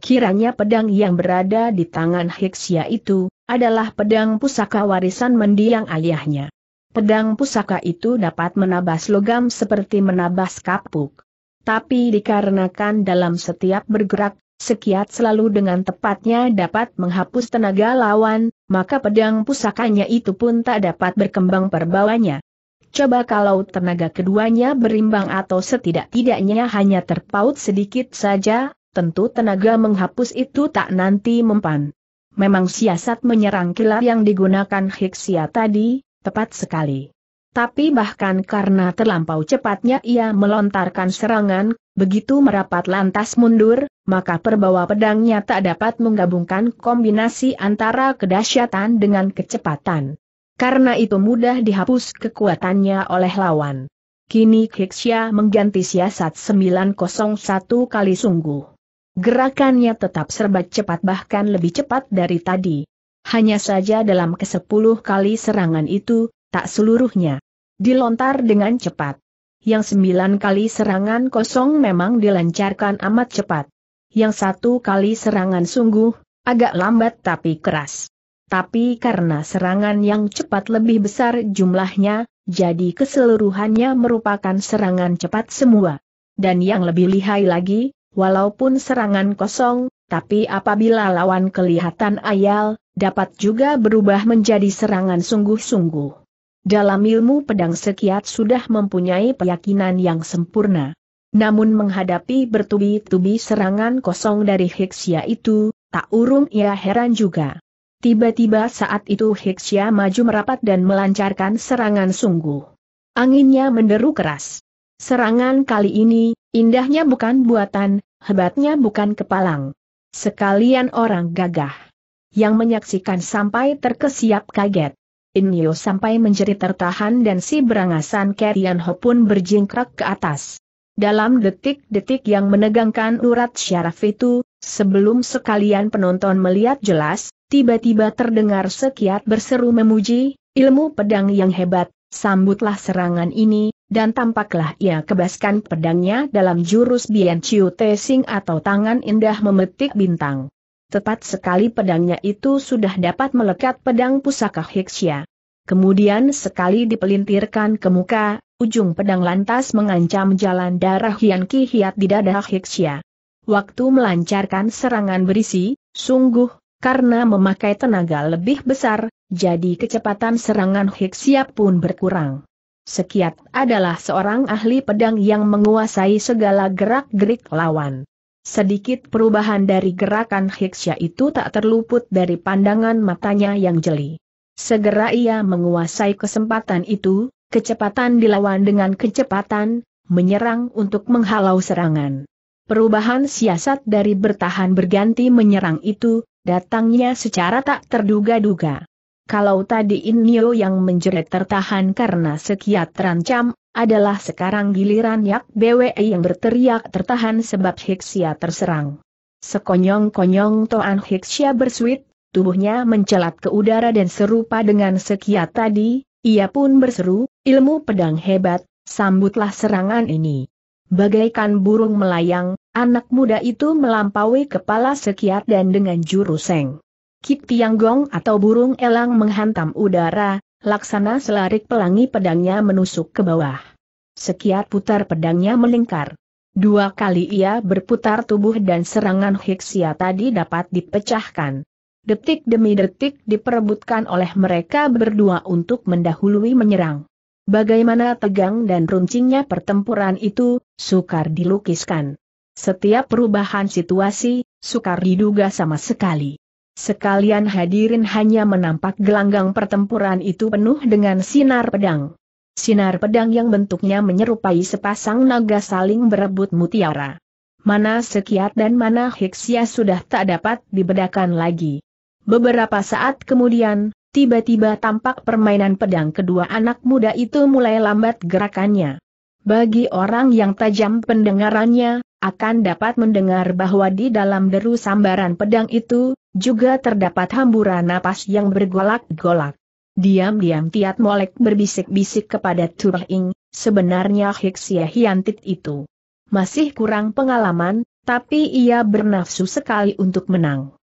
Kiranya pedang yang berada di tangan Hiksia itu, adalah pedang pusaka warisan mendiang ayahnya. Pedang pusaka itu dapat menabas logam seperti menabas kapuk. Tapi dikarenakan dalam setiap bergerak, sekiat selalu dengan tepatnya dapat menghapus tenaga lawan, maka pedang pusakanya itu pun tak dapat berkembang perbawanya. Coba kalau tenaga keduanya berimbang atau setidak-tidaknya hanya terpaut sedikit saja, tentu tenaga menghapus itu tak nanti mempan. Memang siasat menyerang kilat yang digunakan Hiksia tadi, tepat sekali. Tapi bahkan karena terlampau cepatnya ia melontarkan serangan, begitu merapat lantas mundur, maka perbawa pedangnya tak dapat menggabungkan kombinasi antara kedahsyatan dengan kecepatan. Karena itu mudah dihapus kekuatannya oleh lawan. Kini Hiksya mengganti siasat 901 kali sungguh. Gerakannya tetap serba cepat bahkan lebih cepat dari tadi. Hanya saja dalam kesepuluh kali serangan itu, tak seluruhnya. Dilontar dengan cepat. Yang sembilan kali serangan kosong memang dilancarkan amat cepat. Yang satu kali serangan sungguh, agak lambat tapi keras. Tapi karena serangan yang cepat lebih besar jumlahnya, jadi keseluruhannya merupakan serangan cepat semua. Dan yang lebih lihai lagi, walaupun serangan kosong, tapi apabila lawan kelihatan ayal, dapat juga berubah menjadi serangan sungguh-sungguh. Dalam ilmu pedang sekiat sudah mempunyai keyakinan yang sempurna. Namun menghadapi bertubi-tubi serangan kosong dari Hiksia itu, tak urung ia heran juga. Tiba-tiba saat itu Hiksya maju merapat dan melancarkan serangan sungguh. Anginnya menderu keras. Serangan kali ini, indahnya bukan buatan, hebatnya bukan kepalang. Sekalian orang gagah. Yang menyaksikan sampai terkesiap kaget. Inyo sampai menjerit tertahan dan si berangasan Kerianho pun berjingkrak ke atas. Dalam detik-detik yang menegangkan urat syaraf itu, sebelum sekalian penonton melihat jelas, tiba-tiba terdengar sekiat berseru memuji, ilmu pedang yang hebat, sambutlah serangan ini, dan tampaklah ia kebaskan pedangnya dalam jurus Bian Chiu Te atau tangan indah memetik bintang. Tepat sekali pedangnya itu sudah dapat melekat pedang pusaka Hixia. Kemudian sekali dipelintirkan ke muka, ujung pedang lantas mengancam jalan darah Hian Ki Hiat di dada Hiksia. Waktu melancarkan serangan berisi, sungguh, karena memakai tenaga lebih besar, jadi kecepatan serangan Hiksia pun berkurang. Sekiat adalah seorang ahli pedang yang menguasai segala gerak-gerik lawan. Sedikit perubahan dari gerakan Hiksia itu tak terluput dari pandangan matanya yang jeli. Segera ia menguasai kesempatan itu, kecepatan dilawan dengan kecepatan, menyerang untuk menghalau serangan. Perubahan siasat dari bertahan berganti menyerang itu, datangnya secara tak terduga-duga. Kalau tadi Inyo yang menjerit tertahan karena sekiat terancam, adalah sekarang giliran Yak BWE yang berteriak tertahan sebab Hiksia terserang. Sekonyong-konyong Toan Hiksia bersuit, tubuhnya mencelat ke udara dan serupa dengan sekiat tadi, ia pun berseru, ilmu pedang hebat, sambutlah serangan ini. Bagaikan burung melayang, anak muda itu melampaui kepala sekiat dan dengan juruseng, seng. Kit Gong atau burung elang menghantam udara, laksana selarik pelangi pedangnya menusuk ke bawah. Sekiat putar pedangnya melingkar. Dua kali ia berputar tubuh dan serangan Hiksia tadi dapat dipecahkan detik demi detik diperebutkan oleh mereka berdua untuk mendahului menyerang. Bagaimana tegang dan runcingnya pertempuran itu, sukar dilukiskan. Setiap perubahan situasi, sukar diduga sama sekali. Sekalian hadirin hanya menampak gelanggang pertempuran itu penuh dengan sinar pedang. Sinar pedang yang bentuknya menyerupai sepasang naga saling berebut mutiara. Mana Sekiat dan mana Hiksia sudah tak dapat dibedakan lagi. Beberapa saat kemudian, tiba-tiba tampak permainan pedang kedua anak muda itu mulai lambat gerakannya. Bagi orang yang tajam pendengarannya, akan dapat mendengar bahwa di dalam deru sambaran pedang itu, juga terdapat hamburan napas yang bergolak-golak. Diam-diam Tiat Molek berbisik-bisik kepada Turing, sebenarnya Hiksia Hiantit itu masih kurang pengalaman, tapi ia bernafsu sekali untuk menang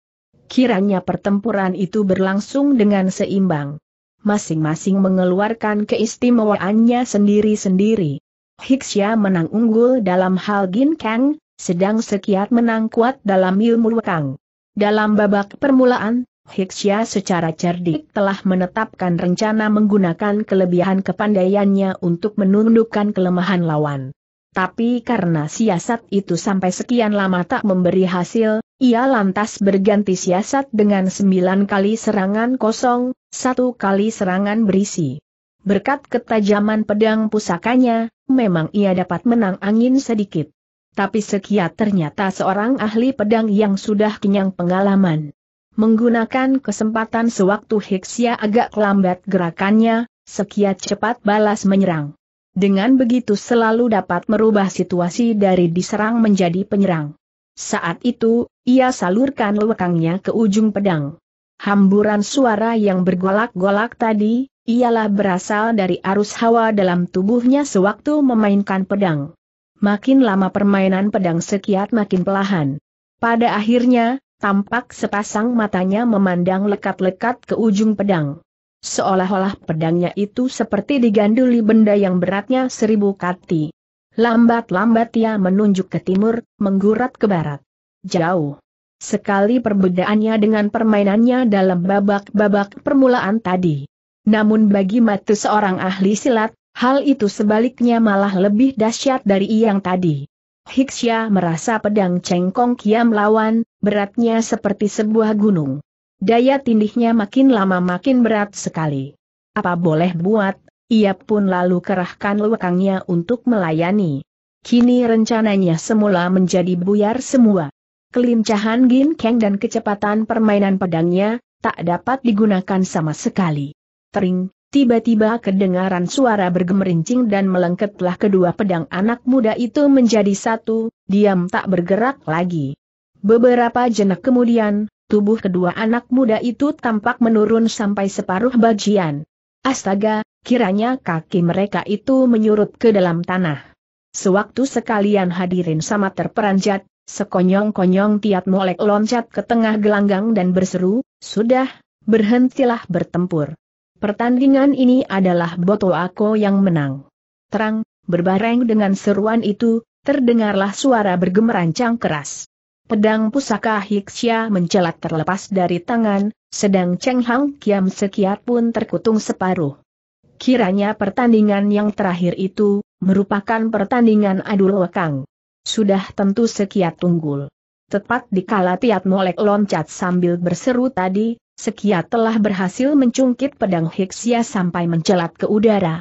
kiranya pertempuran itu berlangsung dengan seimbang. Masing-masing mengeluarkan keistimewaannya sendiri-sendiri. Hixia menang unggul dalam hal Gin Kang, sedang Sekiat menang kuat dalam ilmu kang. Dalam babak permulaan, Hixia secara cerdik telah menetapkan rencana menggunakan kelebihan kepandaiannya untuk menundukkan kelemahan lawan. Tapi karena siasat itu sampai sekian lama tak memberi hasil, ia lantas berganti siasat dengan sembilan kali serangan kosong, satu kali serangan berisi. Berkat ketajaman pedang pusakanya, memang ia dapat menang angin sedikit. Tapi Sekia ternyata seorang ahli pedang yang sudah kenyang pengalaman. Menggunakan kesempatan sewaktu Hiksia agak lambat gerakannya, Sekia cepat balas menyerang. Dengan begitu selalu dapat merubah situasi dari diserang menjadi penyerang. Saat itu, ia salurkan lekangnya ke ujung pedang. Hamburan suara yang bergolak-golak tadi, ialah berasal dari arus hawa dalam tubuhnya sewaktu memainkan pedang. Makin lama permainan pedang sekiat makin pelahan. Pada akhirnya, tampak sepasang matanya memandang lekat-lekat ke ujung pedang. Seolah-olah pedangnya itu seperti diganduli benda yang beratnya seribu kati. Lambat-lambat ia menunjuk ke timur, menggurat ke barat jauh. Sekali perbedaannya dengan permainannya dalam babak-babak permulaan tadi. Namun bagi Matu seorang ahli silat, hal itu sebaliknya malah lebih dahsyat dari yang tadi. Hiksya merasa pedang cengkong kiam lawan, beratnya seperti sebuah gunung. Daya tindihnya makin lama makin berat sekali. Apa boleh buat, ia pun lalu kerahkan lewakangnya untuk melayani. Kini rencananya semula menjadi buyar semua kelincahan Gin Kang dan kecepatan permainan pedangnya, tak dapat digunakan sama sekali. Tering, tiba-tiba kedengaran suara bergemerincing dan melengketlah kedua pedang anak muda itu menjadi satu, diam tak bergerak lagi. Beberapa jenak kemudian, tubuh kedua anak muda itu tampak menurun sampai separuh bagian. Astaga, kiranya kaki mereka itu menyurut ke dalam tanah. Sewaktu sekalian hadirin sama terperanjat, Sekonyong-konyong Tiat Molek loncat ke tengah gelanggang dan berseru, Sudah, berhentilah bertempur. Pertandingan ini adalah Boto aku yang menang. Terang, berbareng dengan seruan itu, terdengarlah suara bergemerancang keras. Pedang pusaka Hiksya mencelat terlepas dari tangan, sedang Cheng Hang Kiam Sekiat pun terkutung separuh. Kiranya pertandingan yang terakhir itu, merupakan pertandingan adu lekang. Sudah tentu sekiat tunggul. Tepat di kala Tiat Molek loncat sambil berseru tadi, sekiat telah berhasil mencungkit pedang Hiksia sampai mencelat ke udara.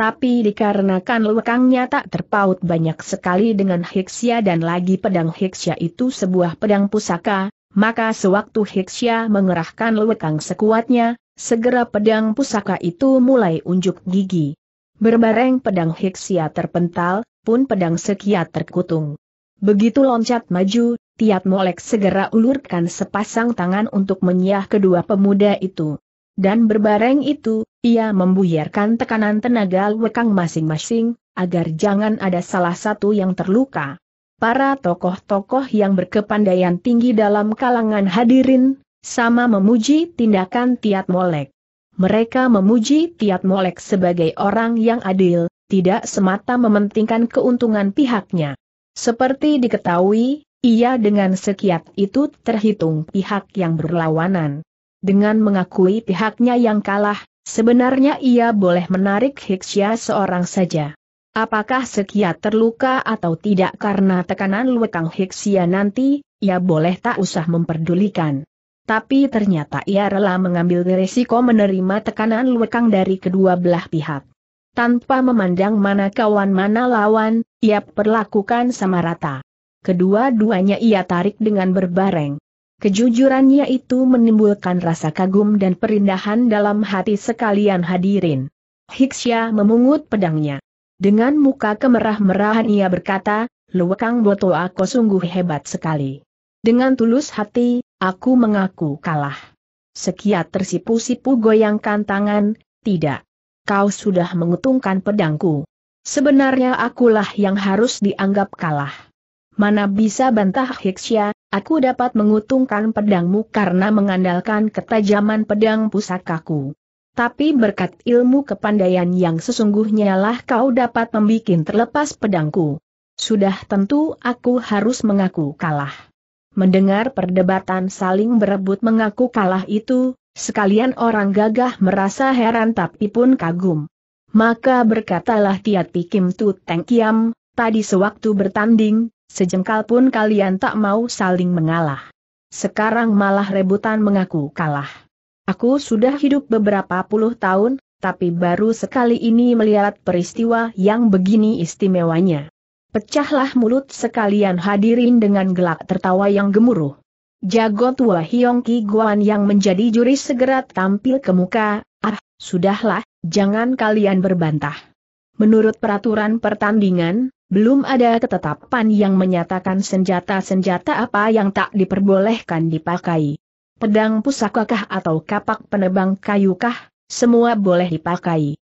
Tapi dikarenakan lekangnya tak terpaut banyak sekali dengan Hiksia dan lagi pedang Hiksia itu sebuah pedang pusaka, maka sewaktu Hiksia mengerahkan lekang sekuatnya, segera pedang pusaka itu mulai unjuk gigi. Berbareng pedang Hiksia terpental, pun pedang sekiat terkutung. Begitu loncat maju, Tiat Molek segera ulurkan sepasang tangan untuk menyiah kedua pemuda itu. Dan berbareng itu, ia membuyarkan tekanan tenaga wekang masing-masing, agar jangan ada salah satu yang terluka. Para tokoh-tokoh yang berkepandaian tinggi dalam kalangan hadirin, sama memuji tindakan Tiat Molek. Mereka memuji Tiat Molek sebagai orang yang adil, tidak semata mementingkan keuntungan pihaknya. Seperti diketahui, ia dengan sekiat itu terhitung pihak yang berlawanan. Dengan mengakui pihaknya yang kalah, sebenarnya ia boleh menarik Hiksya seorang saja. Apakah sekiat terluka atau tidak karena tekanan Luekang Hiksya nanti, ia boleh tak usah memperdulikan. Tapi ternyata ia rela mengambil resiko menerima tekanan Luekang dari kedua belah pihak tanpa memandang mana kawan mana lawan, ia perlakukan sama rata. Kedua-duanya ia tarik dengan berbareng. Kejujurannya itu menimbulkan rasa kagum dan perindahan dalam hati sekalian hadirin. Hiksya memungut pedangnya. Dengan muka kemerah-merahan ia berkata, Luwakang Boto aku sungguh hebat sekali. Dengan tulus hati, aku mengaku kalah. Sekiat tersipu-sipu goyangkan tangan, tidak kau sudah mengutungkan pedangku. Sebenarnya akulah yang harus dianggap kalah. Mana bisa bantah Hiksya, aku dapat mengutungkan pedangmu karena mengandalkan ketajaman pedang pusakaku. Tapi berkat ilmu kepandaian yang sesungguhnya lah kau dapat membuat terlepas pedangku. Sudah tentu aku harus mengaku kalah. Mendengar perdebatan saling berebut mengaku kalah itu, Sekalian orang gagah merasa heran tapi pun kagum. Maka berkatalah Tiat Pikim Tu Teng Kiam, tadi sewaktu bertanding, sejengkal pun kalian tak mau saling mengalah. Sekarang malah rebutan mengaku kalah. Aku sudah hidup beberapa puluh tahun, tapi baru sekali ini melihat peristiwa yang begini istimewanya. Pecahlah mulut sekalian hadirin dengan gelak tertawa yang gemuruh. Jago tua Hiong Ki Guan yang menjadi juri segera tampil ke muka, ah, sudahlah, jangan kalian berbantah. Menurut peraturan pertandingan, belum ada ketetapan yang menyatakan senjata-senjata apa yang tak diperbolehkan dipakai. Pedang pusakakah atau kapak penebang kayukah, semua boleh dipakai.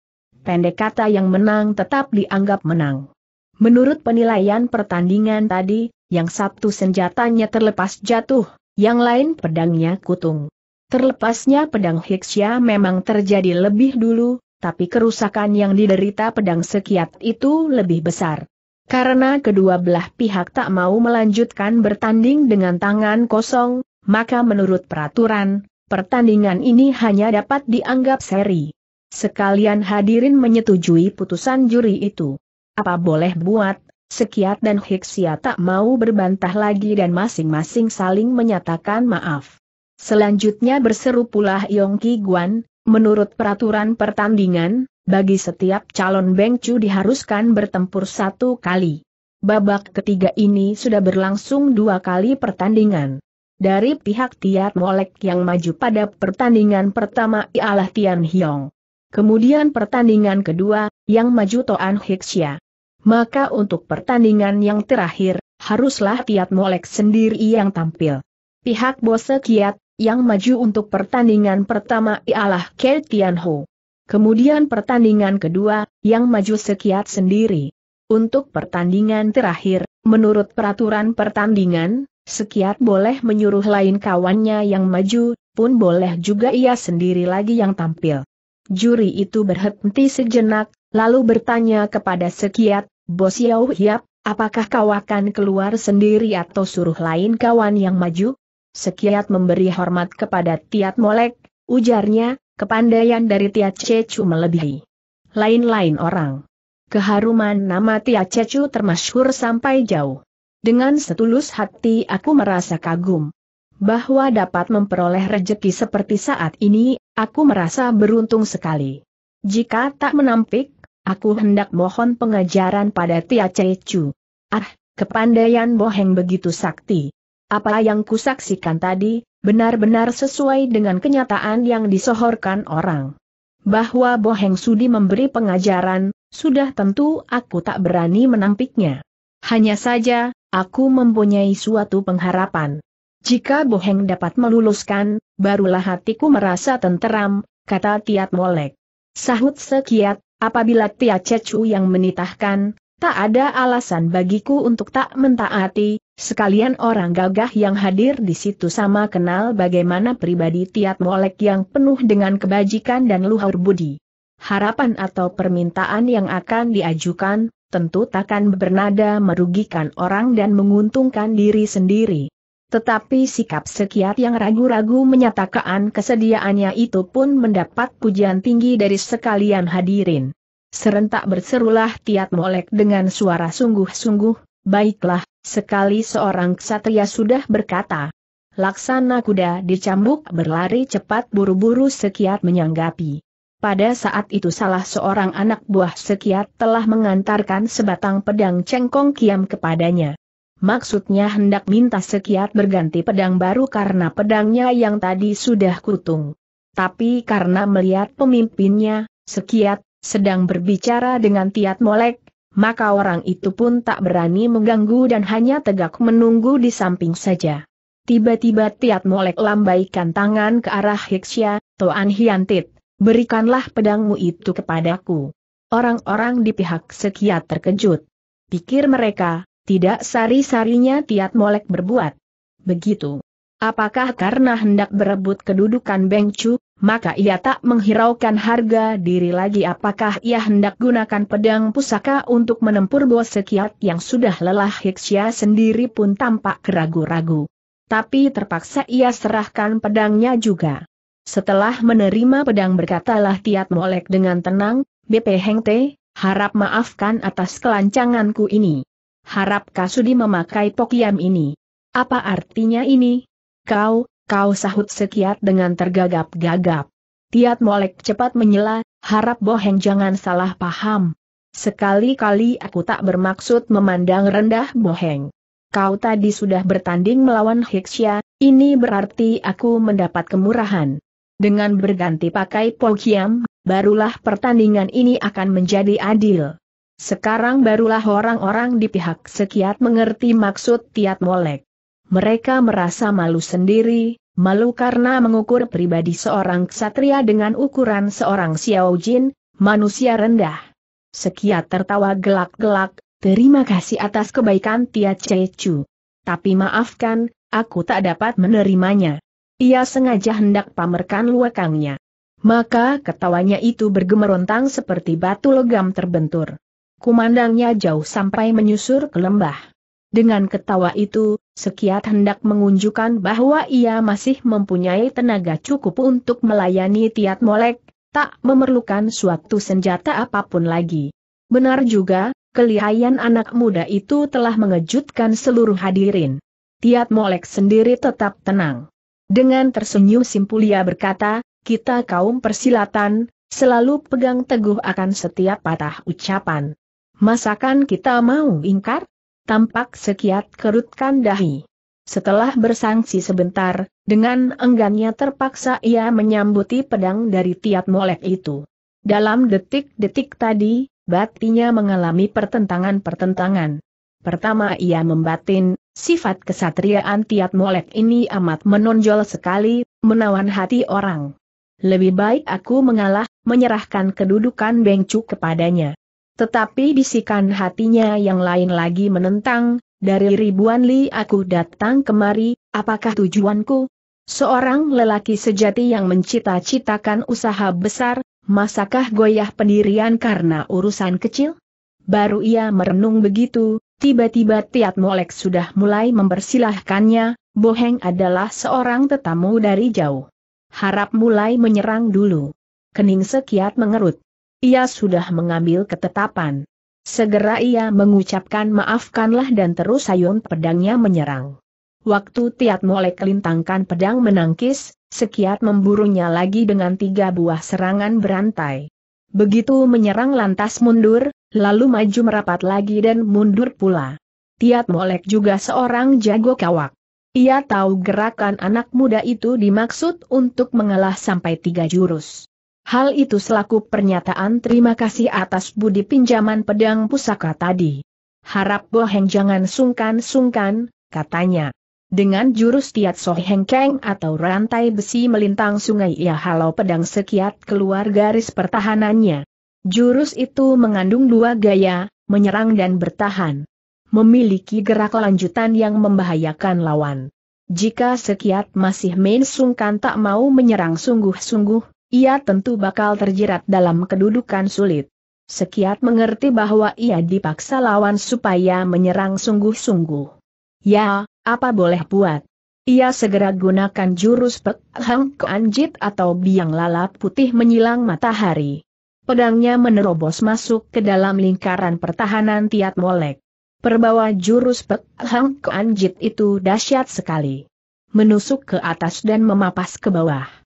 Pendek kata yang menang tetap dianggap menang. Menurut penilaian pertandingan tadi, yang satu senjatanya terlepas jatuh, yang lain pedangnya kutung. Terlepasnya pedang Hiksya memang terjadi lebih dulu, tapi kerusakan yang diderita pedang sekiat itu lebih besar. Karena kedua belah pihak tak mau melanjutkan bertanding dengan tangan kosong, maka menurut peraturan, pertandingan ini hanya dapat dianggap seri. Sekalian hadirin menyetujui putusan juri itu. Apa boleh buat, Sekiat dan Hiksia tak mau berbantah lagi dan masing-masing saling menyatakan maaf. Selanjutnya berseru pula Yong Ki Guan, menurut peraturan pertandingan, bagi setiap calon Chu diharuskan bertempur satu kali. Babak ketiga ini sudah berlangsung dua kali pertandingan. Dari pihak Tiat Molek yang maju pada pertandingan pertama ialah Tian Hiong. Kemudian pertandingan kedua, yang maju Toan Hiksia maka untuk pertandingan yang terakhir, haruslah tiat Molek sendiri yang tampil. Pihak Bose Kiat, yang maju untuk pertandingan pertama ialah Ke Tian Ho. Kemudian pertandingan kedua, yang maju Sekiat sendiri. Untuk pertandingan terakhir, menurut peraturan pertandingan, Sekiat boleh menyuruh lain kawannya yang maju, pun boleh juga ia sendiri lagi yang tampil. Juri itu berhenti sejenak, lalu bertanya kepada Sekiat, Bos Yau Hiap, apakah kau akan keluar sendiri atau suruh lain kawan yang maju? Sekiat memberi hormat kepada Tiat Molek, ujarnya, kepandaian dari Tiat Cecu melebihi lain-lain orang. Keharuman nama Tiat Cecu termasyhur sampai jauh. Dengan setulus hati aku merasa kagum bahwa dapat memperoleh rejeki seperti saat ini, aku merasa beruntung sekali. Jika tak menampik, Aku hendak mohon pengajaran pada Tia Chu. Ah, kepandaian boheng begitu sakti. Apa yang kusaksikan tadi, benar-benar sesuai dengan kenyataan yang disohorkan orang. Bahwa boheng sudi memberi pengajaran, sudah tentu aku tak berani menampiknya. Hanya saja, aku mempunyai suatu pengharapan. Jika boheng dapat meluluskan, barulah hatiku merasa tenteram, kata Tiat Molek. Sahut Sekiat, Apabila Tia Cecu yang menitahkan, tak ada alasan bagiku untuk tak mentaati, sekalian orang gagah yang hadir di situ sama kenal bagaimana pribadi Tiat Molek yang penuh dengan kebajikan dan luhur budi. Harapan atau permintaan yang akan diajukan, tentu takkan bernada merugikan orang dan menguntungkan diri sendiri. Tetapi sikap sekiat yang ragu-ragu menyatakan kesediaannya itu pun mendapat pujian tinggi dari sekalian hadirin. Serentak berserulah Tiat Molek dengan suara sungguh-sungguh, baiklah, sekali seorang ksatria sudah berkata. Laksana kuda dicambuk berlari cepat buru-buru sekiat menyanggapi. Pada saat itu salah seorang anak buah sekiat telah mengantarkan sebatang pedang cengkong kiam kepadanya maksudnya hendak minta sekiat berganti pedang baru karena pedangnya yang tadi sudah kutung. Tapi karena melihat pemimpinnya, sekiat, sedang berbicara dengan Tiat Molek, maka orang itu pun tak berani mengganggu dan hanya tegak menunggu di samping saja. Tiba-tiba Tiat Molek lambaikan tangan ke arah Hiksya, Toan Hiantit, berikanlah pedangmu itu kepadaku. Orang-orang di pihak sekiat terkejut. Pikir mereka, tidak sari-sarinya Tiat Molek berbuat. Begitu. Apakah karena hendak berebut kedudukan Beng Chu, maka ia tak menghiraukan harga diri lagi apakah ia hendak gunakan pedang pusaka untuk menempur bos sekiat yang sudah lelah Hiksia sendiri pun tampak keragu-ragu. Tapi terpaksa ia serahkan pedangnya juga. Setelah menerima pedang berkatalah Tiat Molek dengan tenang, BP Hengte, harap maafkan atas kelancanganku ini harap Kasudi memakai pokiam ini. Apa artinya ini? Kau, kau sahut sekiat dengan tergagap-gagap. Tiat Molek cepat menyela, harap Boheng jangan salah paham. Sekali-kali aku tak bermaksud memandang rendah Boheng. Kau tadi sudah bertanding melawan Hiksya, ini berarti aku mendapat kemurahan. Dengan berganti pakai Pokiam, barulah pertandingan ini akan menjadi adil. Sekarang barulah orang-orang di pihak sekiat mengerti maksud Tiat Molek. Mereka merasa malu sendiri, malu karena mengukur pribadi seorang ksatria dengan ukuran seorang Xiao Jin, manusia rendah. Sekiat tertawa gelak-gelak, terima kasih atas kebaikan Tiat Cecu. Tapi maafkan, aku tak dapat menerimanya. Ia sengaja hendak pamerkan luakangnya. Maka ketawanya itu bergemerontang seperti batu logam terbentur kumandangnya jauh sampai menyusur ke lembah. Dengan ketawa itu, Sekiat hendak mengunjukkan bahwa ia masih mempunyai tenaga cukup untuk melayani Tiat Molek, tak memerlukan suatu senjata apapun lagi. Benar juga, kelihayan anak muda itu telah mengejutkan seluruh hadirin. Tiat Molek sendiri tetap tenang. Dengan tersenyum Simpulia berkata, kita kaum persilatan, selalu pegang teguh akan setiap patah ucapan. Masakan kita mau ingkar? Tampak sekiat kerutkan dahi. Setelah bersangsi sebentar, dengan enggannya terpaksa ia menyambuti pedang dari tiap molek itu. Dalam detik-detik tadi, batinya mengalami pertentangan-pertentangan. Pertama ia membatin, sifat kesatriaan tiap molek ini amat menonjol sekali, menawan hati orang. Lebih baik aku mengalah, menyerahkan kedudukan Bengcu kepadanya. Tetapi bisikan hatinya yang lain lagi menentang, dari ribuan li aku datang kemari, apakah tujuanku? Seorang lelaki sejati yang mencita-citakan usaha besar, masakah goyah pendirian karena urusan kecil? Baru ia merenung begitu, tiba-tiba Tiat Molek sudah mulai mempersilahkannya, Boheng adalah seorang tetamu dari jauh. Harap mulai menyerang dulu. Kening Sekiat mengerut. Ia sudah mengambil ketetapan. Segera ia mengucapkan maafkanlah dan terus sayun pedangnya menyerang. Waktu Tiat Molek lintangkan pedang menangkis, Sekiat memburunya lagi dengan tiga buah serangan berantai. Begitu menyerang lantas mundur, lalu maju merapat lagi dan mundur pula. Tiat Molek juga seorang jago kawak. Ia tahu gerakan anak muda itu dimaksud untuk mengalah sampai tiga jurus. Hal itu selaku pernyataan terima kasih atas budi pinjaman pedang pusaka tadi. Harap Boheng jangan sungkan-sungkan, katanya. Dengan jurus Tiat Soheng Keng atau rantai besi melintang sungai ia halau pedang sekiat keluar garis pertahanannya. Jurus itu mengandung dua gaya, menyerang dan bertahan. Memiliki gerak lanjutan yang membahayakan lawan. Jika sekiat masih main sungkan tak mau menyerang sungguh-sungguh, ia tentu bakal terjerat dalam kedudukan sulit. Sekiat mengerti bahwa ia dipaksa lawan supaya menyerang sungguh-sungguh. Ya, apa boleh buat. Ia segera gunakan jurus Pek Hang Anjit atau biang Lalap putih menyilang matahari. Pedangnya menerobos masuk ke dalam lingkaran pertahanan Tiat Molek. Perbawa jurus Pek Hang Anjit itu dahsyat sekali. Menusuk ke atas dan memapas ke bawah.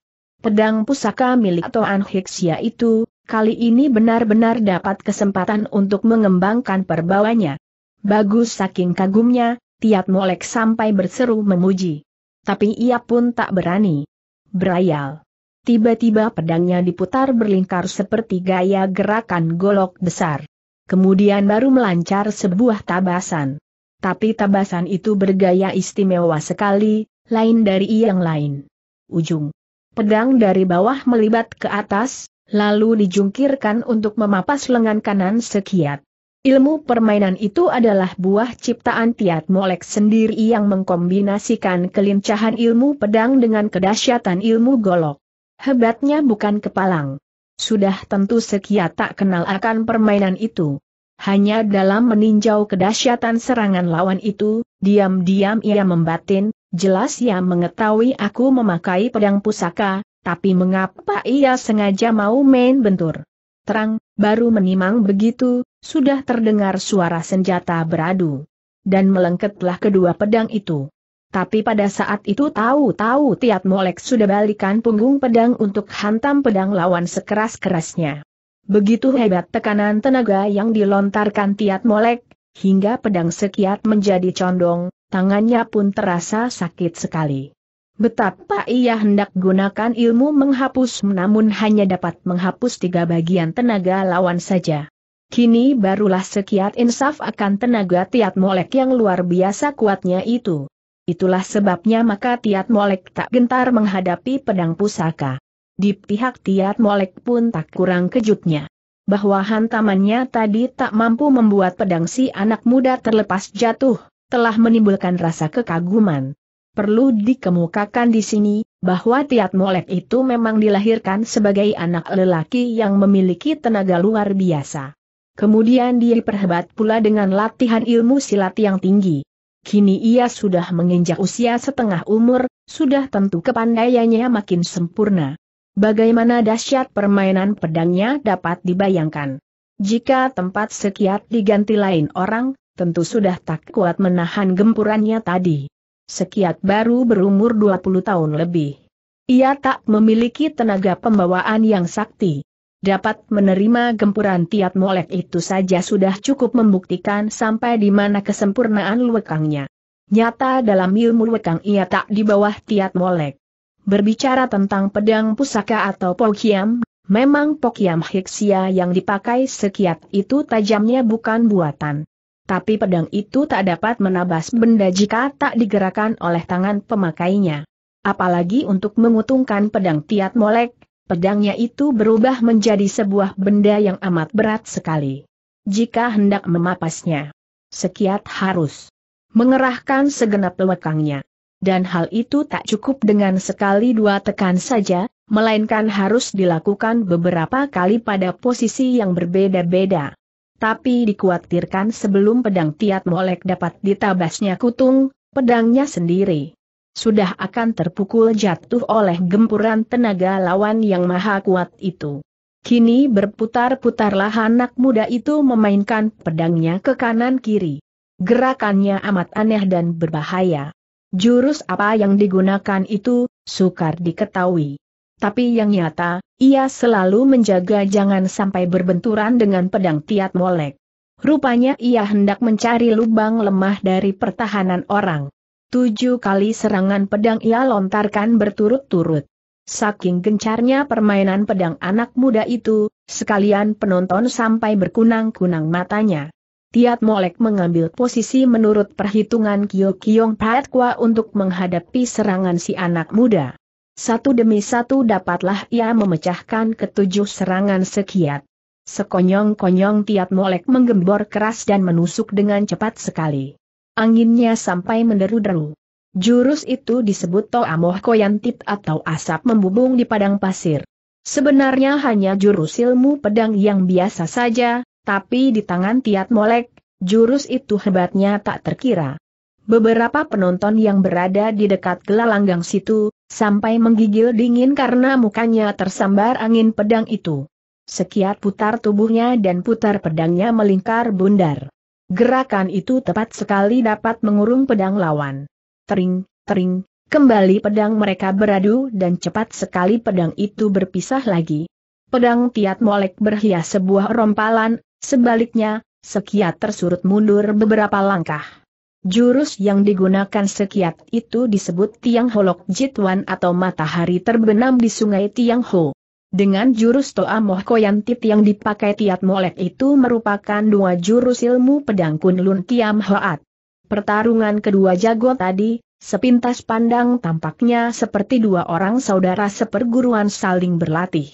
Pedang pusaka milik Toan Hiksia itu, kali ini benar-benar dapat kesempatan untuk mengembangkan perbawanya. Bagus saking kagumnya, Tiat Molek sampai berseru memuji. Tapi ia pun tak berani. Berayal. Tiba-tiba pedangnya diputar berlingkar seperti gaya gerakan golok besar. Kemudian baru melancar sebuah tabasan. Tapi tabasan itu bergaya istimewa sekali, lain dari yang lain. Ujung pedang dari bawah melibat ke atas, lalu dijungkirkan untuk memapas lengan kanan sekiat. Ilmu permainan itu adalah buah ciptaan Tiat Molek sendiri yang mengkombinasikan kelincahan ilmu pedang dengan kedahsyatan ilmu golok. Hebatnya bukan kepalang. Sudah tentu sekiat tak kenal akan permainan itu. Hanya dalam meninjau kedahsyatan serangan lawan itu, diam-diam ia membatin, Jelas ia mengetahui aku memakai pedang pusaka, tapi mengapa ia sengaja mau main bentur? Terang, baru menimang begitu, sudah terdengar suara senjata beradu. Dan melengketlah kedua pedang itu. Tapi pada saat itu tahu-tahu Tiat Molek sudah balikan punggung pedang untuk hantam pedang lawan sekeras-kerasnya. Begitu hebat tekanan tenaga yang dilontarkan Tiat Molek, hingga pedang sekiat menjadi condong, tangannya pun terasa sakit sekali. Betapa ia hendak gunakan ilmu menghapus namun hanya dapat menghapus tiga bagian tenaga lawan saja. Kini barulah sekiat insaf akan tenaga tiat molek yang luar biasa kuatnya itu. Itulah sebabnya maka tiat molek tak gentar menghadapi pedang pusaka. Di pihak tiat molek pun tak kurang kejutnya. Bahwa hantamannya tadi tak mampu membuat pedang si anak muda terlepas jatuh telah menimbulkan rasa kekaguman. Perlu dikemukakan di sini, bahwa Tiat Molek itu memang dilahirkan sebagai anak lelaki yang memiliki tenaga luar biasa. Kemudian dia diperhebat pula dengan latihan ilmu silat yang tinggi. Kini ia sudah menginjak usia setengah umur, sudah tentu kepandaiannya makin sempurna. Bagaimana dahsyat permainan pedangnya dapat dibayangkan. Jika tempat sekiat diganti lain orang, tentu sudah tak kuat menahan gempurannya tadi. Sekiat baru berumur 20 tahun lebih. Ia tak memiliki tenaga pembawaan yang sakti. Dapat menerima gempuran tiat molek itu saja sudah cukup membuktikan sampai di mana kesempurnaan luwekangnya. Nyata dalam ilmu luwekang ia tak di bawah tiat molek. Berbicara tentang pedang pusaka atau pokiam, memang pokiam hiksia yang dipakai sekiat itu tajamnya bukan buatan. Tapi pedang itu tak dapat menabas benda jika tak digerakkan oleh tangan pemakainya. Apalagi untuk mengutungkan pedang tiat molek, pedangnya itu berubah menjadi sebuah benda yang amat berat sekali. Jika hendak memapasnya, sekiat harus mengerahkan segenap lekangnya. Dan hal itu tak cukup dengan sekali dua tekan saja, melainkan harus dilakukan beberapa kali pada posisi yang berbeda-beda. Tapi dikhawatirkan sebelum pedang Tiat Molek dapat ditabasnya kutung, pedangnya sendiri sudah akan terpukul jatuh oleh gempuran tenaga lawan yang maha kuat itu. Kini berputar-putarlah anak muda itu memainkan pedangnya ke kanan-kiri. Gerakannya amat aneh dan berbahaya. Jurus apa yang digunakan itu, sukar diketahui. Tapi yang nyata, ia selalu menjaga jangan sampai berbenturan dengan pedang Tiat Molek. Rupanya ia hendak mencari lubang lemah dari pertahanan orang. Tujuh kali serangan pedang ia lontarkan berturut-turut. Saking gencarnya permainan pedang anak muda itu, sekalian penonton sampai berkunang-kunang matanya. Tiat Molek mengambil posisi menurut perhitungan Kyo Kyong Pat Kwa untuk menghadapi serangan si anak muda. Satu demi satu dapatlah ia memecahkan ketujuh serangan sekiat. Sekonyong-konyong tiap molek menggembor keras dan menusuk dengan cepat sekali. Anginnya sampai menderu-deru. Jurus itu disebut Toa Moh Koyantit atau asap membubung di padang pasir. Sebenarnya hanya jurus ilmu pedang yang biasa saja, tapi di tangan tiat molek, jurus itu hebatnya tak terkira. Beberapa penonton yang berada di dekat gelanggang situ, sampai menggigil dingin karena mukanya tersambar angin pedang itu. Sekiat putar tubuhnya dan putar pedangnya melingkar bundar. Gerakan itu tepat sekali dapat mengurung pedang lawan. Tering, tering, kembali pedang mereka beradu dan cepat sekali pedang itu berpisah lagi. Pedang Tiat Molek berhias sebuah rompalan, sebaliknya, sekiat tersurut mundur beberapa langkah. Jurus yang digunakan sekiat itu disebut Tiang Holok Jitwan atau matahari terbenam di sungai Tiang Ho. Dengan jurus Toa Moh Koyantit yang dipakai Tiat Molek itu merupakan dua jurus ilmu pedang Kunlun Kiam Hoat. Pertarungan kedua jago tadi, sepintas pandang tampaknya seperti dua orang saudara seperguruan saling berlatih.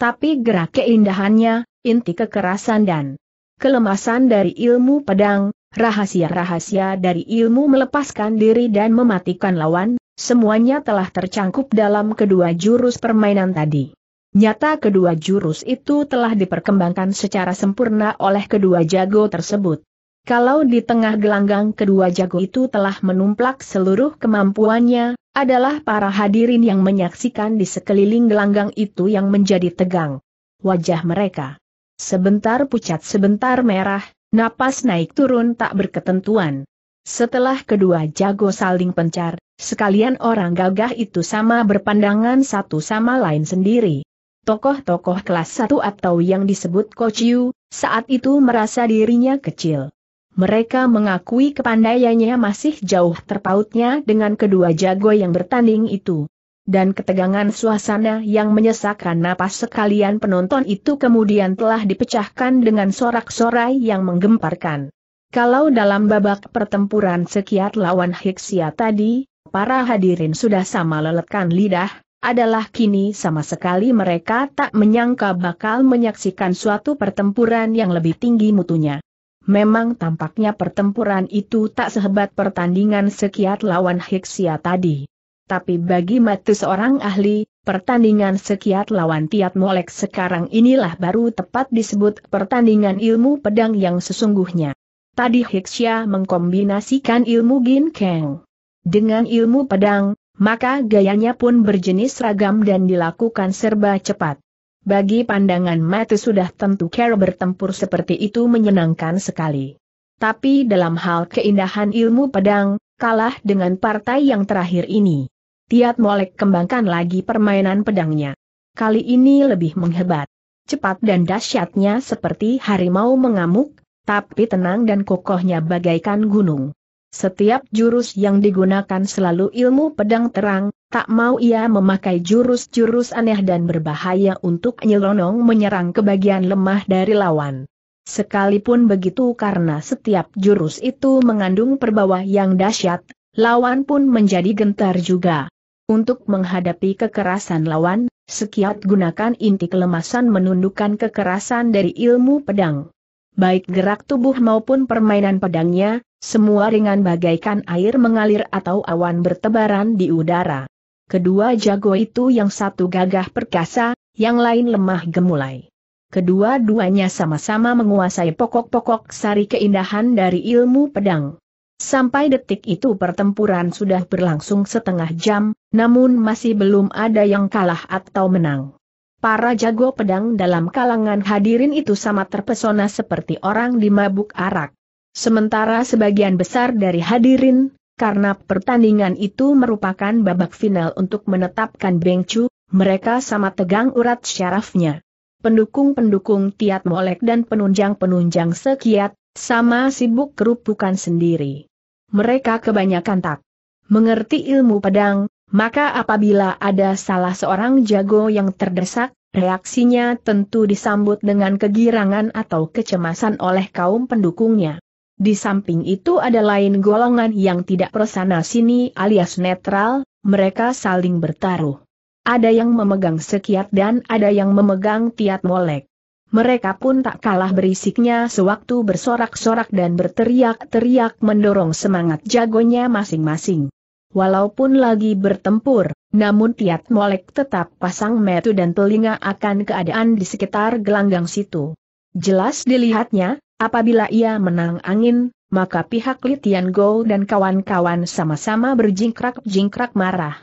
Tapi gerak keindahannya, inti kekerasan dan kelemasan dari ilmu pedang, Rahasia-rahasia dari ilmu melepaskan diri dan mematikan lawan, semuanya telah tercangkup dalam kedua jurus permainan tadi. Nyata kedua jurus itu telah diperkembangkan secara sempurna oleh kedua jago tersebut. Kalau di tengah gelanggang kedua jago itu telah menumplak seluruh kemampuannya, adalah para hadirin yang menyaksikan di sekeliling gelanggang itu yang menjadi tegang. Wajah mereka. Sebentar pucat sebentar merah, Napas naik turun tak berketentuan. Setelah kedua jago saling pencar, sekalian orang gagah itu sama berpandangan satu sama lain sendiri. Tokoh-tokoh kelas satu atau yang disebut Kociu, saat itu merasa dirinya kecil. Mereka mengakui kepandaiannya masih jauh terpautnya dengan kedua jago yang bertanding itu dan ketegangan suasana yang menyesakkan napas sekalian penonton itu kemudian telah dipecahkan dengan sorak-sorai yang menggemparkan. Kalau dalam babak pertempuran sekiat lawan Hiksia tadi, para hadirin sudah sama leletkan lidah, adalah kini sama sekali mereka tak menyangka bakal menyaksikan suatu pertempuran yang lebih tinggi mutunya. Memang tampaknya pertempuran itu tak sehebat pertandingan sekiat lawan Hiksia tadi tapi bagi matius seorang ahli, pertandingan sekiat lawan tiat molek sekarang inilah baru tepat disebut pertandingan ilmu pedang yang sesungguhnya. Tadi Hiksya mengkombinasikan ilmu Gin Keng dengan ilmu pedang, maka gayanya pun berjenis ragam dan dilakukan serba cepat. Bagi pandangan matius sudah tentu cara bertempur seperti itu menyenangkan sekali. Tapi dalam hal keindahan ilmu pedang, kalah dengan partai yang terakhir ini. Tiat Molek kembangkan lagi permainan pedangnya. Kali ini lebih menghebat. Cepat dan dahsyatnya seperti harimau mengamuk, tapi tenang dan kokohnya bagaikan gunung. Setiap jurus yang digunakan selalu ilmu pedang terang, tak mau ia memakai jurus-jurus aneh dan berbahaya untuk nyelonong menyerang ke bagian lemah dari lawan. Sekalipun begitu karena setiap jurus itu mengandung perbawa yang dahsyat, lawan pun menjadi gentar juga. Untuk menghadapi kekerasan lawan, sekiat gunakan inti kelemasan menundukkan kekerasan dari ilmu pedang. Baik gerak tubuh maupun permainan pedangnya, semua ringan bagaikan air mengalir atau awan bertebaran di udara. Kedua jago itu yang satu gagah perkasa, yang lain lemah gemulai. Kedua-duanya sama-sama menguasai pokok-pokok sari keindahan dari ilmu pedang. Sampai detik itu pertempuran sudah berlangsung setengah jam, namun masih belum ada yang kalah atau menang. Para jago pedang dalam kalangan hadirin itu sama terpesona seperti orang di mabuk arak. Sementara sebagian besar dari hadirin, karena pertandingan itu merupakan babak final untuk menetapkan Bengcu, mereka sama tegang urat syarafnya. Pendukung-pendukung Tiat Molek dan penunjang-penunjang Sekiat, sama sibuk kerupukan sendiri mereka kebanyakan tak mengerti ilmu pedang, maka apabila ada salah seorang jago yang terdesak, reaksinya tentu disambut dengan kegirangan atau kecemasan oleh kaum pendukungnya. Di samping itu ada lain golongan yang tidak persana sini alias netral, mereka saling bertaruh. Ada yang memegang sekiat dan ada yang memegang tiat molek. Mereka pun tak kalah berisiknya sewaktu bersorak-sorak dan berteriak-teriak mendorong semangat jagonya masing-masing. Walaupun lagi bertempur, namun Tiat Molek tetap pasang metu dan telinga akan keadaan di sekitar gelanggang situ. Jelas dilihatnya, apabila ia menang angin, maka pihak Litian Go dan kawan-kawan sama-sama berjingkrak-jingkrak marah.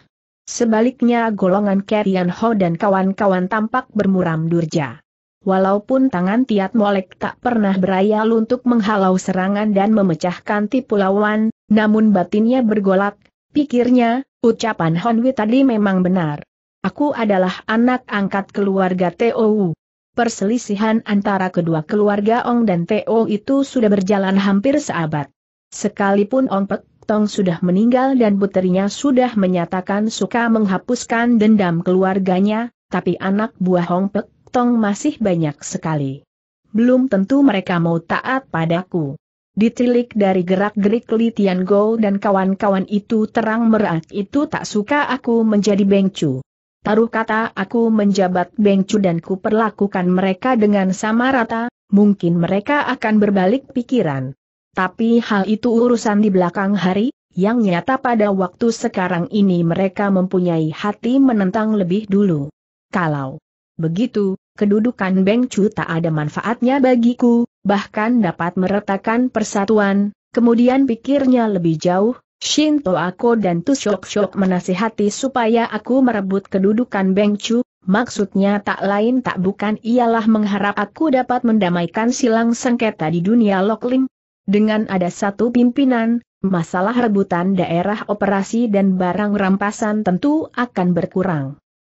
Sebaliknya golongan Kerian Ho dan kawan-kawan tampak bermuram durja. Walaupun tangan Tiat Molek tak pernah berayal untuk menghalau serangan dan memecahkan tipu lawan, namun batinnya bergolak, pikirnya, ucapan Honwi tadi memang benar. Aku adalah anak angkat keluarga TOU. Perselisihan antara kedua keluarga Ong dan TO itu sudah berjalan hampir seabad. Sekalipun Ong Pek Tong sudah meninggal dan puterinya sudah menyatakan suka menghapuskan dendam keluarganya, tapi anak buah Hong Pek Tong masih banyak sekali. Belum tentu mereka mau taat padaku. Ditilik dari gerak-gerik Li Tian Go dan kawan-kawan itu terang merak itu tak suka aku menjadi bengcu. Taruh kata aku menjabat bengcu dan ku perlakukan mereka dengan sama rata, mungkin mereka akan berbalik pikiran. Tapi hal itu urusan di belakang hari, yang nyata pada waktu sekarang ini mereka mempunyai hati menentang lebih dulu. Kalau Begitu, kedudukan Beng Chu tak ada manfaatnya bagiku, bahkan dapat meretakan persatuan, kemudian pikirnya lebih jauh, Shinto Ako dan Tushok-shok menasihati supaya aku merebut kedudukan Beng Chu, maksudnya tak lain tak bukan ialah mengharap aku dapat mendamaikan silang sengketa di dunia Lokling. Dengan ada satu pimpinan, masalah rebutan daerah operasi dan barang rampasan tentu akan berkurang.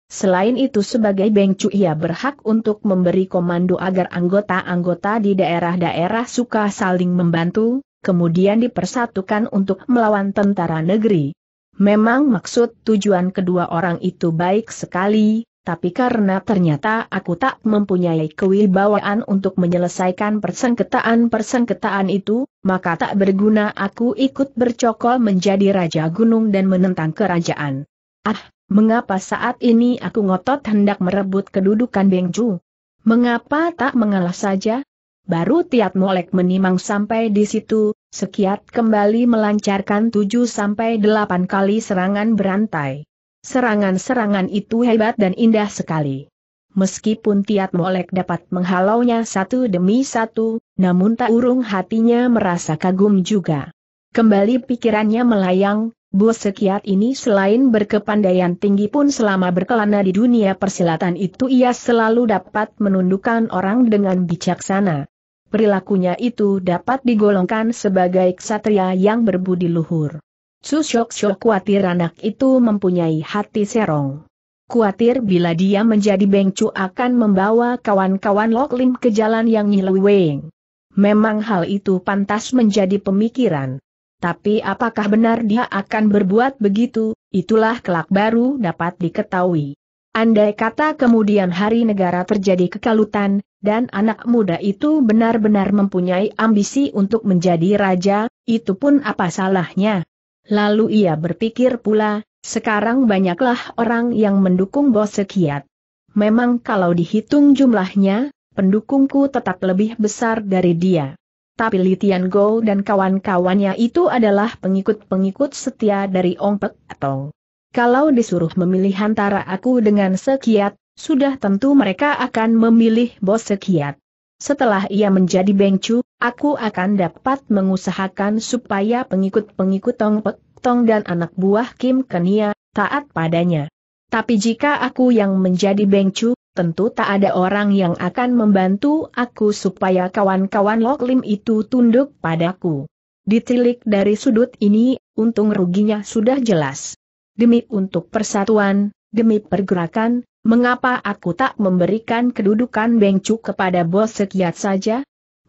Selain itu sebagai Bengcu ia berhak untuk memberi komando agar anggota-anggota di daerah-daerah suka saling membantu, kemudian dipersatukan untuk melawan tentara negeri. Memang maksud tujuan kedua orang itu baik sekali, tapi karena ternyata aku tak mempunyai kewibawaan untuk menyelesaikan persengketaan-persengketaan itu, maka tak berguna aku ikut bercokol menjadi Raja Gunung dan menentang kerajaan. Ah, Mengapa saat ini aku ngotot hendak merebut kedudukan Bengju? Mengapa tak mengalah saja? Baru Tiat Molek menimang sampai di situ, Sekiat kembali melancarkan tujuh sampai delapan kali serangan berantai. Serangan-serangan itu hebat dan indah sekali. Meskipun Tiat Molek dapat menghalaunya satu demi satu, namun tak urung hatinya merasa kagum juga. Kembali pikirannya melayang, Bu sekiat ini selain berkepandaian tinggi pun selama berkelana di dunia persilatan itu ia selalu dapat menundukkan orang dengan bijaksana. Perilakunya itu dapat digolongkan sebagai ksatria yang berbudi luhur. Susyok-syok khawatir anak itu mempunyai hati serong. Kuatir bila dia menjadi bengcu akan membawa kawan-kawan Loklim ke jalan yang nyilweng. Memang hal itu pantas menjadi pemikiran. Tapi apakah benar dia akan berbuat begitu, itulah kelak baru dapat diketahui. Andai kata kemudian hari negara terjadi kekalutan, dan anak muda itu benar-benar mempunyai ambisi untuk menjadi raja, itu pun apa salahnya. Lalu ia berpikir pula, sekarang banyaklah orang yang mendukung bos sekiat. Memang kalau dihitung jumlahnya, pendukungku tetap lebih besar dari dia tapi Li Go dan kawan-kawannya itu adalah pengikut-pengikut setia dari Ong Pek Tong. Kalau disuruh memilih antara aku dengan Sekiat, sudah tentu mereka akan memilih bos Sekiat. Setelah ia menjadi bengcu, aku akan dapat mengusahakan supaya pengikut-pengikut Tong Pek Tong dan anak buah Kim Kenia, taat padanya. Tapi jika aku yang menjadi bengcu, tentu tak ada orang yang akan membantu aku supaya kawan-kawan Loklim itu tunduk padaku. Ditilik dari sudut ini, untung ruginya sudah jelas. Demi untuk persatuan, demi pergerakan, mengapa aku tak memberikan kedudukan Bengcu kepada bos sekiat saja?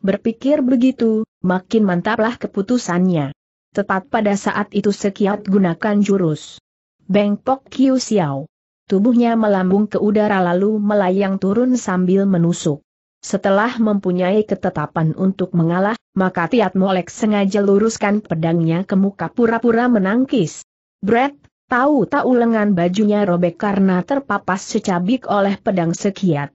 Berpikir begitu, makin mantaplah keputusannya. Tepat pada saat itu sekiat gunakan jurus. Bengpok Kiu Xiao. Tubuhnya melambung ke udara lalu melayang turun sambil menusuk. Setelah mempunyai ketetapan untuk mengalah, maka Tiat Molek sengaja luruskan pedangnya ke muka pura-pura menangkis. Brett, tahu-tahu lengan bajunya robek karena terpapas secabik oleh pedang sekiat.